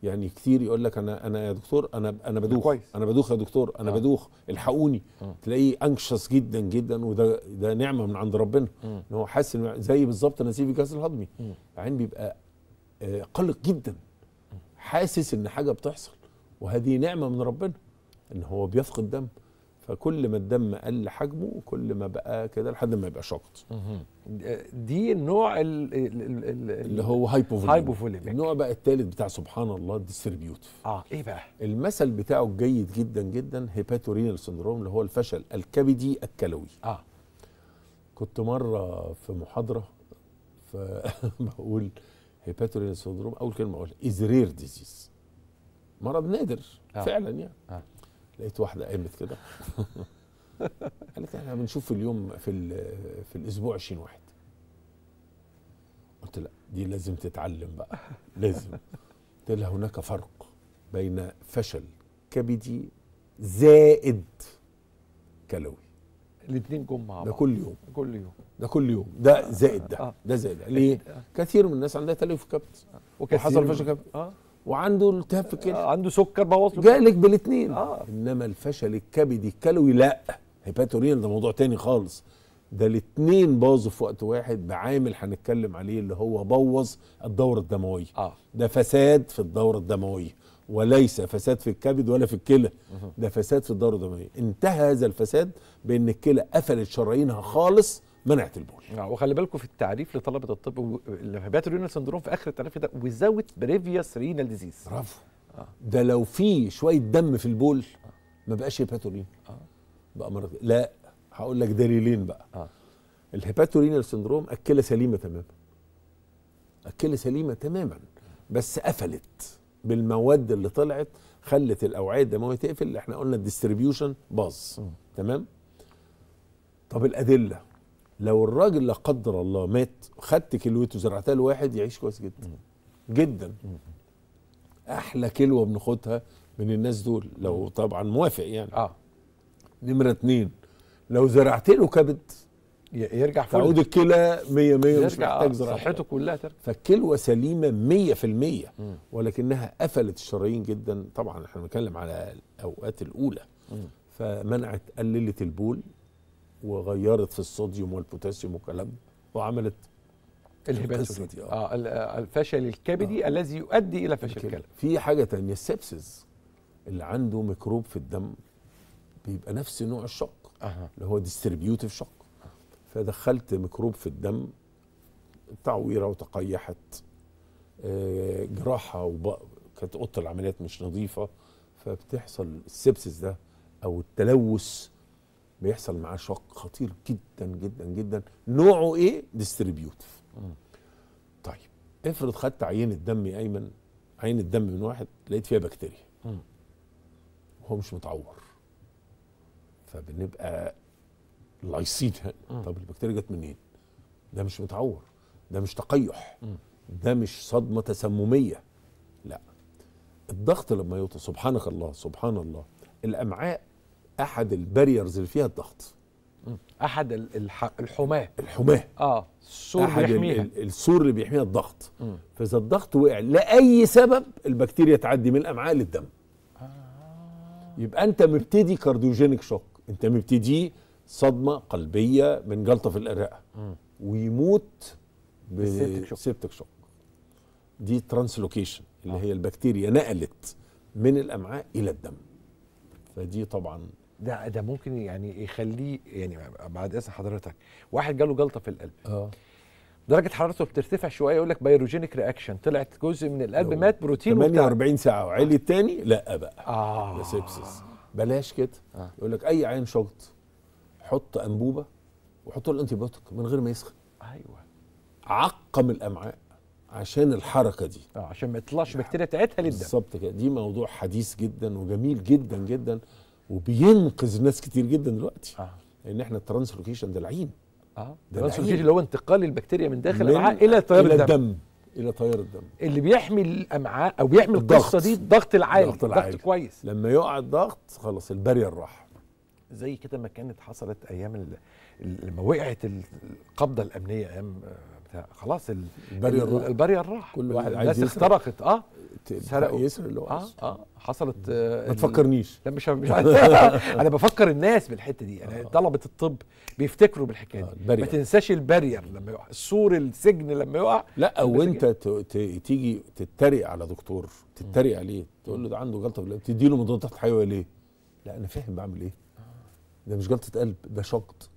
يعني كتير يقول لك انا انا يا دكتور انا انا بدوخ كويس. انا بدوخ يا دكتور انا آه. بدوخ الحقوني آه. تلاقيه انكشس جدا جدا وده ده نعمه من عند ربنا ان هو حاسس زي بالظبط نزيف الجهاز الهضمي العين بيبقى آه، قلق جدا حاسس ان حاجه بتحصل وهذه نعمه من ربنا ان هو بيفقد دم فكل ما الدم قل حجمه كل ما بقى كده لحد ما يبقى شقط دي النوع ال ال ال اللي هو هايبوفوليميك النوع بقى الثالث بتاع سبحان الله ديستريبيوتيف اه ايه بقى المثل بتاعه الجيد جدا جدا هيباتورينال سندروم اللي هو الفشل الكبدي الكلوي اه كنت مره في محاضره فبقول هيباتورينال سندروم اول كلمه اقولها از رير ديزيز مرض نادر آه. فعلا يعني آه. لقيت واحده قامت كده قالت احنا بنشوف في اليوم في في الاسبوع 20 واحد قلت لا دي لازم تتعلم بقى لازم قلت لها هناك فرق بين فشل كبدي زائد كلوي الاثنين جم مع بعض ده كل يوم كل يوم ده كل يوم ده آه. زائد ده آه. ده زائد ده ليه آه. كثير من الناس عندها تلف كبد وحصل فشل كبد اه وعنده التهاب في الكلى آه، عنده سكر بوظ جالك بالاثنين آه. انما الفشل الكبدي الكلوي لا هيباتورينال ده موضوع تاني خالص ده الاثنين باظوا في وقت واحد بعامل هنتكلم عليه اللي هو بوظ الدوره الدمويه آه. ده فساد في الدوره الدمويه وليس فساد في الكبد ولا في الكلى ده فساد في الدوره الدمويه انتهى هذا الفساد بان الكلى قفلت شرايينها خالص منعت البول نعم وخلي بالكم في التعريف لطلبه الطب لهبات الرينال سندروم في اخر التعريف ده وزاوت بريفيوس رينال ديزيز برافو آه. ده لو في شويه دم في البول ما بقاش هيباتورين آه. بقى مرض لا هقول لك دليلين بقى آه. الهيباتورينال سندروم اكله سليمه تماما اكله سليمه تماما بس قفلت بالمواد اللي طلعت خلت الاوعيه الدمويه تقفل احنا قلنا الديستريبيوشن باظ تمام طب الادله لو الراجل لا قدر الله مات خدت كلوته زرعتها لواحد يعيش كويس جدا جدا احلى كلوه بناخدها من الناس دول لو طبعا موافق يعني اه نمره اتنين لو زرعت له كبد يرجع في تعود الكلى 100 100 مش محتاج آه، زراعه صحته كلها ترجع فالكلوه سليمه 100% ولكنها قفلت الشرايين جدا طبعا احنا بنتكلم على الاوقات الاولى مم. فمنعت قللت البول وغيرت في الصوديوم والبوتاسيوم والكلام وعملت الهباتو آه. آه،, اه, الفشل الكبدي آه. الذي يؤدي الى فشل الكلى في حاجه تانية السبسز اللي عنده ميكروب في الدم بيبقى نفس نوع الشق آه. اللي هو ديستريبيوتيف شق فدخلت ميكروب في الدم تعويره وتقيحت آه، جراحه وكانت كانت اوضه العمليات مش نظيفه فبتحصل السبسس ده او التلوث بيحصل معاه شق خطير جدا جدا جدا نوعه ايه ديستريبيوتيف طيب افرض خدت عينه دم يا ايمن عينه دم من واحد لقيت فيها بكتيريا وهو مش متعور فبنبقى لايصيت طب البكتيريا جت منين ده مش متعور ده مش تقيح ده مش صدمه تسمميه لا الضغط لما يوطى سبحانك الله سبحان الله الامعاء احد الباريرز اللي فيها الضغط احد الحماه الحماه اه السور أحد بيحميها السور اللي بيحميها الضغط فاذا الضغط وقع لاي سبب البكتيريا تعدي من الامعاء للدم آه. يبقى انت مبتدي كارديوجينيك شوك انت مبتدي صدمه قلبيه من جلطه في الرئه ويموت بسيبتك شوك دي ترانسلوكيشن اللي آه. هي البكتيريا نقلت من الامعاء الى الدم فدي طبعا ده ده ممكن يعني يخليه يعني بعد اذن حضرتك واحد جاله جلطه في القلب اه درجه حرارته بترتفع شويه يقول لك بايروجينيك رياكشن طلعت جزء من القلب مات بروتين 48 ساعه وعلي آه. التاني لا بقى اه ده سيبسس بلاش كده آه. يقول لك اي عين شلط حط انبوبه وحط له الانتيبيوتيك من غير ما يسخن ايوه عقم الامعاء عشان الحركه دي اه عشان ما يطلعش بكتيريا بتاعتها للدم بالظبط كده دي موضوع حديث جدا وجميل جدا جدا وبينقذ ناس كتير جدا دلوقتي آه. لان احنا الترانسلوكيشن ده العين اه الترانسلوكيشن اللي هو انتقال البكتيريا من داخل الامعاء الى تيار الدم, الدم. الى تيار الدم اللي بيحمي الامعاء او بيحمي القصه دي الضغط العالي الضغط العالي الضغط كويس لما يقع الضغط خلاص البارير راح زي كده ما كانت حصلت ايام لما وقعت القبضه الامنيه ايام آه، خلاص راح البرير راح كل واحد عايز الناس اخترقت اه سرقوا يسرق اللي هو اه اه حصلت آه ما تفكرنيش لا مش مش انا بفكر الناس بالحته دي يعني انا آه. طلبه الطب بيفتكروا بالحكايه آه، دي آه ما تنساش البارير لما يقع السور السجن لما يقع لا وانت تيجي تتريق على دكتور تتريق عليه تقول له ده عنده جلطه في تديله مضاد تحت ليه؟ لا انا فاهم بعمل ايه آه. ده مش جلطه قلب ده شقط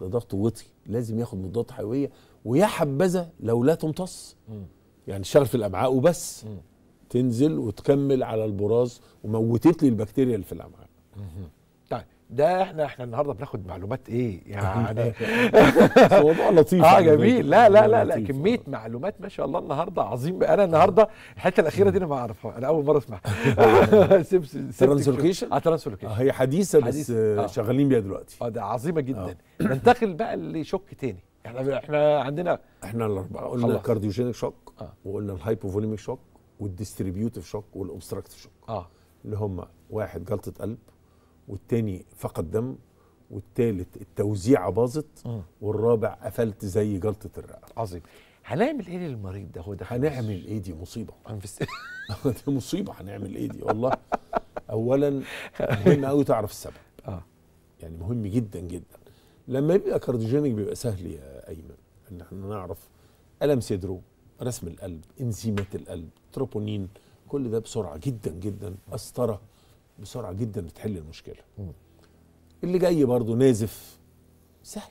ده ضغط وطي لازم ياخد مضادات حيويه ويا حبذا لو لا تمتص يعني تشتغل في الامعاء وبس تنزل وتكمل على البراز وموتت لي البكتيريا اللي في الامعاء طيب ده احنا احنا النهارده بناخد معلومات ايه يعني موضوع لطيف اه يعني، جميل لا لا لا لا كميه معلومات ما شاء الله النهارده عظيم انا النهارده الحته الاخيره دي انا ما اعرفها انا اول مره اسمعها ترانسلوكيشن اه ترانسلوكيشن آه، هي حديثه بس آه. شغالين بيها دلوقتي اه ده عظيمه جدا آه. ننتقل بقى لشق تاني احنا احنا عندنا احنا الاربعه قلنا الكارديوجينيك شوك آه. وقلنا الهايبوفوليميك شوك والديستريبيوتيف شوك والابستراكتيف شوك اه اللي هم واحد جلطه قلب والتاني فقد دم والتالت التوزيعه باظت آه. والرابع قفلت زي جلطه الرئه عظيم هنعمل ايه للمريض ده هو ده هنعمل ايه دي مصيبه دي مصيبه هنعمل ايه دي والله اولا مهم قوي تعرف السبب اه يعني مهم جدا جدا لما يبقى كارديوجينيك بيبقى سهل يا ايمن ان احنا نعرف الم صدره رسم القلب انزيمات القلب تروبونين كل ده بسرعه جدا جدا قسطره بسرعه جدا بتحل المشكله اللي جاي برضه نازف سهل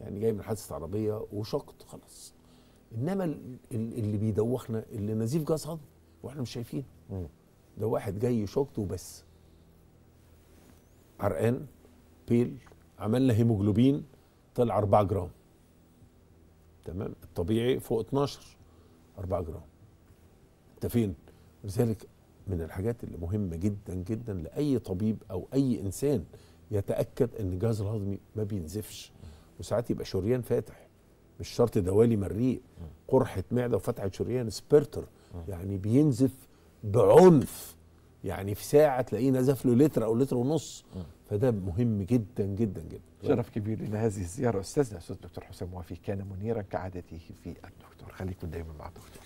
يعني جاي من حادثه عربيه وشقط خلاص انما اللي بيدوخنا اللي نزيف جاز صدمه واحنا مش شايفينه ده واحد جاي شقط وبس عرقان بيل عملنا هيموجلوبين طلع 4 جرام تمام الطبيعي فوق 12 4 جرام انت فين لذلك من الحاجات اللي مهمه جدا جدا لاي طبيب او اي انسان يتاكد ان الجهاز الهضمي ما بينزفش وساعات يبقى شريان فاتح مش شرط دوالي مريء قرحه معده وفتحه شريان سبيرتر يعني بينزف بعنف يعني في ساعه تلاقيه نزف له لتر او لتر ونص فده مهم جدا جدا جدا شرف كبير لنا هذه الزياره استاذنا الاستاذ الدكتور حسام وافي كان منيرا كعادته في الدكتور خليكم دايما مع الدكتور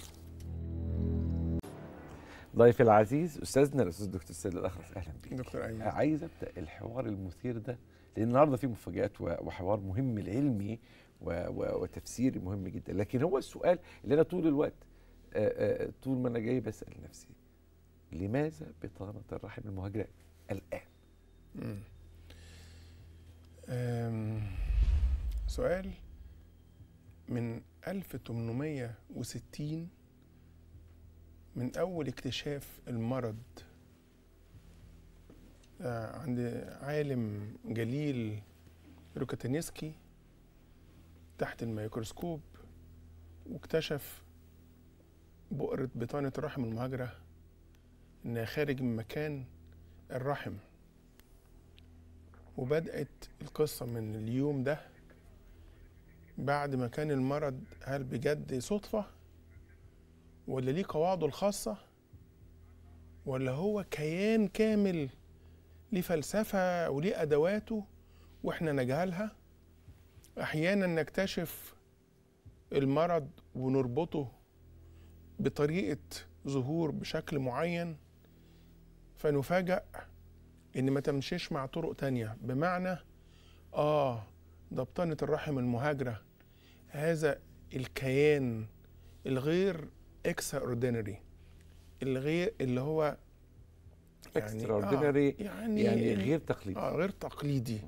ضيفي العزيز استاذنا الاستاذ الدكتور سيد الاخرس اهلا بيك دكتور ايمن عايز ابدا الحوار المثير ده لان النهارده في مفاجات وحوار مهم العلمي وتفسيري مهم جدا لكن هو السؤال اللي انا طول الوقت آه، آه، طول ما انا جاي بسال نفسي لماذا بطانه الرحم المهاجره الان؟ مم. سؤال من 1860 من أول اكتشاف المرض آه، عند عالم جليل روكاتينسكي تحت الميكروسكوب واكتشف بؤرة بطانة الرحم المهاجرة إنها خارج من مكان الرحم وبدات القصه من اليوم ده بعد ما كان المرض هل بجد صدفه ولا ليه قواعده الخاصه ولا هو كيان كامل ليه فلسفه وليه ادواته واحنا نجهلها احيانا نكتشف المرض ونربطه بطريقه ظهور بشكل معين فنفاجأ ان ما تمشيش مع طرق تانية بمعنى اه ده بطانة الرحم المهاجرة هذا الكيان الغير اكسترا اوردينري الغير اللي هو يعني اكسترا اوردينري آه يعني, يعني غير تقليدي اه غير تقليدي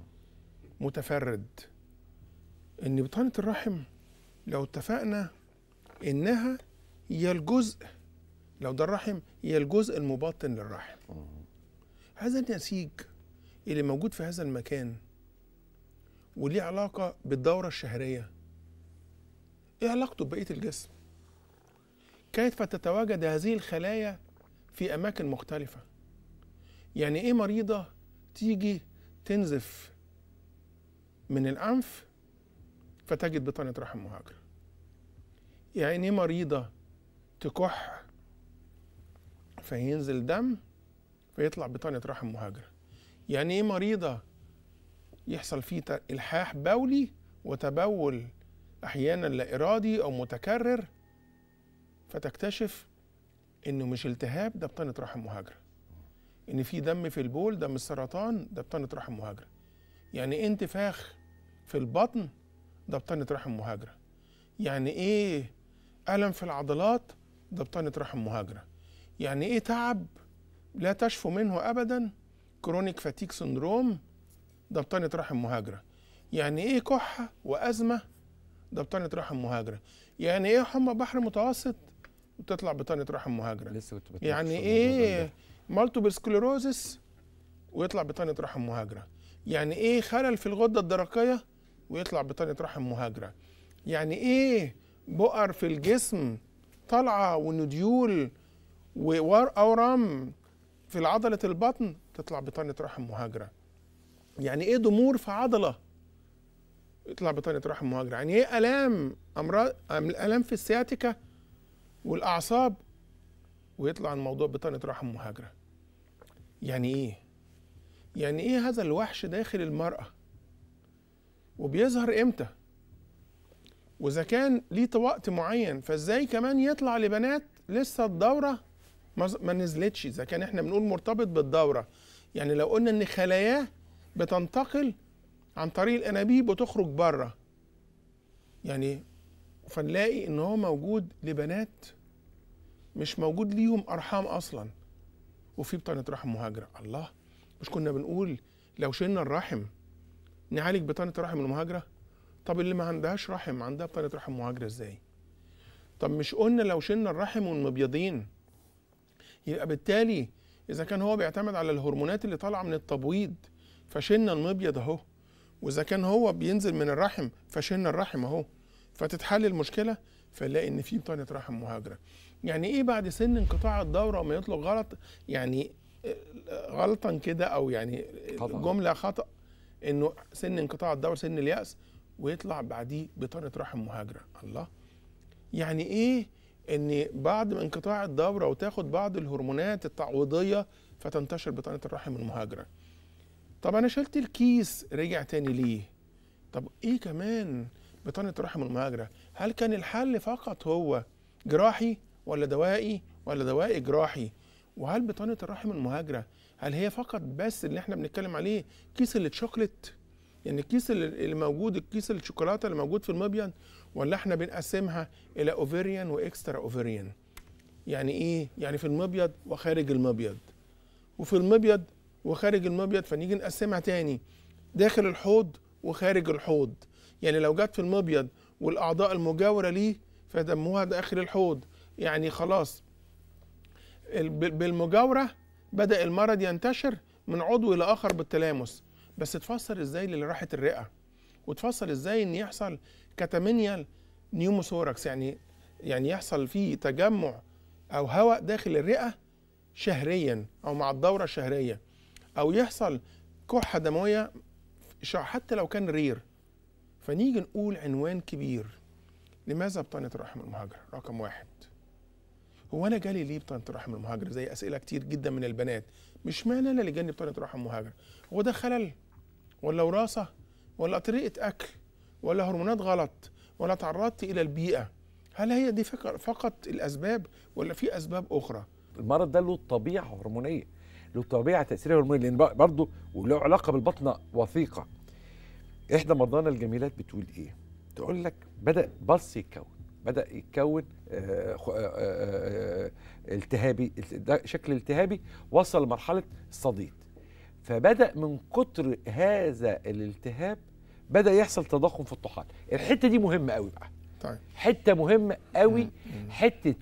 متفرد ان بطانة الرحم لو اتفقنا انها هي الجزء لو ده الرحم هي الجزء المبطن للرحم هذا النسيج اللي موجود في هذا المكان وليه علاقة بالدورة الشهرية ايه علاقته ببقية الجسم كيف تتواجد هذه الخلايا في أماكن مختلفة يعني ايه مريضة تيجي تنزف من الأنف فتجد بطانة رحم مهاجرة يعني ايه مريضة تكح فينزل دم فيطلع بطانة رحم مهاجرة يعني ايه مريضة يحصل فيه الحاح بولي وتبول احيانا لا ارادي او متكرر فتكتشف انه مش التهاب ده بطانه رحم مهاجره ان في دم في البول دم السرطان ده بطانه رحم مهاجره يعني إيه انتفاخ في البطن ده بطانه رحم مهاجره يعني ايه الم في العضلات ده بطانه رحم مهاجره يعني ايه تعب لا تشفو منه أبدا كرونيك فاتيك سندروم ضبطانة رحم مهاجرة يعني إيه كحة وأزمة ضبطانة رحم مهاجرة يعني إيه حمى بحر متوسط وتطلع بطانة رحم مهاجرة لسه كنت يعني إيه مالتوبل سكليروزس ويطلع بطانة رحم مهاجرة يعني إيه خلل في الغدة الدرقية ويطلع بطانة رحم مهاجرة يعني إيه بؤر في الجسم طالعة ونديول وأورام في عضلة البطن تطلع بطانة رحم مهاجرة يعني ايه ضمور في عضلة يطلع بطانة رحم مهاجرة يعني ايه آلام أمراض آلام في السياتيكا والأعصاب ويطلع الموضوع بطانة رحم مهاجرة يعني ايه يعني ايه هذا الوحش داخل المرأة وبيظهر امتى واذا كان ليه وقت معين فازاي كمان يطلع لبنات لسه الدوره ما نزلتش اذا كان احنا بنقول مرتبط بالدوره يعني لو قلنا ان خلاياه بتنتقل عن طريق الانابيب وتخرج بره يعني فنلاقي ان هو موجود لبنات مش موجود ليهم ارحام اصلا وفي بطانه رحم مهاجره الله مش كنا بنقول لو شلنا الرحم نعالج بطانه رحم المهاجره طب اللي ما عندهاش رحم عندها بطانه رحم مهاجره ازاي طب مش قلنا لو شلنا الرحم والمبيضين يبقى بالتالي اذا كان هو بيعتمد على الهرمونات اللي طالعه من التبويض فشلنا المبيض اهو واذا كان هو بينزل من الرحم فشلنا الرحم اهو فتتحل المشكله فنلاقي ان في بطانه رحم مهاجره يعني ايه بعد سن انقطاع الدوره وما يطلق غلط يعني آه، غلطا كده او يعني خطأ. جمله خطا انه سن انقطاع الدوره سن الياس ويطلع بعديه بطانه رحم مهاجره الله يعني ايه ان بعد ما انقطاع الدوره وتاخد بعض الهرمونات التعويضيه فتنتشر بطانه الرحم المهاجره طب انا شلت الكيس رجع تاني ليه طب ايه كمان بطانه الرحم المهاجره هل كان الحل فقط هو جراحي ولا دوائي ولا دوائي جراحي وهل بطانه الرحم المهاجره هل هي فقط بس اللي احنا بنتكلم عليه كيس الشوكليت يعني الكيس اللي موجود الكيس الشوكولاته اللي موجود في المبيض ولا احنا بنقسمها الى اوفيريان واكسترا اوفيريان يعني ايه يعني في المبيض وخارج المبيض وفي المبيض وخارج المبيض فنيجي نقسمها تاني داخل الحوض وخارج الحوض يعني لو جت في المبيض والاعضاء المجاوره ليه فدموها داخل الحوض يعني خلاص بالمجاوره بدا المرض ينتشر من عضو الى اخر بالتلامس بس تفسر ازاي اللي راحت الرئه وتفسر ازاي ان يحصل كاتامينيال نيوموثوركس يعني يعني يحصل فيه تجمع او هواء داخل الرئه شهريا او مع الدوره الشهريه او يحصل كحه دمويه حتى لو كان رير فنيجي نقول عنوان كبير لماذا بطانه الرحم المهاجر رقم واحد هو انا جالي ليه بطانه الرحم المهاجر زي اسئله كتير جدا من البنات مش معنى انا اللي جاني بطانه الرحم المهاجرة هو ده خلل ولا وراثه ولا طريقه اكل ولا هرمونات غلط ولا تعرضت الى البيئه هل هي دي فقط الاسباب ولا في اسباب اخرى المرض ده له طبيعه هرمونيه له طبيعه تاثيريه هرمونيه لان برضه وله علاقه بالبطنه وثيقه احدى مرضانا الجميلات بتقول ايه تقول لك بدا بص يتكون بدا يتكون آه، آه، آه، التهابي شكل التهابي وصل لمرحله الصديد فبدا من كتر هذا الالتهاب بدا يحصل تضخم في الطحال الحته دي مهمه قوي بقى طيب. حته مهمه قوي حته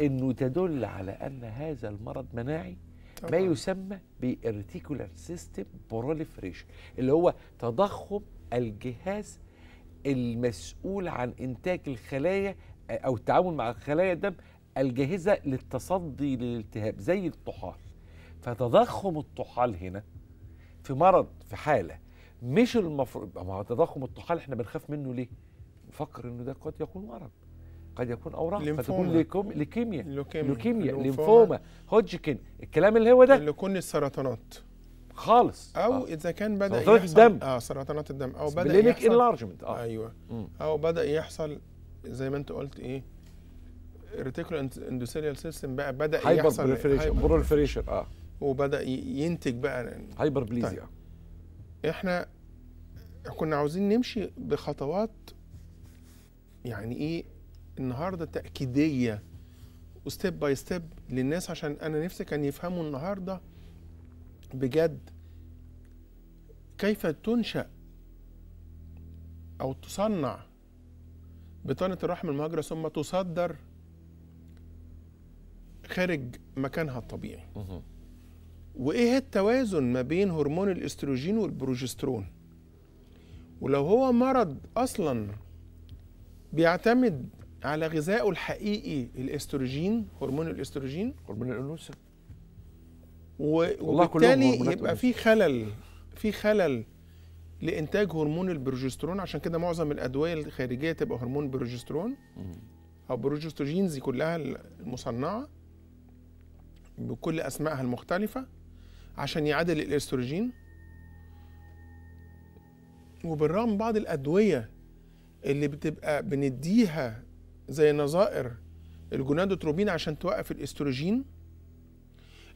انه تدل على ان هذا المرض مناعي ما يسمى بارتيكولار سيستم بروليفريشن اللي هو تضخم الجهاز المسؤول عن انتاج الخلايا او التعامل مع خلايا الدم الجاهزه للتصدي للالتهاب زي الطحال فتضخم الطحال هنا في مرض في حاله مش المفروض ما هو تضخم الطحال احنا بنخاف منه ليه؟ نفكر انه ده قد يكون مرض قد يكون اوراق قد يكون ليكيميا ليكيميا ليكيميا ليمفوما هوجكن الكلام اللي هو ده اللي كل السرطانات خالص او آه. اذا كان بدا سرطانات يحصل الدم اه سرطانات الدم او بدا يحصل انلارجمنت اه ايوه مم. او بدا يحصل زي ما انت قلت ايه ريتيكول اندوثيريال سيستم بقى بدا يحصل هايبر بروليفريشن اه وبدا ينتج بقى هايبر بليزيا طيب. احنا كنا عاوزين نمشي بخطوات يعني ايه النهارده تاكيديه وستيب باي ستيب للناس عشان انا نفسي كان يفهموا النهارده بجد كيف تنشا او تصنع بطانه الرحم المهاجره ثم تصدر خارج مكانها الطبيعي وايه التوازن ما بين هرمون الاستروجين والبروجسترون ولو هو مرض اصلا بيعتمد على غذائه الحقيقي الاستروجين هرمون الاستروجين هرمون الانوثه وبالتالي يبقى في خلل في خلل لانتاج هرمون البروجسترون عشان كده معظم الادويه الخارجيه تبقى هرمون بروجسترون او بروجستروجينز كلها المصنعه بكل اسمائها المختلفه عشان يعادل الاستروجين وبالرغم بعض الادويه اللي بتبقى بنديها زي نظائر الجونادوتروبين عشان توقف الاستروجين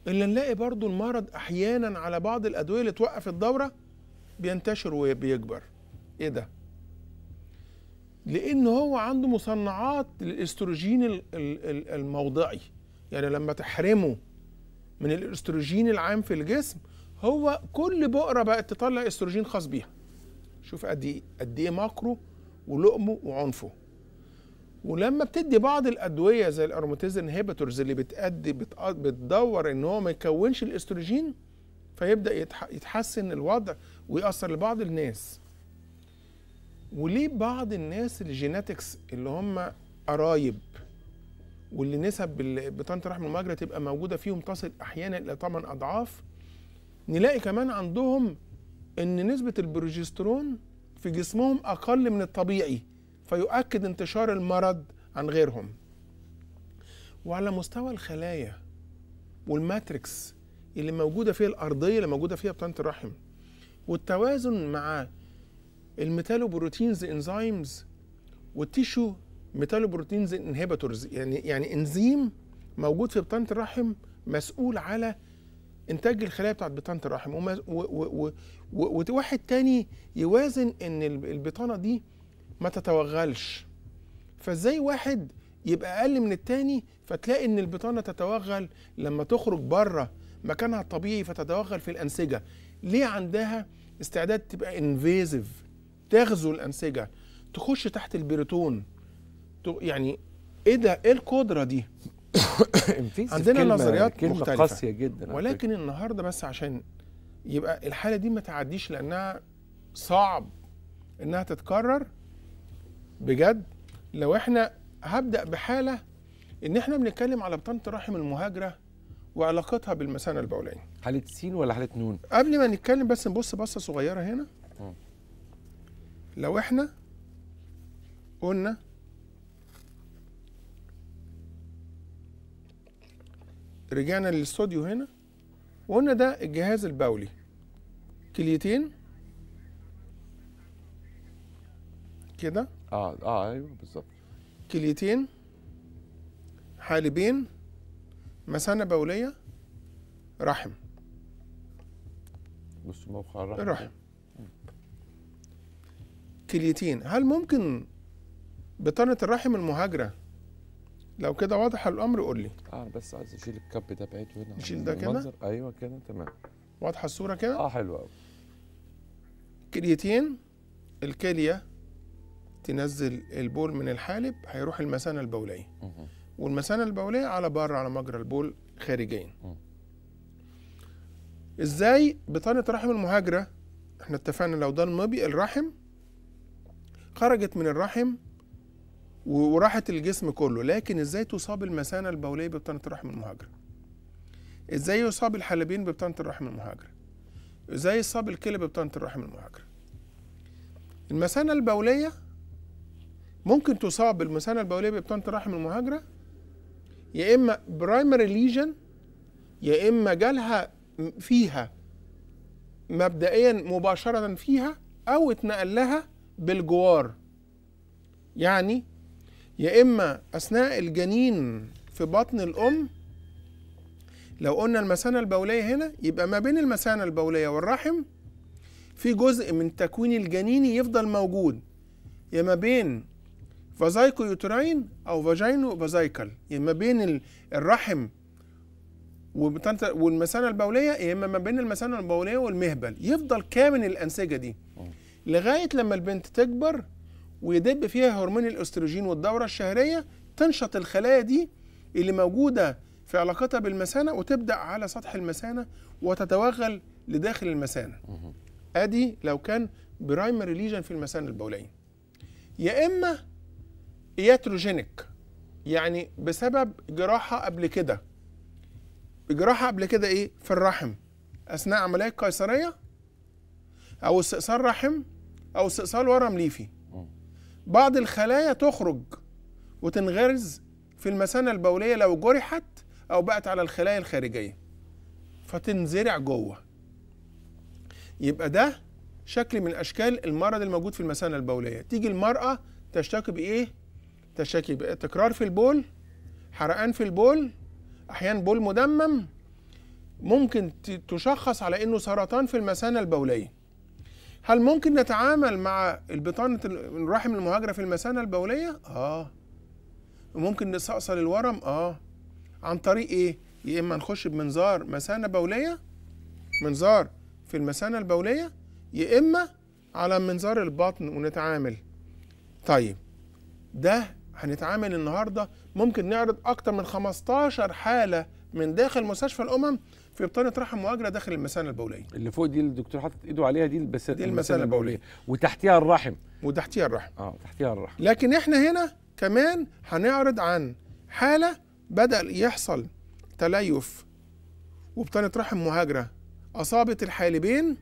الا نلاقي برضو المرض احيانا على بعض الادويه اللي توقف الدوره بينتشر وبيكبر ايه ده لان هو عنده مصنعات للاستروجين الموضعي يعني لما تحرمه من الاستروجين العام في الجسم هو كل بؤره بقت تطلع استروجين خاص بيها شوف قد ايه قد ايه ماكرو ولقمه وعنفه ولما بتدي بعض الادويه زي الاروماتيز انهبيتورز اللي بتأدي بتدور ان هو ما يكونش الاستروجين فيبدا يتحسن الوضع ويأثر لبعض الناس وليه بعض الناس الجيناتكس اللي هم قرايب واللي نسب بطانه الرحم المجرى تبقى موجوده فيهم تصل احيانا الى 8 اضعاف نلاقي كمان عندهم ان نسبه البروجسترون في جسمهم اقل من الطبيعي فيؤكد انتشار المرض عن غيرهم وعلى مستوى الخلايا والماتريكس اللي موجوده فيها الارضيه اللي موجوده فيها بطانه الرحم والتوازن مع الميتالوبروتينز انزيمز والتيشو ميتالوبروتينز انهبيتورز يعني يعني انزيم موجود في بطانه الرحم مسؤول على انتاج الخلايا بتاعت بطانه الرحم وواحد تاني يوازن ان البطانه دي ما تتوغلش فازاي واحد يبقى اقل من التاني فتلاقي ان البطانه تتوغل لما تخرج بره مكانها الطبيعي فتتوغل في الانسجه ليه عندها استعداد تبقى انفيزيف تغزو الانسجه تخش تحت البريتون يعني ايه ده ايه القدره دي عندنا كلمة نظريات كلمة مختلفة قاسية جدا ولكن النهاردة بس عشان يبقى الحالة دي ما تعديش لأنها صعب إنها تتكرر بجد لو إحنا هبدأ بحالة إن إحنا بنتكلم على بطانة الرحم المهاجرة وعلاقتها بالمثانة البولية حالة سين ولا حالة نون؟ قبل ما نتكلم بس نبص بصة صغيرة هنا لو إحنا قلنا رجعنا للاستوديو هنا وقلنا ده الجهاز البولي كليتين كده اه اه ايوه بالظبط كليتين حالبين مثانه بوليه رحم بص موقع الرحم الرحم كليتين هل ممكن بطانه الرحم المهاجره لو كده واضح الامر قول لي اه بس عايز اشيل الكب ده بعيد هنا نشيل ده كده ايوه كده تمام واضحه الصوره كده اه حلوه قوي كليتين الكليه تنزل البول من الحالب هيروح المثانه البوليه والمثانه البوليه على بره على مجرى البول خارجيا ازاي بطانه رحم المهاجره احنا اتفقنا لو ده المبي الرحم خرجت من الرحم وراحت الجسم كله لكن ازاي تصاب المثانه البوليه ببطانه الرحم المهاجره ازاي يصاب الحلبين ببطانه الرحم المهاجره ازاي يصاب الكلى ببطانه الرحم المهاجره المثانه البوليه ممكن تصاب المثانه البوليه ببطانه الرحم المهاجره يا اما برايمري ليجن يا اما جالها فيها مبدئيا مباشره فيها او اتنقل لها بالجوار يعني يا إما أثناء الجنين في بطن الأم لو قلنا المثانة البولية هنا يبقى ما بين المثانة البولية والرحم في جزء من تكوين الجنيني يفضل موجود يا ما بين فازايكو يوتراين أو فاجينو فازايكل يا ما بين الرحم والمثانة البولية يا إما ما بين المثانة البولية والمهبل يفضل كامن الأنسجة دي لغاية لما البنت تكبر ويدب فيها هرمون الاستروجين والدوره الشهريه تنشط الخلايا دي اللي موجوده في علاقتها بالمثانه وتبدا على سطح المثانه وتتوغل لداخل المثانه. ادي لو كان برايمري ليجن في المثانه البوليه. يا اما ياتروجينيك يعني بسبب جراحه قبل كده. جراحه قبل كده ايه؟ في الرحم اثناء عمليه قيصريه او استئصال رحم او استئصال ورم ليفي. بعض الخلايا تخرج وتنغرز في المثانة البولية لو جرحت أو بقت على الخلايا الخارجية فتنزرع جوه يبقى ده شكل من أشكال المرض الموجود في المثانة البولية تيجي المرأة تشتكي بإيه؟ تشتكي بتكرار في البول حرقان في البول أحيانا بول مدمم ممكن تشخص على إنه سرطان في المثانة البولية هل ممكن نتعامل مع البطانة الرحم المهاجرة في المثانة البولية؟ آه وممكن نستأصل الورم؟ آه عن طريق إيه؟ يا إما نخش بمنظار مثانة بولية منظار في المثانة البولية يا إما على منظار البطن ونتعامل طيب ده هنتعامل النهاردة ممكن نعرض أكتر من 15 حالة من داخل مستشفى الأمم في ابطال رحم وعجله داخل المثانه البوليه اللي فوق دي اللي الدكتور حاطط ايده عليها دي بس دي المثانه البوليه وتحتها الرحم وتحتها الرحم اه تحتها الرحم لكن احنا هنا كمان هنعرض عن حاله بدا يحصل تليف وبطانه رحم مهاجره اصابت الحالبين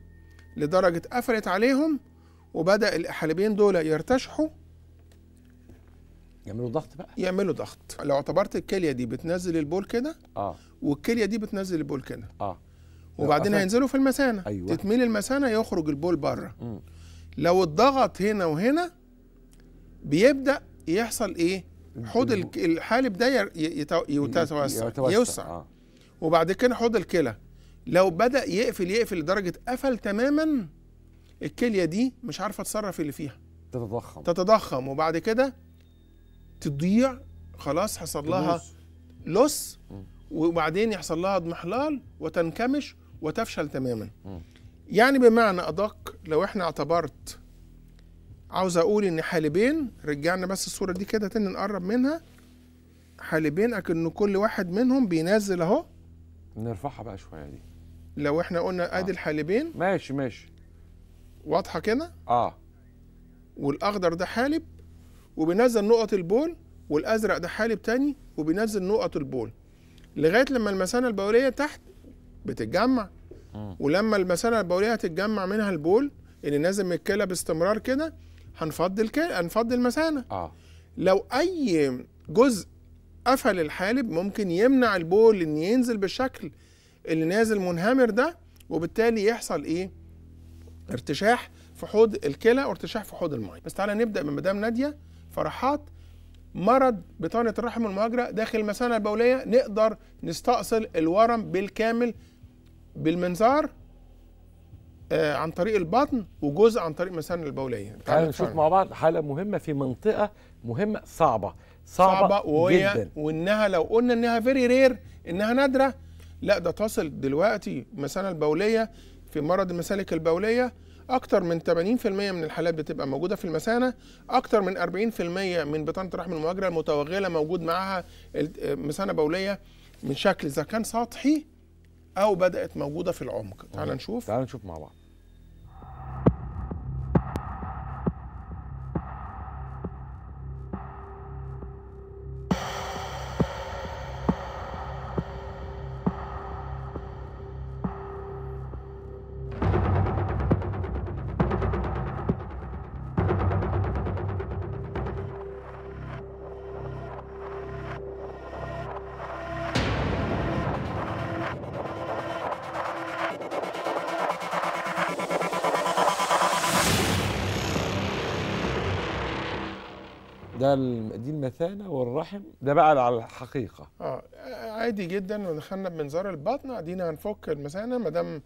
لدرجه قفلت عليهم وبدا الحالبين دول يرتشحوا يعملوا ضغط بقى يعملوا ضغط لو اعتبرت الكليه دي بتنزل البول كده اه والكليه دي بتنزل البول كده اه وبعدين هينزلوا في المثانه أيوة. تتميل المثانه يخرج البول بره لو اتضغط هنا وهنا بيبدا يحصل ايه حوض الحالب ده يتوسع يوسع آه. وبعد كده حوض الكلى لو بدا يقفل يقفل لدرجه قفل تماما الكليه دي مش عارفه تصرف اللي فيها تتضخم تتضخم وبعد كده تضيع خلاص حصل لها لص وبعدين يحصل لها اضمحلال وتنكمش وتفشل تماما يعني بمعنى ادق لو احنا اعتبرت عاوز اقول ان حالبين رجعنا بس الصوره دي كده تاني نقرب منها حالبين اكن كل واحد منهم بينزل اهو نرفعها بقى شويه دي لو احنا قلنا آه. ادي آه. الحالبين ماشي ماشي واضحه كده اه والاخضر ده حالب وبينزل نقط البول والازرق ده حالب تاني وبينزل نقط البول لغايه لما المثانه البوليه تحت بتتجمع ولما المثانه البوليه هتتجمع منها البول اللي نازل من الكلى باستمرار كده هنفضي الكلى هنفضي المثانه اه لو اي جزء قفل الحالب ممكن يمنع البول ان ينزل بالشكل اللي نازل منهمر ده وبالتالي يحصل ايه ارتشاح في حوض الكلى وارتشاح في حوض الميه بس تعالى نبدا من مدام ناديه فرحات مرض بطانه الرحم المهاجره داخل المثانه البوليه نقدر نستأصل الورم بالكامل بالمنظار آه، عن طريق البطن وجزء عن طريق المثانه البوليه تعالوا نشوف مع بعض حاله مهمه في منطقه مهمه صعبه صعبه, صعبة وهي جدا وانها لو قلنا انها فيري رير انها نادره لا ده تصل دلوقتي المثانه البوليه في مرض المسالك البوليه اكتر من 80% من الحالات بتبقى موجوده في المثانه اكتر من 40% من بطانه الرحم المؤجره المتوغله موجود معاها مثانه بوليه من شكل اذا كان سطحي او بدات موجوده في العمق تعال نشوف تعال نشوف مع بعض دي المثانه والرحم ده بقى على الحقيقه اه عادي جدا ودخلنا بمنظار البطن ادينا هنفك المثانه ما دام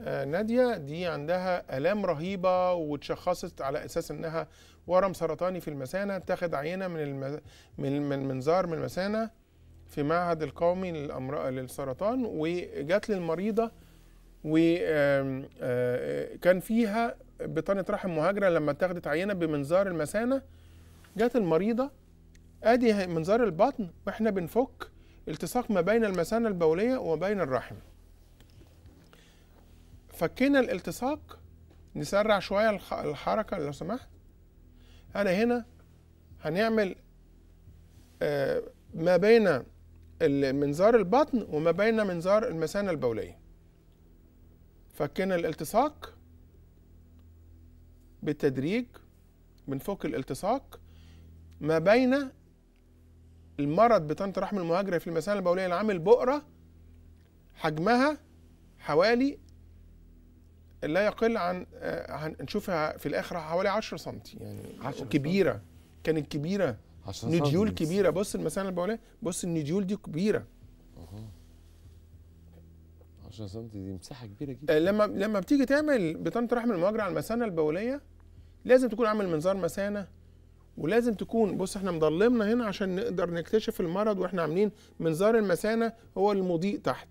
آه ناديه دي عندها الام رهيبه وتشخصت على اساس انها ورم سرطاني في المثانه تاخد عينه من الم... من منظار من المثانه في معهد القومي للامراض للسرطان وجات للمريضه وكان آه، فيها بطانه رحم مهاجره لما اتاخدت عينه بمنظار المثانه جات المريضه ادي منظار البطن واحنا بنفك التصاق ما بين المثانه البوليه وما بين الرحم فكينا الالتصاق نسرع شويه الحركه لو سمحت انا هنا هنعمل آه، ما بين منظار البطن وما بين منظار المثانه البوليه فكينا الالتصاق بالتدريج بنفك الالتصاق ما بين المرض بطنط رحم المهاجره في المثانه البوليه عامل بؤره حجمها حوالي لا يقل عن هنشوفها آه، في الاخر حوالي 10 سم يعني 10 كبيره سنتي. كانت كبيره نديول كبيره بص المثانه البوليه بص النديول دي كبيره اها 10 سم دي مساحه كبيره جدا آه، لما لما بتيجي تعمل بطانه رحم المهاجره على المثانه البوليه لازم تكون عامل منظار مثانه ولازم تكون بص احنا مضلمنا هنا عشان نقدر نكتشف المرض واحنا عاملين منظار المثانه هو المضيء تحت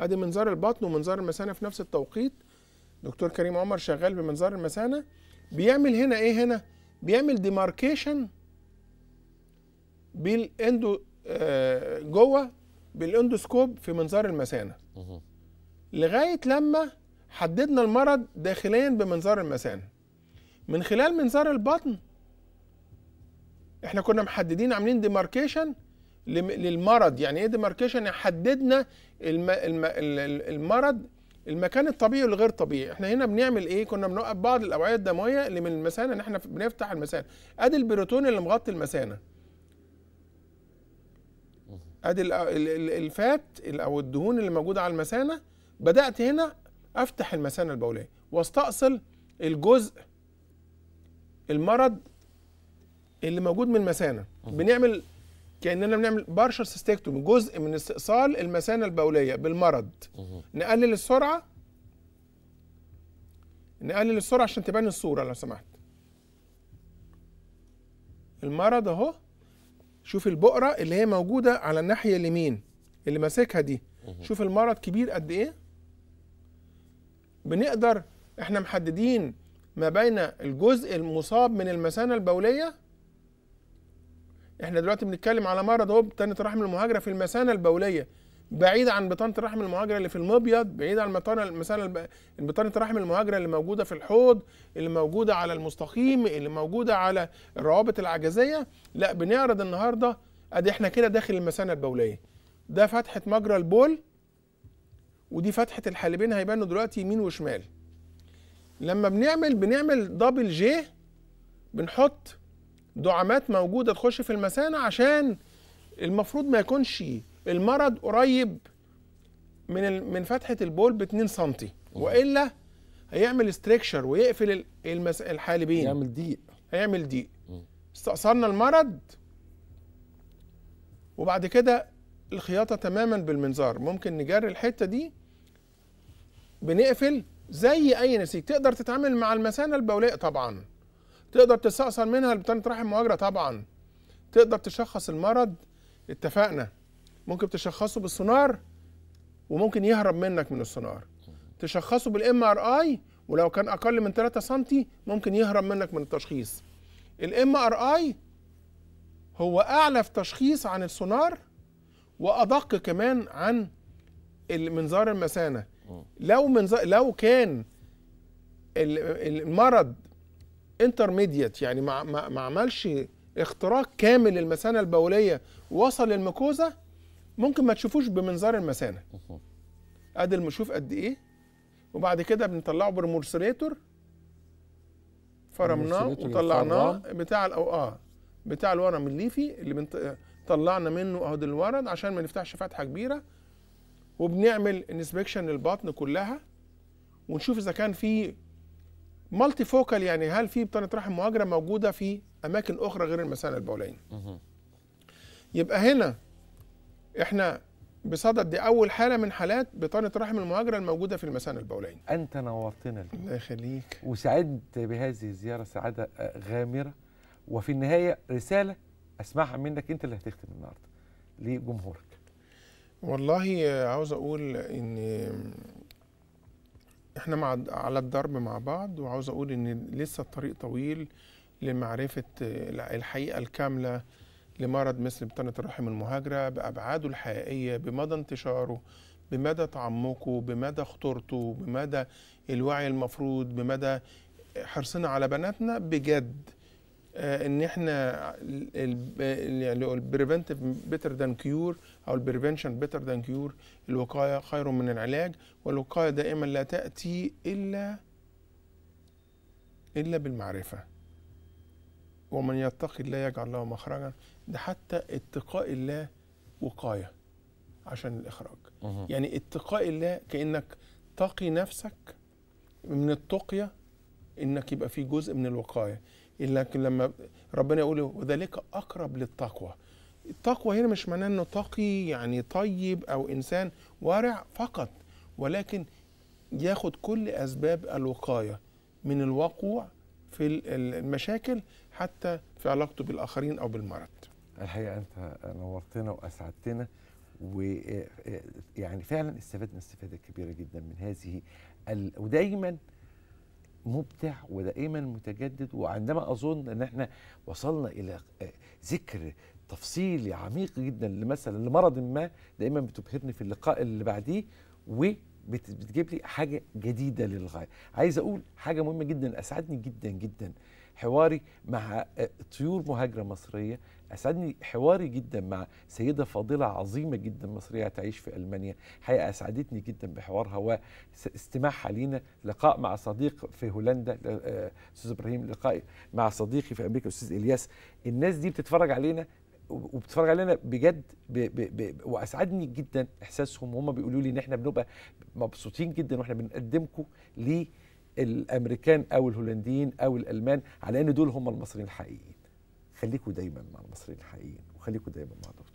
ادي منظار البطن ومنظار المثانه في نفس التوقيت دكتور كريم عمر شغال بمنظار المثانه بيعمل هنا ايه هنا بيعمل ديماركيشن بالاندو آه جوه بالاندوسكوب في منظار المثانه لغايه لما حددنا المرض داخليا بمنظار المثانه من خلال منظار البطن احنا كنا محددين عاملين ديماركيشن للمرض يعني ايه ديماركيشن يعني حددنا الم... الم... المرض المكان الطبيعي والغير طبيعي احنا هنا بنعمل ايه كنا بنوقف بعض الاوعيه الدمويه اللي من المثانه ان احنا بنفتح المثانه ادي البروتون اللي مغطي المثانه ادي الفات او الدهون اللي موجوده على المثانه بدات هنا افتح المثانه البوليه واستأصل الجزء المرض اللي موجود من المثانه بنعمل كاننا بنعمل بارشر سيستكتوم جزء من استئصال المثانه البوليه بالمرض نقلل السرعه نقلل السرعه عشان تبان الصوره لو سمحت المرض اهو شوف البقره اللي هي موجوده على الناحيه اليمين اللي ماسكها دي شوف المرض كبير قد ايه بنقدر احنا محددين ما بين الجزء المصاب من المثانه البوليه احنا دلوقتي بنتكلم على مرض هو بطانه الرحم المهاجره في المثانه البوليه بعيد عن بطانه الرحم المهاجره اللي في المبيض بعيد عن بطانه المثانة بطانه الرحم المهاجره اللي موجوده في الحوض اللي موجوده على المستقيم اللي موجوده على الروابط العجزيه لا بنعرض النهارده ادي احنا كده داخل المثانه البوليه ده فتحه مجرى البول ودي فتحه الحالبين هيبانوا دلوقتي يمين وشمال لما بنعمل بنعمل دبل جي بنحط دعامات موجوده تخش في المثانه عشان المفروض ما يكونش المرض قريب من من فتحه البول ب 2 سم والا هيعمل استركشر ويقفل الحالبين يعمل ضيق هيعمل ضيق استأثرنا المرض وبعد كده الخياطه تماما بالمنظار ممكن نجري الحته دي بنقفل زي اي نسيج تقدر تتعامل مع المثانه البوليه طبعا تقدر تستأصل منها لبطانة رحم مؤجرة طبعا تقدر تشخص المرض اتفقنا ممكن تشخصه بالسونار وممكن يهرب منك من السونار تشخصه بالام ار اي ولو كان اقل من 3 سم ممكن يهرب منك من التشخيص الام ار اي هو اعلى في تشخيص عن السونار وادق كمان عن المنظار المثانه لو منظار لو كان المرض انترميديت يعني ما, ما, ما عملش اختراق كامل للمثانه البوليه وصل للميكوزا ممكن ما تشوفوش بمنظار المثانه ادي المشوف قد ايه وبعد كده بنطلعه بالمرسليتور فرمناه وطلعناه بتاع الأو اه بتاع الورم الليفي اللي بنت... طلعنا منه اهو الورد عشان ما نفتحش فتحه كبيره وبنعمل انسبكشن للبطن كلها ونشوف اذا كان في مالتي فوكال يعني هل في بطانه رحم مهاجره موجوده في اماكن اخرى غير المثانه البوليه يبقى هنا احنا بصدد دي اول حاله من حالات بطانه رحم المهاجره الموجوده في المثانه البوليه انت نورتنا الله يخليك وسعدت بهذه الزياره سعاده آه، غامره وفي النهايه رساله اسمعها منك انت اللي هتختم النهارده لجمهورك والله عاوز اقول ان احنا مع على الدرب مع بعض وعاوز اقول ان لسه الطريق طويل لمعرفه الحقيقه الكامله لمرض مثل بطانه الرحم المهاجره بابعاده الحقيقيه بمدى انتشاره بمدى تعمقه بمدى خطورته بمدى الوعي المفروض بمدى حرصنا على بناتنا بجد آه، ان احنا البريفنتيف بيتر ذان كيور او البريفنشن بيتر ذان كيور الوقايه خير من العلاج والوقايه دائما لا تاتي الا الا بالمعرفه ومن يتقي الله يجعل له مخرجا ده حتى اتقاء الله وقايه عشان الاخراج يعني اتقاء الله كانك تقي نفسك من التقيه انك يبقى في جزء من الوقايه لكن لما ربنا يقول وذلك اقرب للتقوى التقوى هنا مش معناه انه تقي يعني طيب او انسان ورع فقط ولكن ياخد كل اسباب الوقايه من الوقوع في المشاكل حتى في علاقته بالاخرين او بالمرض. الحقيقه انت نورتنا واسعدتنا ويعني إيه، إيه، فعلا استفدنا استفاده كبيره جدا من هذه ال... ودايما مبدع ودائما متجدد وعندما اظن ان احنا وصلنا الى آه، ذكر تفصيلي عميق جدا لمثلا لمرض ما دائما بتبهرني في اللقاء اللي بعديه وبتجيب لي حاجه جديده للغايه عايز اقول حاجه مهمه جدا اسعدني جدا جدا حواري مع آه، طيور مهاجرة مصرية أسعدني حواري جدا مع سيدة فاضلة عظيمة جدا مصرية تعيش في ألمانيا حقيقة أسعدتني جدا بحوارها واستماعها لينا لقاء مع صديق في هولندا آه، أستاذ إبراهيم لقاء مع صديقي في أمريكا أستاذ إلياس الناس دي بتتفرج علينا وبتتفرج علينا بجد ب ب ب واسعدني جدا احساسهم وهم بيقولوا لي ان احنا بنبقى مبسوطين جدا واحنا بنقدمكم ليه الامريكان او الهولنديين او الالمان على ان دول هم المصريين الحقيقيين خليكوا دايما مع المصريين الحقيقيين وخليكوا دايما مع دول